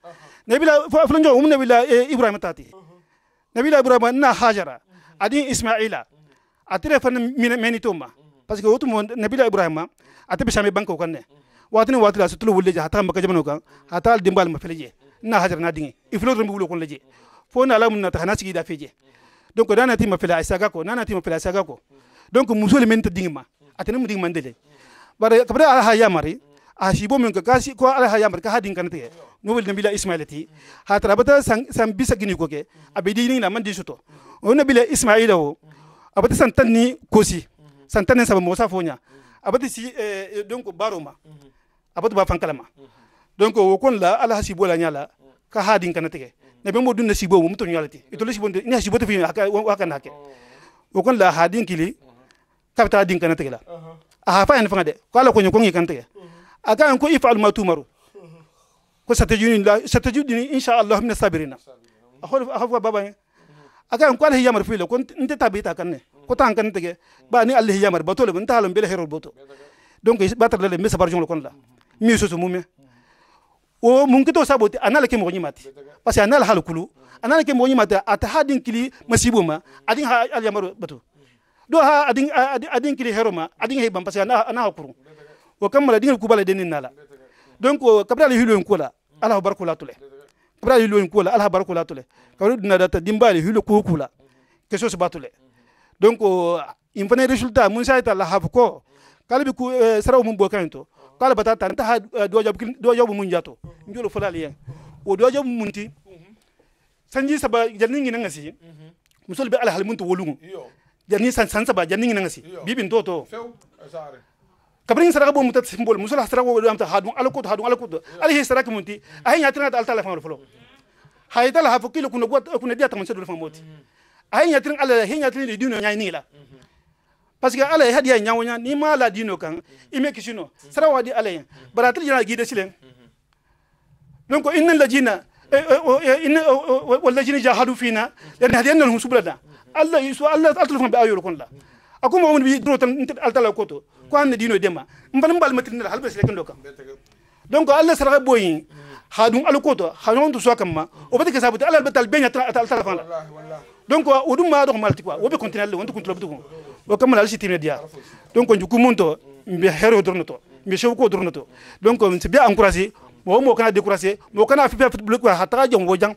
nabila fulanjo umna bila e, ibrahim tati nabila ibrahim na hajara adi ismaila atire fan menitoma parce que otum nabila ibrahim ate be shame banko kanne watini wati la sutulu wulle ja hatam bakaje manu kan dimbal ma feleje na hajar na dingi iflo rumbi wulo kon fo na alamun na tahana sigi da feje donc dana ti ma fela isaga ko nana ti ma fela isaga ko donc musuli men ta dingi ma atene mu dingi mandele bare kabra ala ha yamari a shibo men ka kashi ko ala ha yamari ka hadin kan no wil nabila ismaila ha tarabata san bisa gini ko ke abidi ni na mandi suto o nabila ismaila abata san tanni kosi san tanni sabu mosa fonya abati si eh, eh donc baroma mm -hmm. abati ba fankalama mm -hmm. donc eh, wo kon la ala hasibo la nyala ka hadin kana tege mhm. ne be mo dunna sibo mo to nyalati ito le sibo ni hasibo to fi aka aka nake oh. wo la hadin kili mhm. kapta din kana tege la uh-huh. aha fa en fanga de ko ala mhm. ko nyoko ngi kan tege aka en ko ifal ma tumaru ko satajuni la satajuni insha Allah min sabirina akhol akhol baba eh. aka en ko ala hiyamar fi le kon nte tabita kan ne potan kan tege ba ni allah yamar bato le nta halon bele hero boto donc batar le mesa barjon kon la mi so so mumia o mun kito saboti anala ke mo nyimati parce que anala halkulu anala ke mo nyimati atahadin kili masibo ma adin ha allah yamar bato do ha adin adin kili hero adin he ban parce que ana ana hakuru o kamala dingal kubala denin nala donc kabra le hilo en kula ala barkula tule kabra le hilo en kula ala barkula tule kawdu na data dimbali hilo kula keso sabatule donc in fana résultat mun sa ta lahab ko kala bi ku sara mun bo kan to kala bata tan ta do job do job mun jato njolo fala liye o do job mun ti sanji saba janni ngina ngasi musul mhm. be alhal mun to wolungu janni san san saba janni ngina ngasi bibin to to kabrin sara bo mutat simbol musul sara bo do am ta hadun alakut hadun alakut alhi sara ko mun ti ay nyatina ta alta la fam mhm. hayta la hafu kilo kuno kuno dia ta mun se do moti mm -hmm a ye ɲɛtiri ala la he ɲɛtiri ni la parce que ala ye hadiya ye ni ma la dino kan i me kisi no di ala ye bari jana gide silen donc inna lajina e, e, e, inna wallajina jahadu fina yani hadiya nan husubla da alla yusu alla atul fan be ayol kon la akuma on bi dro tan alta la koto ko an dino dema mban mbal matin la halbe sele kendo kan donc alla sara boyin hadun alkoto hadun to so kamma o ka sabuta alla batal benya alta la fan la donc o ɗum maɗo ko malti quoi woɓe continue wonde kuntuloɓe tugu o kammala alsi timne diya donc jukku mum to mbi hero dorno to mbi chef ko dorno to donc euh, c'est bien encouragé mo mo kana découragé mo kana fifa football quoi ha jom wo jang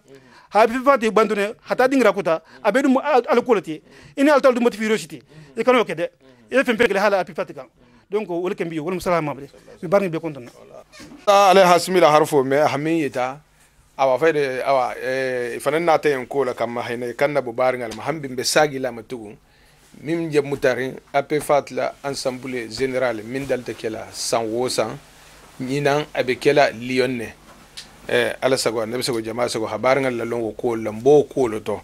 ha fifa te bandune hata dingira kuta abe ɗum alkolati ina altal ɗum moti firosité e kano kede e fempekele haala api fati kan donc wol euh, ke mbiyo wolmo salamamade mi barni ɓe contonna ala hasmila harfo mais ahmin awa fayde awa e eh, eh, fanan nata yen kola kamma hayna kanna bo barngal ma hambe be sagila ma tugu mim je mutari ape fatla ensemble général min dalta kela san wo wosan ñinan abe kela lionne e ala sago annabi sago jama sago habarngal la longo ko lambo kolo to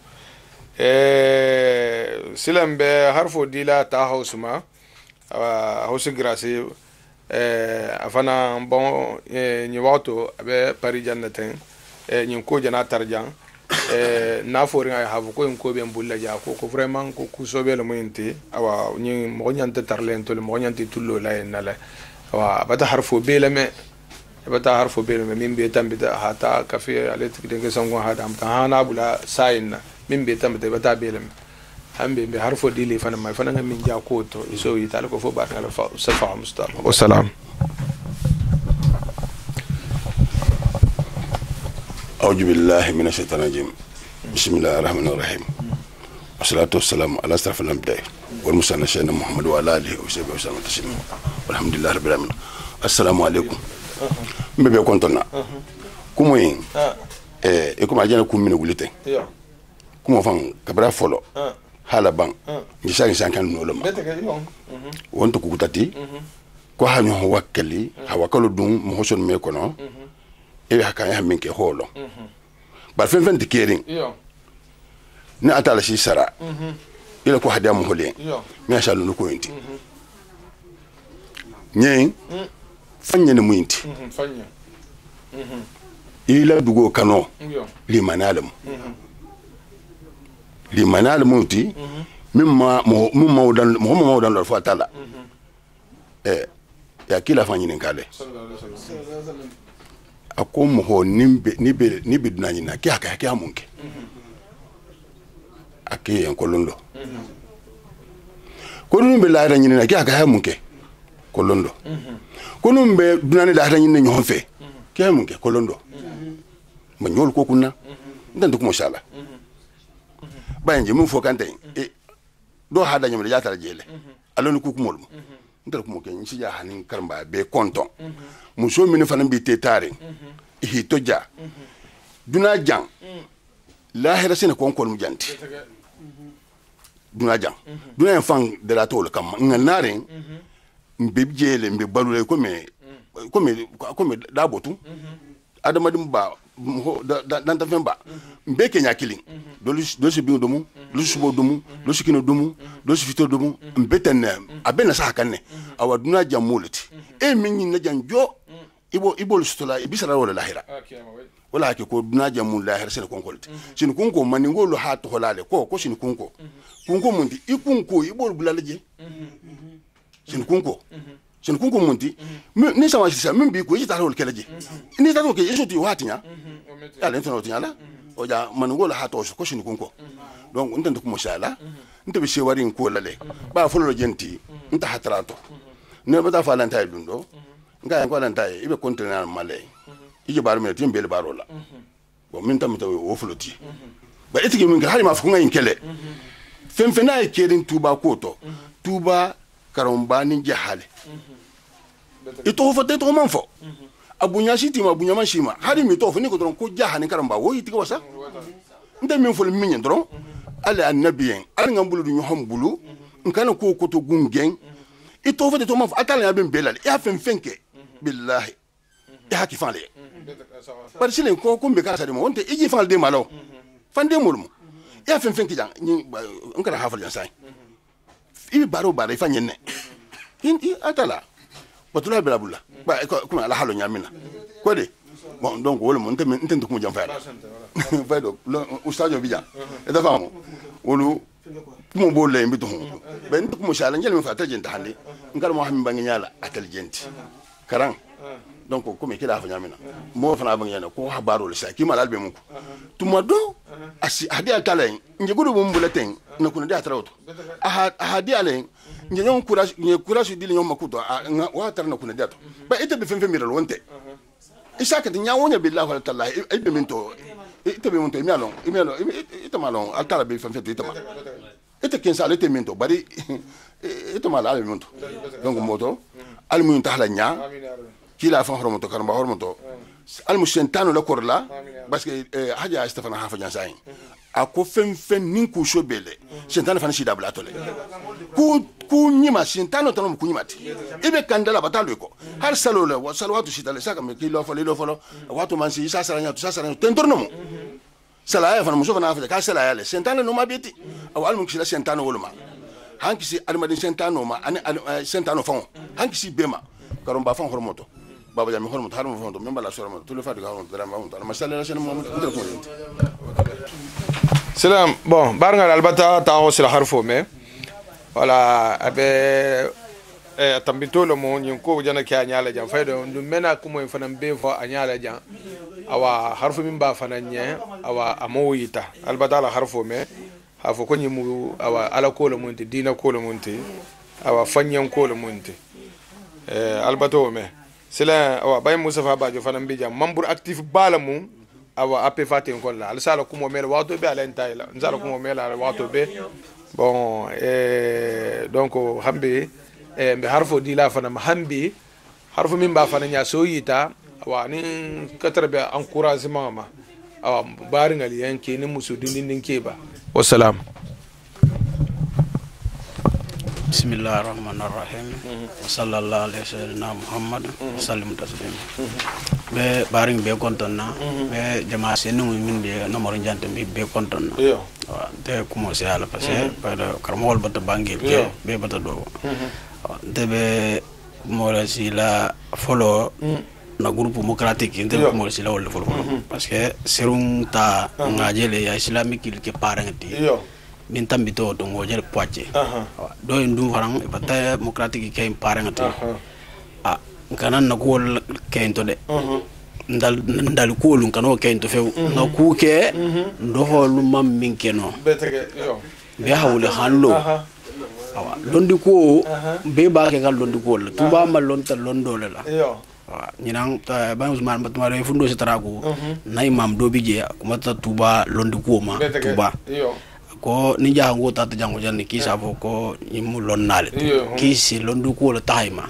e silam be harfo dila ta hausuma awa hausi grasi e afana bon ñi waxtu abe paris jannatin ñin eh, ko jana tarjan eh, na forin ay hafu ko en ko be mbulla ja ko ko vraiment ko ku sobe le moyente awa ñi mo ñante tarlen to le mo tullo la en la awa bata harfo be le me bata harfo be le me min be tambi hata kafi ale tik de sango hada am hana bula sayna min be tambi bata be le me hambe be harfo dili fana mai fana min ja ko to iso yi ko fo ba kala fa safa mustar wassalam auju billahi min ashaitan rajim bismillahi rahmani rahim wasalatu wasalamu ala asrafil anbiya wal mursalin sayyidina muhammad wa ala alihi wa sahbihi wa sallam taslima alhamdulillahi rabbil alamin assalamu alaikum mbe be kontona kumu yin uh-huh. eh e kuma ajana kumu ne wulite kuma fan kabra folo uh-huh. hala ban ni sangi sankan no lo ma wonto kukutati uh-huh. ko hanyo wakkali hawakalo dum mo hoson me e be hakan ya min ke holo bar fen fen dikerin ne atala shi sara mhm. ila ko hadiya mu hole mi asha lu ko inti mhm. nyen mm. fanya ni mu inti mhm, fanya ila dugo kano limanalum limanalum ti mimma mimma wadan muhamma wadan da fatala eh ya kila fanyi ne kale sallallahu alaihi wasallam a ko mɔgɔ ni bɛ dunan ɲina k'i hakɛ hakɛya mun kɛ a k'i yɛn kolon dɔ ko ninnu bɛ lahara ɲini na k'i hakɛ hakɛya mun kɛ kolon dɔ ko ninnu bɛ dunan ni lahara ɲini ɲɔgɔn fɛ k'i hakɛ mun kɛ kolon dɔ mɛ n y'olu ko kunna n tɛ kuma sa la bayan jimin fo kan tan e do hada nyamre ya tar jele alon ku kumol ni ndar kuma ke nsi ya hanin karamba be konton muso minnu fana b'i te taari ihi ja duna jan mm. lahira sene kon kon janti duna jan duna en fan de la tol kam ngal nare mbe jele mbe balule ko me ko mm. me ko me da botu adama dum ba dan ta fen ba mbe ke nya kilin do do se bi domu do se bo domu do se kino domu do se fito domu mbe tan abena sa kanne awa duna jan e min yin jan jo i b'olu sutura i bi sara o lahira ah, o la ko n'a jamu lahira sɛnɛ kɔnkɔli tɛ sini kunko mandi n ha tɔgɔ la ko ko sini kunko mhm. kunko mun i kunko i b'olu bila lajɛ mhm. mhm. sini kunko sini kunko mun ni sama sisan min b'i ko i taara olu kɛlɛ n'i taara o kɛ ti o waati ɲa ale tɛna ti ɲa o ja mandi n ha tɔgɔ ko sini kunko donc n tɛ n tɛ kuma saya la b'a fɔlɔ lajɛ n ti ne bɛ taa fɔ ala ta nka yan kwalan ta ye i bɛ kɔntɛnɛ na ma lɛ i jɔ baara min na tin bɛɛ de b'a la bɔn min ta min ta o filoti ba i tigi min kɛ hali ma fɔ ko n ka ɲi kɛlɛ fɛn fɛn n'a ye kɛrin tuba k'o tɔ tuba karamɔgɔba ni jahale i tɔgɔ fɔ tɛ tɔgɔ man fɔ a bonya si t'i ma a bonya ma si ma hali min tɔgɔ fɔ ne ko dɔrɔn ko jahani karamɔgɔba o y'i tigi wasa n tɛ min fɔli min ye dɔrɔn hali a nabi ye hali n ka n bolo don ɲɔgɔn bolo n kana k'o ko gun gɛn i tɔgɔ fɔ tɛ tɔgɔ man fɔ a t'a la y'a bɛ n bɛɛ la i y'a fɛn fɛn kɛ billahi i haki fanle bari sile ko ko mbe kala sadimo wonte iji fanle de malo fande mulmu ya fen fen kijan ni ngara hafal yan sai ibi baro bare fa nyenne in i atala batula bila bula ba kuma ala halo nyamina ko de bon donc wala mo ntem ntem ko jam fayda [laughs] faydo ustadio bija e da famu wolu kuma bolle mbi to ben ko mo shala njel mi fa tajenta hande ngal mo hammi bangi nyala atal jenti karan ah. donc komi kila ah. ah. a fɔ ɲamina mɔgɔ fana bɛ ɲɛna ko habaru le sa k'i ma lalibɛ mun ko tuma dɔ a si hadiya ta la yen njɛgulu bɛ n bolo ten nakundi a taara o to a hadiya la yen njɛɲɔgɔn kurasi njɛ kurasi dili ɲɔgɔn ma k'u to a nka o y'a taara nakundi a to ba e tɛ bɛ fɛn fɛn min yɛrɛ la o tɛ i sa kɛ ten ɲa o ɲɛ bɛ lahala ta la i bɛ min tɔ i tɛ bɛ min tɔ i m'a lɔn i m'a lɔn i tɛ m'a lɔn ala t'a la bɛ fɛn fɛn to i tɛ ma e tɛ kɛnsa ale tɛ min tɔ bari e tɛ m'a la ale bɛ min tɔ donc mɔtɔ. almuyin tahla nya kila afan hormoto karamba hormoto almu shentano la korla parce que eh, haja stefana hafa jansain a ko fɛn fɛn ni k'u so bɛɛ lɛ sintan fana si dabila tɔ k'u k'u ɲima sintan dɔ tɔnɔ mu k'u ɲima ten i bɛ kan da la ba salo la wa salo waati si ta la sa ka mɛ k'i lɔ fɔlɔ i lɔ fɔlɔ man se i sa sara ɲɛ tu sa sara ɲɛ tɛ n tɔrɔ mu mhm. salaya fana muso fana k'a salaya lɛ sintan n'o ma bɛ ten awɔ hali mun kisira sintan dɔ han kisi adamaden sɛn t'a nɔ ma ani sɛn t'a nɔ fɛnw han kisi bɛɛ ma karon ba fɛn hɔrɔmɔ tɔ baba jami hɔrɔmɔ tɔ hɔrɔmɔ fɛn tɔ min b'a la sɔrɔ ma tɔ tulu fa dugu hɔrɔmɔ tɔ dara ma hɔrɔmɔ tɔ ma sali la sɛnɛ mɔmɔ n tɛ kun yen. selam bon baara ŋa alibata taa o sira hali fo mɛ wala a bɛ ɛɛ tambito lɔmɔ nin ko jana kɛ a ɲɛ la jan fɛn dɔ n bɛ na kuma in fana bɛ fɔ a ɲɛ la jan awa harfu min b'a fana ɲɛ awa a m'o yita alibata la harfu mɛ. hafo ko ñimu awa ala kolo mun ti diina kolo mun ti awa fanyan kolo mun ti eh, albato me sila awa bay musafa bajo fanan jam membre actif baala mum awa ape kon la ala sala kumo mel wato be ala entayla nzala kumo mel ala wato be bon donc hambe eh, mbe harfo dila fanan hambe harfo min ba fanan ya soyita awa ni katara be encouragement ma awam barin aliyan ke ni musu dindin ke ba wassalam bismillah ar-rahman ar-rahim mhm. sallallahu alaihi sayyidina muhammad mhm. sallim taslim mhm. be barin be konton na be jama senu min be no mor jante be be konton na te kuma se ala parce que karmol bata bangel ke be bata do te be mo la follow na groupe démocratique inte ko mo sila wol fol mm-hmm. parce que serum ta uh-huh. ngajele ya islamique il ke parenti nin tambi to to ngojel poache uh-huh. do en dum faram e bata démocratique ke parenti uh-huh. ah, a kanan na ko ke into de ndal ndal kuolu kano ke into few na ku ke ndo holu mam min ke keno be hawle hanlo awa londi ko be ba ke gal londi ko tuba ma lonta londo la ñinang bani usman batuma re fundo se taraku mhm. na imam do bije kuma ta tuba londi kuoma tuba ko ni jahango ta ta jango janni ki sa eh. ko mu lon nale ki mhm. si londu ko lo taima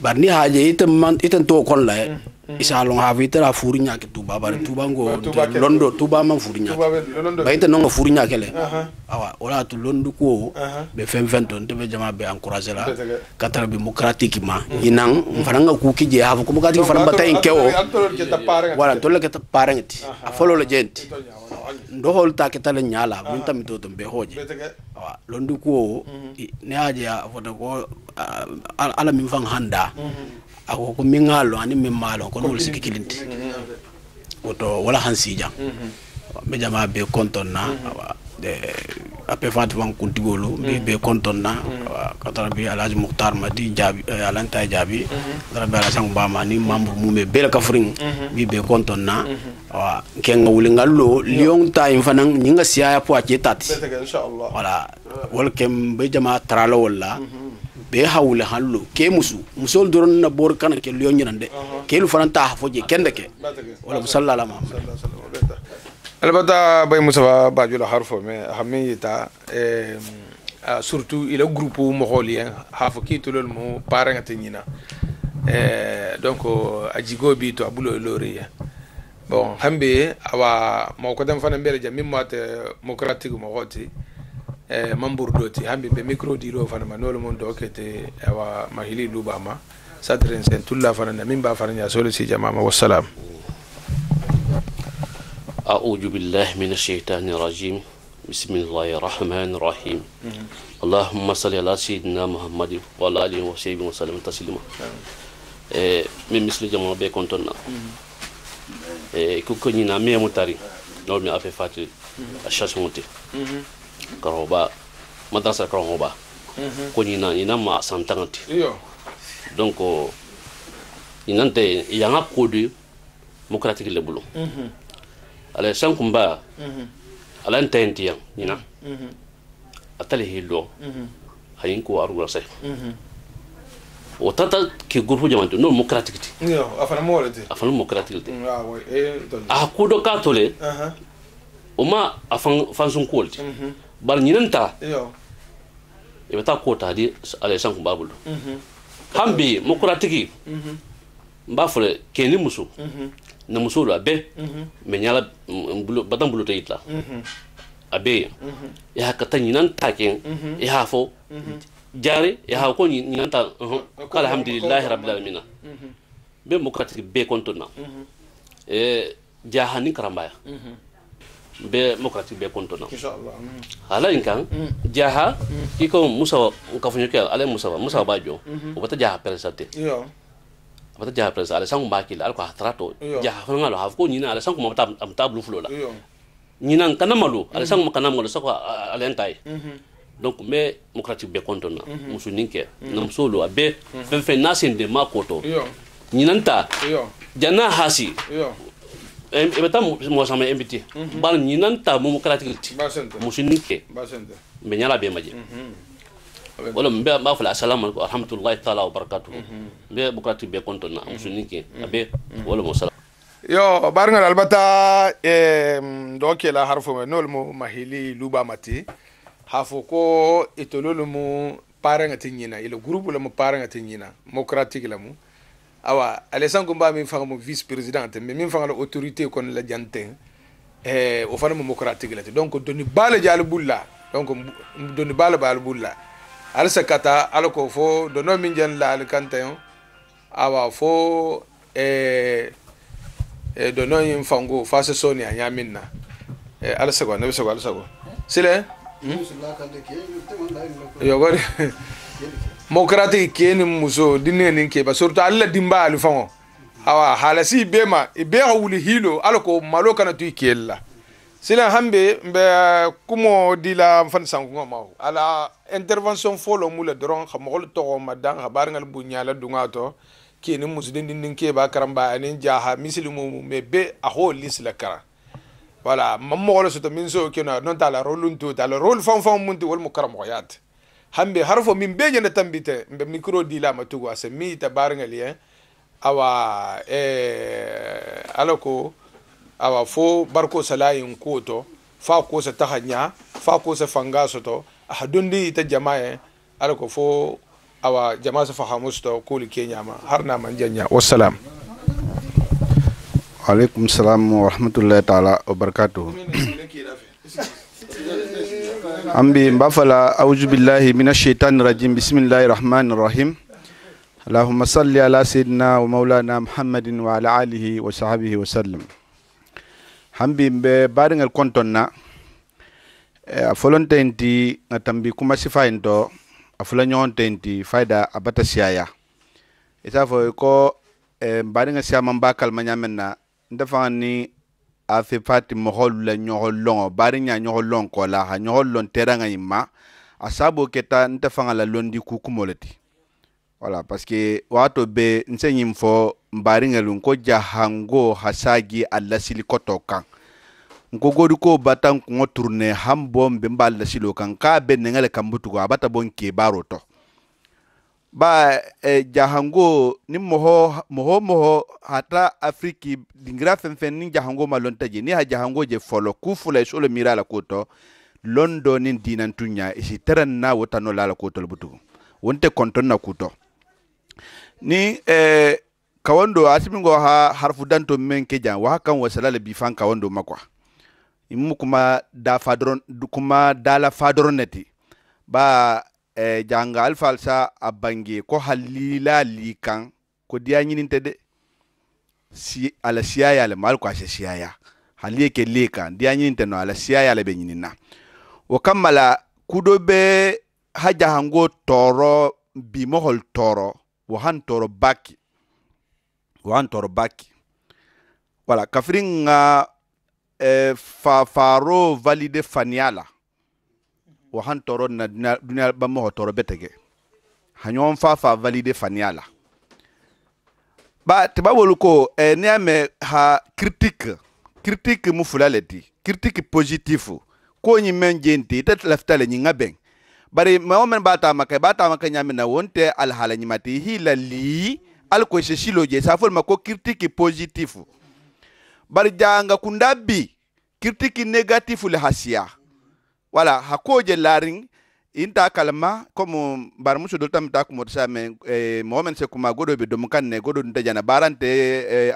bar ni haje itan man itan to kon la mm. Mm-hmm. isalong lon havitera furinya ke tuba bare mm-hmm. tuba ngo londo tuba man furinya ba inte nonga furinya kele uh-huh. awa ola tu londu ko uh-huh. be fem fento nte be jama be encourager la katara be démocratiquement mm-hmm. inang faranga ku ki je hafu ko mukati faran bata en kewo wala tole ke ta parenti afolo le jenti ndo hol ta ke tale nyala mun tam to be hoje awa londu ko ne aje afota ko ala min fang handa ako ko min ŋa ani min maa lon ko n'olu sigi kilin woto wala han siija be jama be konton na a pe fati fan kuntigolu be be konton na ka tara bi alhaji muhtar mati jaabi alanta jaabi tara bi alasan bama ni membre mu be bela kafurin bi be konton na wa ken ngawli ngallo lion time fanan nyinga siya po ake tati wala wal kem be jama tarala wala mm -hmm be hawle hallo ke musu musol doron na bor kana ke lion nyande ke lu faranta ha foje kende ke wala musalla albata bay musafa bajula harfo me hammi ta eh surtout ila groupe mo holien ha fo ki tulol mo paranga tinina eh donc ajigo bi to abulo loriya bon hambe awa mo ko dem fana mbere jam mimmat démocratique mo hoti e mambourdoti hamɓe ɓe micro ɗiɗo fana ma nolo mon dokete awa mahili luɓama sadren sen tulla fanana min mba fanaya sole sijamama wassalam أعوذ بالله من الشيطان الرجيم بسم الله الرحمن الرحيم اللهم صل على سيدنا محمد وعلى آله وصحبه وسلم تسليما min misli jamano be kontonna e kokko nyina me mutari no mi afe fati a chasse monte karoba madrasa karoba mhm. ko nyina nyina ma santanti iyo donc nyina te yanga kodi demokratik le bulo mhm. ala san kumba mhm. ala ntenti yang nyina atale hilo hayin ko arugula sai o tata ke groupe jamanto no demokratik ti iyo afana mo le ti afana demokratik le ti mm, a eh, kudo katole o ma afan fansun kolti mm -hmm bari ɲinin ta i bɛ taa ko ta di alayisan kun b'a bolo mhm. han bi mukuratigi n mhm. b'a fɔ kɛ ni muso mhm. na muso do a bɛɛ mɛ ɲala mm, batan bolo tɛ yitila a bɛ yen i y'a ka taa ta kɛ i y'a fɔ jari i y'a ko ɲinan ta alhamdulilahi rabil alamina bɛ mukuratigi bɛɛ kɔntɔn na eh, jahani karamaya be mokratik be kontono ala in kan mm. jaha mm. i ko musa kafuɲɔkɛ ala musa musa mm. b'a jɔ o bata mm-hmm. jaha présente mm-hmm. a bata jaha présente ala sanku b'a ala ko a jaha fana ka lo ko ɲina ala sanku ma a bɛ taa fulo la ɲina kana malo ala sanku kana malo sako ala n donc n bɛ be bɛɛ mm-hmm. kɔntɔn na musonin kɛ namuso lo a bɛɛ fɛn de ma ko to ɲinan ta janna hasi e bɛ taa mɔgɔ caman mhm. invité bari ɲinan ta mumu kalatigi ti musonin kɛ mɛ ɲala bɛɛ ma jɛ wala n bɛ b'a fɔ asalamu alaykum alhamdulilahi taala wa barakatuhu n mhm. bɛ bukarati bɛɛ kɔntɔn na musonin kɛ a bɛ wala mɔ sala yo bari ngal albata em do kela harfo me nol mo mahili luba mati hafo ko itololu mu paranga tinyina ile groupe le mu paranga tinyina democratique la mu awa alasan ko mba min faga mo vice présidente mais min faga la autorité kon la jante eh o fana mo démocratique la donc doni bala jala bulla donc doni bala bala bulla al sakata al ko fo dono min jan la al kantayon awa fo eh eh dono yin fango fa se soni anya minna eh al sago nabi sago al sago sile yo gori [laughs] [laughs] mokrati ke eh, ni muso dinne nin ke ba surtout alla dimba alu fango awa halasi be ma be ha wuli hilo alako malo kana tu kella silan hambe mbe kumo dila fan sango ma ala intervention folo mula doron xamol to ma dan habar ngal bu nyala dungato ke ni muso din din ke ba karamba ni jaha mislimu me be a ho lisla kara wala mammo wala soto min so kena non tala rolun tu tala rol fan fan mun tu wal mukarram yat hambe har fo min be na tambite mbe micro ma tugu ase mi ta bargal yen eh. awa e eh, ko awa fo barko salayin koto fa ko taha ña fa sa fanga soto aha dondi ta jama ye eh. fo awa jama so fahamu soto kenya keñama har na man jaña wassalam aleykum salam warahmatullahi taala wabarakatuhu ambi mbafala n billahi minash shaitani rajim bismillahir rahmanir rahim allahuma salli ala sayyidina wa maulana muhammadin wa ala alihi wa sahbihi wa sallam hambi mbe baringal bɛ e, a folontenti yin ti tambi kuma sifa to a fula ɲɔgɔn ta ti a bata siyaya isa t'a ko n e, baariŋa siama man b'a kalama na n ni a fe fati mogol la nyogol longo bari nya nyogol long ko la ha nyogol lon teranga imma asabo keta nte fanga la londi kukumoleti wala parce que waato be n se nsenyim fo mbari ngelun ko jahango hasagi alla silikoto kan nko godi ko batan kungo tourne hambom be mballa lasilo kan ka be nengale kambutugo bata bon ke to ba eh, jahango ni moho moho moho hata afriki dingira fenfen ni jahango malonta je ni ha jahango je folo ku fula i solo mira la koto londo dɔ ni dinantu ɲa isi tɛrɛn na wo la la koto butugu wonte tɛ na kuto ni eh, kawondo asimingo ha harfu danto menke ke jan wa kan wasala le bifan kawondo makwa imu kuma da fadron kuma dala fadron neti ba eh, janga alfa alsa a bange ko halila li kan ko diya ñininte de si ala siyaya le mal ko ase siyaya hali ke le kan diya ñininte no ala siyaya le be ɲinina wo kamma la kudo be toro bi bimohol toro wo han toro baki wo han toro baki wala kafiri ŋa eh, fa faro valide faniya la wa han na dunia ba mo toro betege hanyon fa fa valide faniya ba tɛba wolu ko eh, ni y'a ha critique critique mu fula le di critique positif ko ɲi men jen te i tɛ lafita le ɲi ŋa bɛn bari mɔgɔ mɛn b'a ta kɛ b'a taama na wonte al alihala ɲima te hi la lii ali ko se shiloje sa fol ma ko critique positif bari janga kunda critique négatif le hasia wala je laring inta kalma comme baramuso dol tam ta kumoto sa mais e, mɔgɔ men se kuma godo be domu kan ne godo nte jana barante e,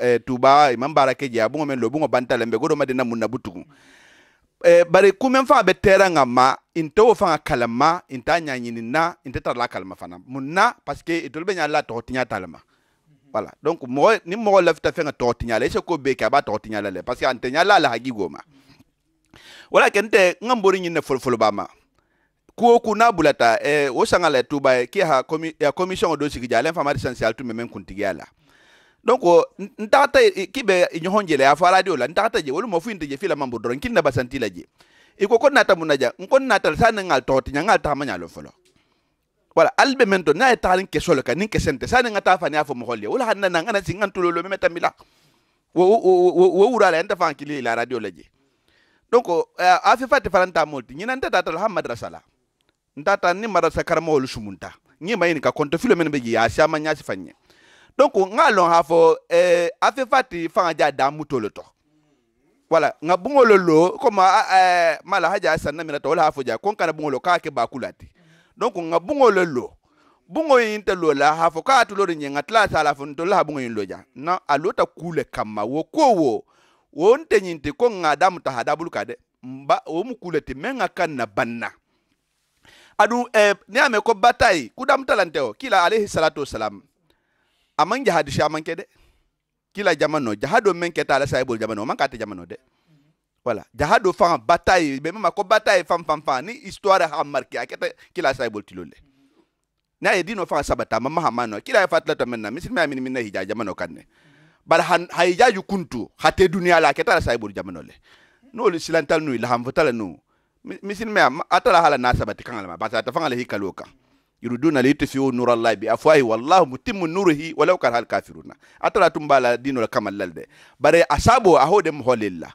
e, tuba imam bara ke jea men lo bungo banta lembe godo madina munna butugu bari kumen fa be tera nga ma inte wo fanga kalma inta nyanyini na inte tarla kalma fana munna parce que itol be nyala to tinya talma voilà donc mo ni mo lafta fenga to tinya le se ko be ka ba to tinya le parce que ante nyala la hagi goma mm -hmm wala ke nte nga mbori nyine folofolo ba kuo ku o n'a bulata eh, o sanga le tuba ye eh, ha komi, ya commission do sigi jalen fama essentiel tu meme kuntigiya donc ntata eh, ki be bɛ ɲɔgɔn jɛlɛya fɔ dio la ntata je wolu mo fuinde je fila mambo dron kili na basanti la je i ko nata mun naja nata sa ne ŋal tɔgɔ ti ɲa ŋal tagama wala ali bɛ n'a ye taga ni ka ni kɛsɛ tɛ sa ne fa ni y'a fɔ mɔgɔ wala hali na na n kana sigi n wo wo wo wo wura la n kili la radio lajɛ donc eh, a fifati fana nta molti ñina nte datal ha madrasa la ntata ni madrasa karamawolu sumunta ñi mayini ka konto filo men be ji asi ama ñasi fanye donc nga lon ha fo eh, a fifati fanga ja da mutolo to wala nga bungolo lo comme eh, mala haja sanna mina to wala ha fo ja kon kana bungolo ka ke bakulati donc nga bungolo lo bungo yin ta lola ha fo ka tulo ri nyenga tla sala fo ntola ha bungo yin loja na alota kule kama wo ko wo won te ñin ti ko ŋa ta hadabulu ka de mba wo mu kule ti meŋa kan na banna adu eh, ni a ko batayi kudamu talante o kila alayhi wasalam a jahadisi a ke de kila jamano jahado meŋ keta ala sayi jamano maŋ ka te jamano de voilà jahado faŋ batayi be mema ko batayi faŋ faŋ faŋ ni histoire ha marke a keta kila sayi tilo le ni a ye dino faŋ sabata ma maha kila ye fatila to meŋ na misilima ye minimina hija jamano kaŋ ne bar han haijaju kuntu hate dunia la ketara saibur jamano le no li silantal nu ilham votala nu misin me atala hala nasabati kangala ma bata tafanga le hikaloka yuriduna liyutfiu nura llahi bi afwahi wallahu mutimmu nurihi walau kara hal kafiruna atala tumbala dino la kamal lalde bare asabo ahode mholilla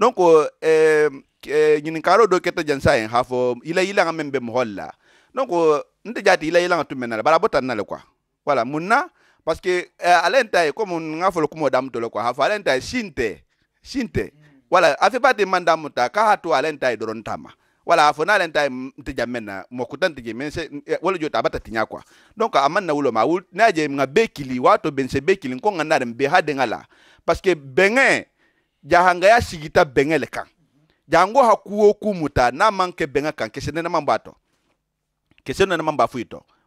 donc eh, eh, ñininkaro do keta jansa en hafo ila ila ngamembe mholla donc nte jati ila ila ngatumena bara botanna le quoi voilà munna parce que eh, ale ta ye comme n ka fɔlɔ kuma damu tɔ la quoi a fɔ ale ta ye a fait pas de mandat damu ta k'a to ale ta ye dɔrɔn ta a fɔ n'ale ta ye n tɛ ja mɛn na mɔgɔ kuta n tɛ quoi donc a ma na wolo ma a wuli n'a jɛ nka se bɛɛ kili ko n ka de bɛɛ de parce que bɛnkɛ jahangaya sigita bɛnkɛ jango hakuo kumuta na manke benga kan kese nene mamba to kese nene mamba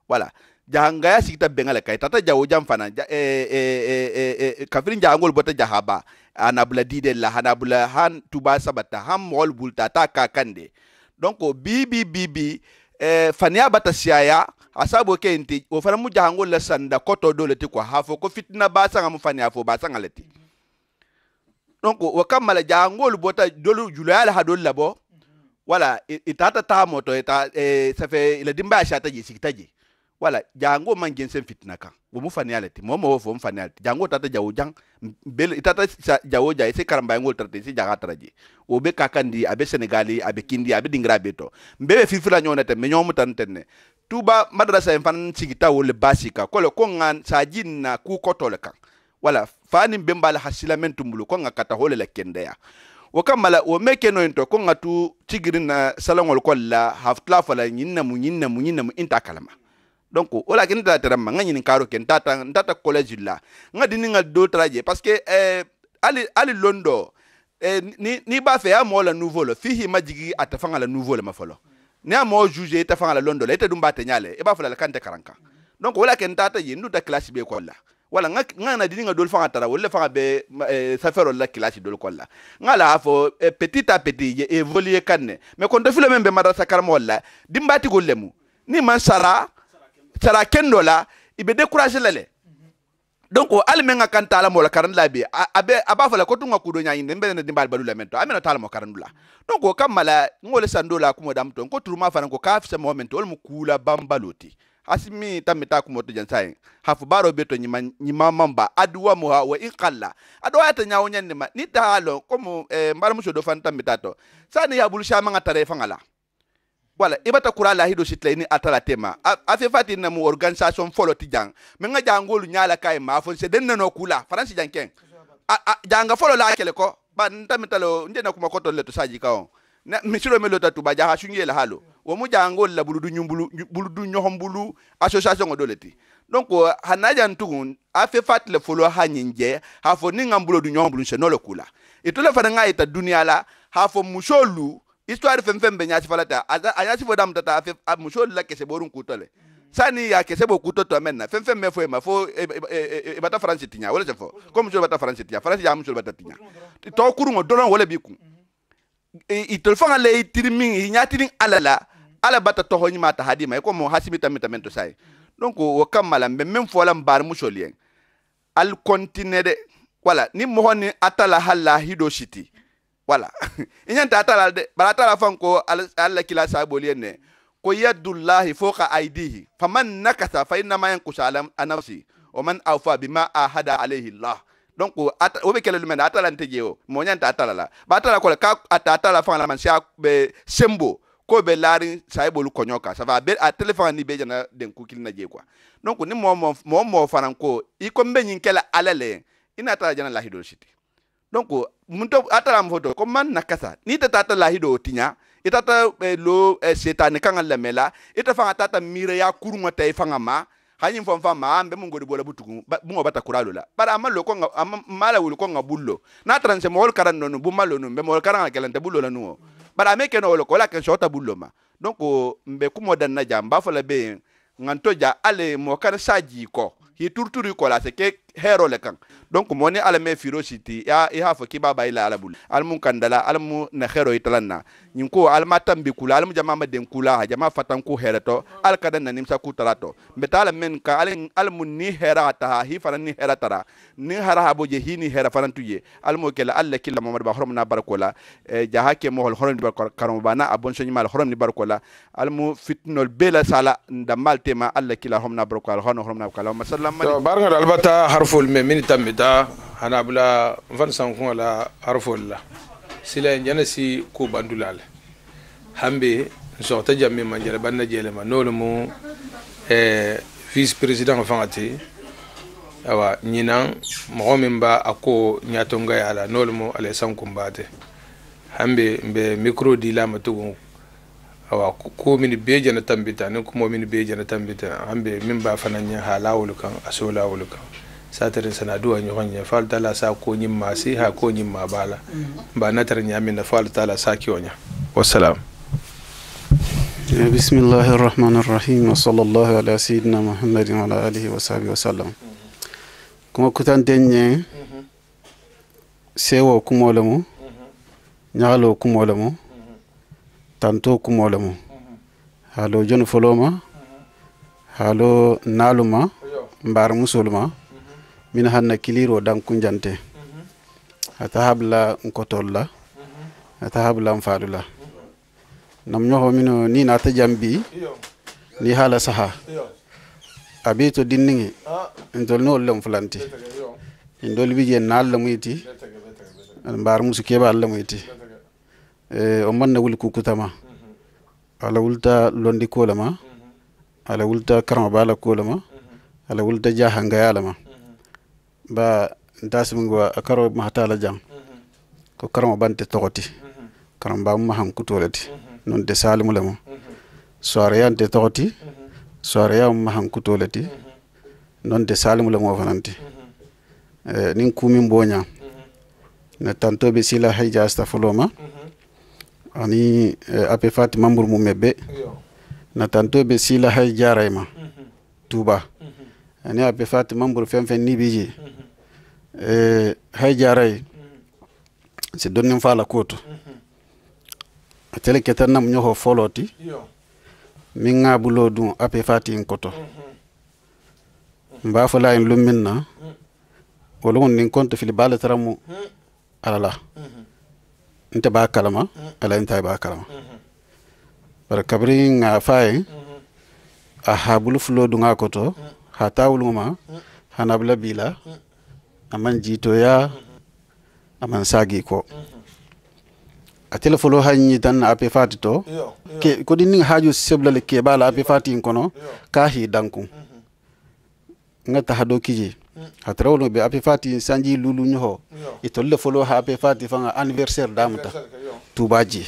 wala ya sikita bengale kai tata jam fana ja, e, e, e, e, e, kafirin jahangol bota jahaba anabula dide la hanabula han tuba sabata ham mol bulta ta kakande donc bibi bibi e, faniabata bata siaya asabo ke inti o fana mu jahangol la sanda koto dole ti ko hafo ko fitina basanga mu faniya fo basanga leti donc o jahangol bota dolu julayala hadol labo wala itata ta moto ita e, safe ila dimba ya shata ji sigita wala jango man gen sen fitna kan wo mu fani alati mo mo fo mu fani alati jango tata jawo jang bel tata jawo jay se karamba ngol tata se jaga traji wo be kakandi abe senegali abe kindi abe dingra beto to mbebe fifira nyona te menyo mu tan tenne tuba madrasa en fan sigita wo le basika ko le kongan sa jinna ku kotole kan wala fani bembal hasila men ko nga kata hole la kendeya wo kamala wo meke no ento ko nga tu tigirin na salangol kolla haftla fala nyinna mu nyinna mu nyinna mu intakalama donc o la ke n tala tara ma n ka ɲininkaro kɛ n t'a ta n collège la n ka di ni n ka do taara parce que eh, allez allez londo eh, ni n'i b'a fɛ i y'a mɔgɔ la nouveau la fihi ma jigi a tɛ fanga la nouveau la ma fɔlɔ ni y'a mɔgɔ juge i tɛ fanga la lon dɔ la i tɛ dun b'a tɛ ɲa lɛ i b'a fɔ la kan tɛ karan donc o la kɛ n t'a ta yen n t'u ta classe bɛ école la wala n ka na di ni n ka dolu le fanga be eh, safɛ dɔ la classe dolu kɔli la n ka la petit à petit ye évoluer kan nɛ mais kɔntɔfile min bɛ ben, madarasa karamɔgɔ la dinbaa ti k'olu lɛmu ni ma sara ken dɔ la i bɛ découragé donc hali min ka kan t'a la la karindi la bi a bɛ a ko tun ka ko dɔ ɲɛɲini n bɛ ne den b'ale balo lamɛn tɔ a donc k'o le san dɔw la kuma dam tɔ ko turuma fana ko k'a fisɛ mɔgɔ min tɛ olu mu k'u la ban to jansa hafu baro beto nyima nyima mamba aduwa muha wa iqalla aduwa ya tanya onya nima ni ta halo komo eh, mbara musho do fanta mi sani ya bulusha manga tare fangala wala i bata kura lahido sitilɛ ni atala tema afefa ti namu organisation fɔlɔ ti jan mɛ jangolu la janga fɔlɔ la kɛlɛ kɔ ba n ta na kuma kɔtɔ le to saji ka o misiro mi lo ta jaha sunjɛ la halo wo mu jangolu la buludu ɲubulu buludu ɲɔgɔn association euh, le ti donc hanaja ntugun afefa tilɛ fɔlɔ ha ɲinjɛ ha fɔ buludu ɲɔgɔn bulu sɛ n'o la itole la musolu histoire fɛn fɛn bɛ ɲasi fala ta a ɲasi fɔ damu ta ta a muso la kɛsɛ borun kutɔ lɛ sani a kɛsɛ b'o kutɔ tɔ mɛ na fɛn fɛn bɛ fɔ e ma fo i bɛ taa faransi tiɲa o de tɛ fɔ ko muso bɛ taa faransi tiɲa faransi y'a muso bɛ taa tiɲa tɔw kurun o dɔrɔn o b'i kun e, e, itolifan ka lɛ i e, tiri min i ɲatiri ala la ala ba ta tɔgɔ ɲuman ta hadi ma i ko mɔ hasimi ta mi ta mɛ to sa ye donc o kama la mɛ min fɔla n baari muso liɛ ali kɔntine dɛ wala ni mɔgɔ ni a ta la hali la hido si ti wala [laughs] inya ta tala de barata la fanko alla kila saboli ne ko yadullahi fuqa aidihi faman nakasa fa inna ma yanqusu ala nafsi wa man awfa bima ahada alayhi allah donc o be kele men atala nteje o mo nya ta tala la batala ko ka atala fa la man sha be sembo ko be laari saibolu kɔɲɔ kan sa va e be a tele ni be jana den ku kilina je quoi donc ni mo mo mo mɔɔ fanan ko i ko n be kela jana lahidol siti donc munto ata la mfoto ko man na kasa ni ta tata la hido tinya ita eh, eh, ta lo setan kan la mela ita fa tata mire ya kurunga tay fanga ma hanyin fon fa ma ambe mun godi bola butugu bungo bata kuralo la bara amma lo ko mala wul ko nga na transe mo karan non bu malo non be mo karan kala ta bullo la nuo bara me ke no lo ko la ke shota bullo ma donc oh, mbe kumo dan na jamba fo la be nganto ale mo kan saji ko hi turturi ko la se ke hero le kan donc moni ala me firo siti ya i ha fo ki baba ila ala bul al almu kandala mu na hero italanna nyin ko al matam bi kula al mu jama maden kula ha jama fatan ko hero to al kadan na nimsa ku talato betala men ka al al almu ni hera ta hi fanan ni hera tara ni hara ha je hi ni hera fanan tuye al almu kala alla killa mamad ba horom na barkola eh, ha ke mo hol horom ni barkola karom bana abon so mal horom ni barkola mu fitnol bela sala ndamal tema al alla killa horom na barkola horom horom na kala ma sallam bar nga dal bata har harfol me min tammita hana bula van sankuŋo la harfol la sila ye jana si ko bandula le hambe n sogota jamme ma jara banna jelema nolu mu eh, vice président faŋa ti awa ɲinan mɔgɔ min ba a ko ɲatongaya la n'olu mu ale sankunba te hambe n bɛ mikro di lama tugun awa ko min be jana tambita ni kumo min be jana tambita hambe min ba fana ɲɛ hala wolu kan a so la wolu kan satirin sana duwa ɲɔgɔn ɲɛ fal tala sa ko ɲi ma si ha ko ɲi ma ba la ba na tara ɲa min na fal tala sa ki o ɲa wassalam بسم الله الرحمن الرحيم وصلى الله على سيدنا محمد وعلى آله وصحبه وسلم كما كنت دنيا سيوا كما لمو نغلو كما لمو تانتو كما لمو هالو جن فلوما هالو نالوما مبار مسلمه min hanna kiliro dankunjante mhm. ata habla nkotolla mhm. ata habla nfaadula nam ñoho mino ni naata jambi ni haala saha abi to dinniŋe ni wolle fulanti indol bi jen na alla muyti mbaar musu keba alla muyti e o manna wul kukutama mhm. ala wulta londi kolama ala wulta karama bala kolama ala wulta jahangayalama ba dasimgwa a karo mahatala jam ko karamo bante togoti karam ba mu han kutolati non de salimu lemo soare yante togoti soare ya mu han kutolati non de salimu lemo fananti eh, nin kumin mbonya na tanto be sila hayja astafuloma ani eh, ape fatima mur mu mebbe na tanto be sila hay jarayma tuba ani a bɛ fati mamburu fɛn fɛn ni bi je eh hay jarai si donni fa la koto atele ketan nam nyoho foloti min nga bulo dun ape fati in koto mba fo la in lumin na wala mun nin konto mu bala taramu alala nte ba kalama ala nta ba kalama bar kabri nga faye a habulu fulo dun koto hata tawuluma hana bila aman jitoya aman sagi ko a telefolo hanyi tan na ape fati to ke ko din ning haju sebla le ke bala ape fati kono ka hi danku nga ta hado kiji a trawlo be ape fati sanji lulu nyoho e le folo ha ape fati fanga anniversaire damta tubaji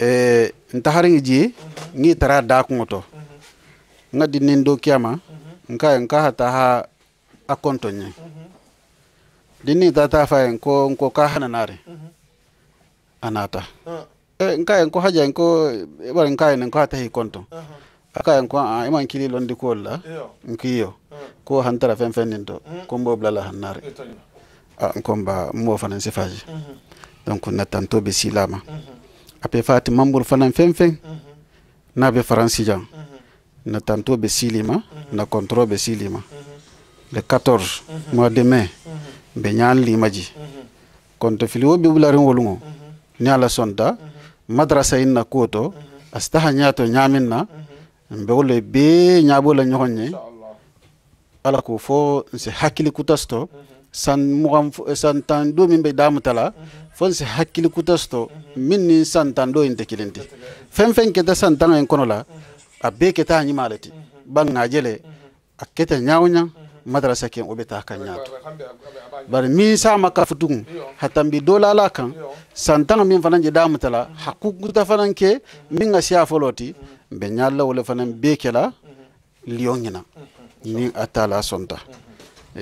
e ntaharingi ji mhm. ngi tara da ko to ngadi nindo kiyama nka nka hata ha akontonye dini tata fa nko nko kahana nare anata e nka ko haja nko bar nka nko hata hi konto uh-huh. aka ko nko ima ah, kili londi ko la nkiyo uh-huh. ko hantara fen fen nindo uh-huh. ko mbo la hanare a ah, nko mba mo fa nan sifaji donc na tanto be silama ape fati mambul fanan fen fen na be faransi jan na tantôt ɓe silima na control be silima le 14 mois de mai ɓe ñaan limaji kono to fili wo ɓe wularingol ngo ni ala sonta madrasa in na kuwo to a si taxa ñaato ñaamin na mbe wo le bee ñaabo la ñoxon ñe ala ko fo nsi hakkili kutas san mugan san tan do min ɓe damutala fo nsi hakkili kutas min ni san tan do in te kilin ti fen fen san tan en kono la abbe keta ñimaleti bangaje le mhm. a keta ñawñan madarasa ken oɓe ta kan ñaato bari min sama ka futugu hatambi dolala kan santaga min fanan je damutala mhm. hakkukuta fanan ke mhm. min ga siya foloti mbe ñallawole fanan be kela liyoŋina ni atala sonta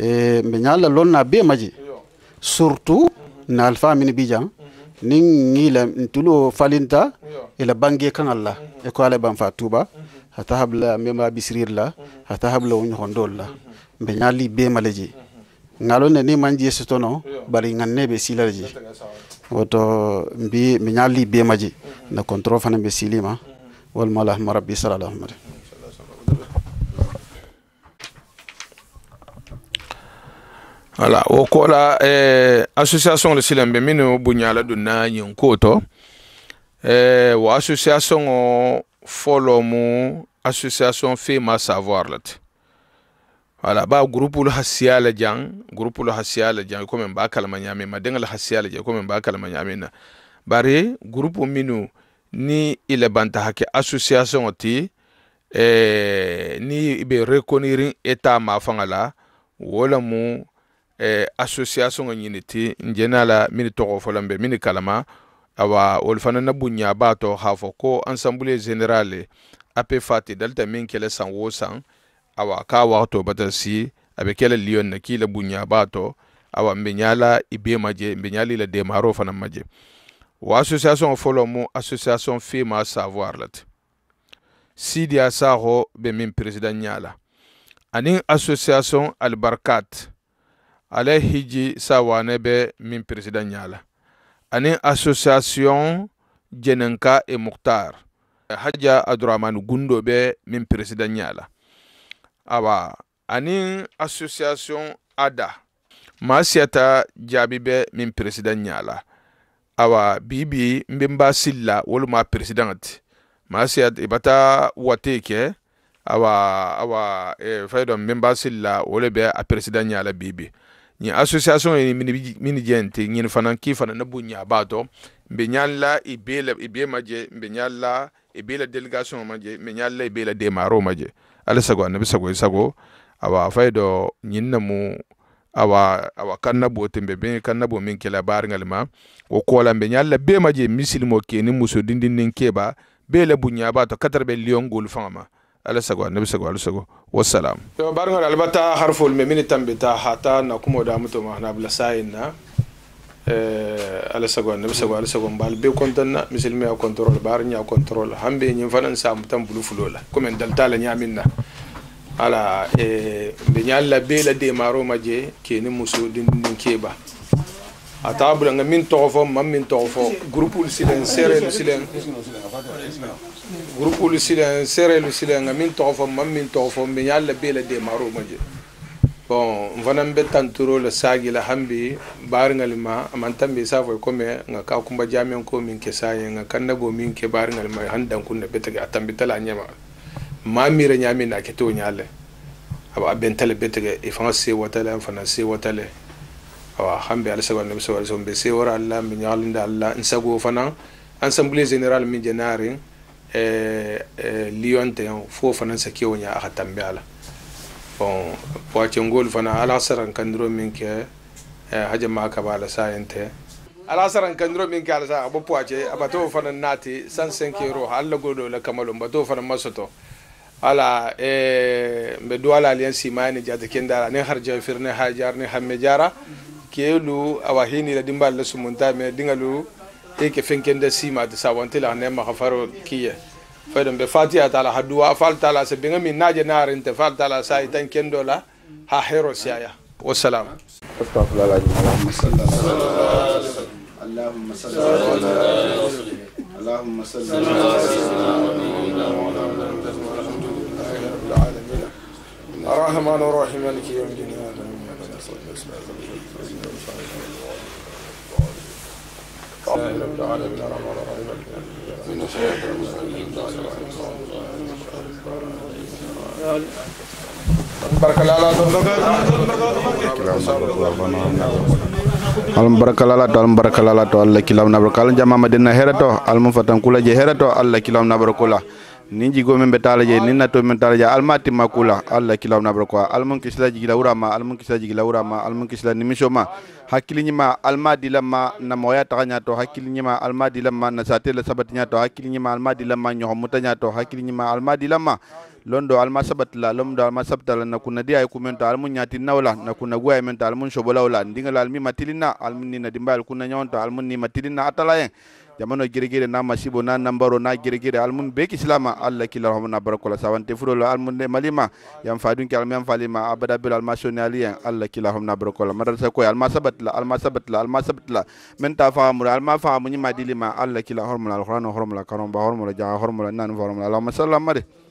e mbe ñalla lonna be maji surtout na alfa min bijan nin ila ntulo falinta ila bange kan la e ko ala ban fa tuba mm -hmm hata habla mema bisirir la mhm. hata habla wuñohondol la mhm. mbe ñali be maleji mhm. ngalo ne ni manji yesotono bari nganne be silarji woto mbi mi ñali be maji na control fana be silima wal malah marabbi sallallahu alaihi wasallam wala wo kola eh, association le silan be minu bunyala dunna yin koto eh, wo association o fɔlɔ mu association ma savoir la te wala ba groupe lu hasiya la jang groupe lu hasiya la jang comme ba kalma nyame ma dengal hasiya la jang comme ba kalma nyame na bare groupe minu ni ile banta hake association ti eh, ni be reconnaître état ma fanga la wala mu eh, association ngini ti njena la mini togo folambe mini kalama awa olu fana na bonya b'a tɔ ko ensemble général ape fati dalita min kɛlɛ san wo san awa k'a wagatɔ bata si a bɛ kɛlɛ na k'i la bonya awa n bɛ ɲala i be majɛ n bɛ fana majɛ o association fɔlɔ mu association fema savoir la ten sidiya saho bɛ min president ɲala ani association albarkat ale sawane bɛ min president ɲala ani association jenenka e muktar haja abdurahmanu gundo be min president yala awa ani association ada ma siyata jaabi be min president yala awa bibi n be b'a silla woluma president ti ma siyata i e bata wate ke awa awa eh, fayi dɔ n be n silla wo le bɛ a president yala bibi association e mini gente ñin fana ki fana na bunya bato mbe nyalla e bela e be maje mbe nyalla e bela delegation maje mbe nyalla e bela de maro maje ala sago annabi sago sago awa faydo ñin na mu awa awa kannabo tembe be kannabo min kela bar ngalma o kola mbe nyalla be maje misilmo ke ni muso dindin nin keba bela bunya bato 80 million gol fama ala sago annabi sago ala sago wassalam to barngo albata harful me min tambita hata na kuma da mutum na bla sayna ala sago annabi sago ala bal be kontanna misilme a control bar control hambe nyin fanan sa mutam bulu fulola kuma dal tala nya minna ala eh, be nya be la de maro maje ke ni muso din din keba a tabula min tɔgɔ fɔ min tɔgɔ fɔ silen sere silen groupe silen serelu nga min tɔgɔ fɔ man min tɔgɔ fɔ min y'a labɛ la demaro ma je bon n fana bɛ tantoro la sagi la hambi baringalima a man tambe sa fɔ kɔmɛ nka ka kunba jamen ko min kɛ sa ye nka kan nago min kɛ baringalima han dankun na bɛtɛgɛ a tambitala a ɲɛma maa miira ɲaami na a kɛ t'o ɲa lɛ a bɛntɛlɛ bɛtɛgɛ i fanga se watɛlɛ n fana se watɛlɛ awa hambe alisago nabi sallallahu alaihi wasallam be se wara alla min yalinda alla nsago fana ensemble général min jenari Eh, eh, lyon tɛ yan fo fana sakiyo ɲa a ka tanbe a la bon poitiengol fana ala saran kandiro min kɛ eh, hajama ka ba la sayen tɛ ala saran kandiro min kɛ ala sa a bɔ poitier a bato fana nati 105 euro alla godo la kamalo bato fana masoto ala mbe do ala alian ni jade kendara ne harja firne hajar ni hamme jara kelu awahini la dimbal la sumunta me dingalu eke fenken de sima de sawante la ne ma khafaro kiye fadum be fatiha taala haduwa fal tala se binga min naje narin te fal tala sa itan kendo la ha hero siaya wassalam astaghfirullah allahumma salli ala اللهم صل على اللهم صل على سيدنا ونبينا مولانا الحمد لله رب العالمين الرحمن الرحيم مالك يوم الدين alam barakalala to alam barakalala to allah kilam na barakala jama madina herato alam fatan kula je herato allah kilam na barakula nin jigo men be tala je nin nato men tala je alma timma kula allah kilam na barakwa almun kisla jigila urama almun kisla jigila urama almun kisla nimisho ma hakili nyima almadi lama na moya taxa ñato hakili nyima almadi lamma na la sabati ñato hakili nyima almadi lamma ñoxo muta to hakili nyima almadi lamma londo alma sabatla londo alma la na kuna dia ku mento almu nyati nawla na kuna guay mento almu shobola wala ndinga almi matilina almu ni na dimbal kuna nyonto almu ni matilina atalayen jamono girigire na masibo na nambaro na girigire almun be kislama alla ki rahmu na barako la sawante fulo almun de malima yam fadun ki almam falima abada bil almasoni alla ki rahmu na barako la madrasa ko almasabat almasabat la la almasabat la men ta famu alma famu ni madilima alla kila hormul alquran la karam ba la ja la nan la allahumma sallam mare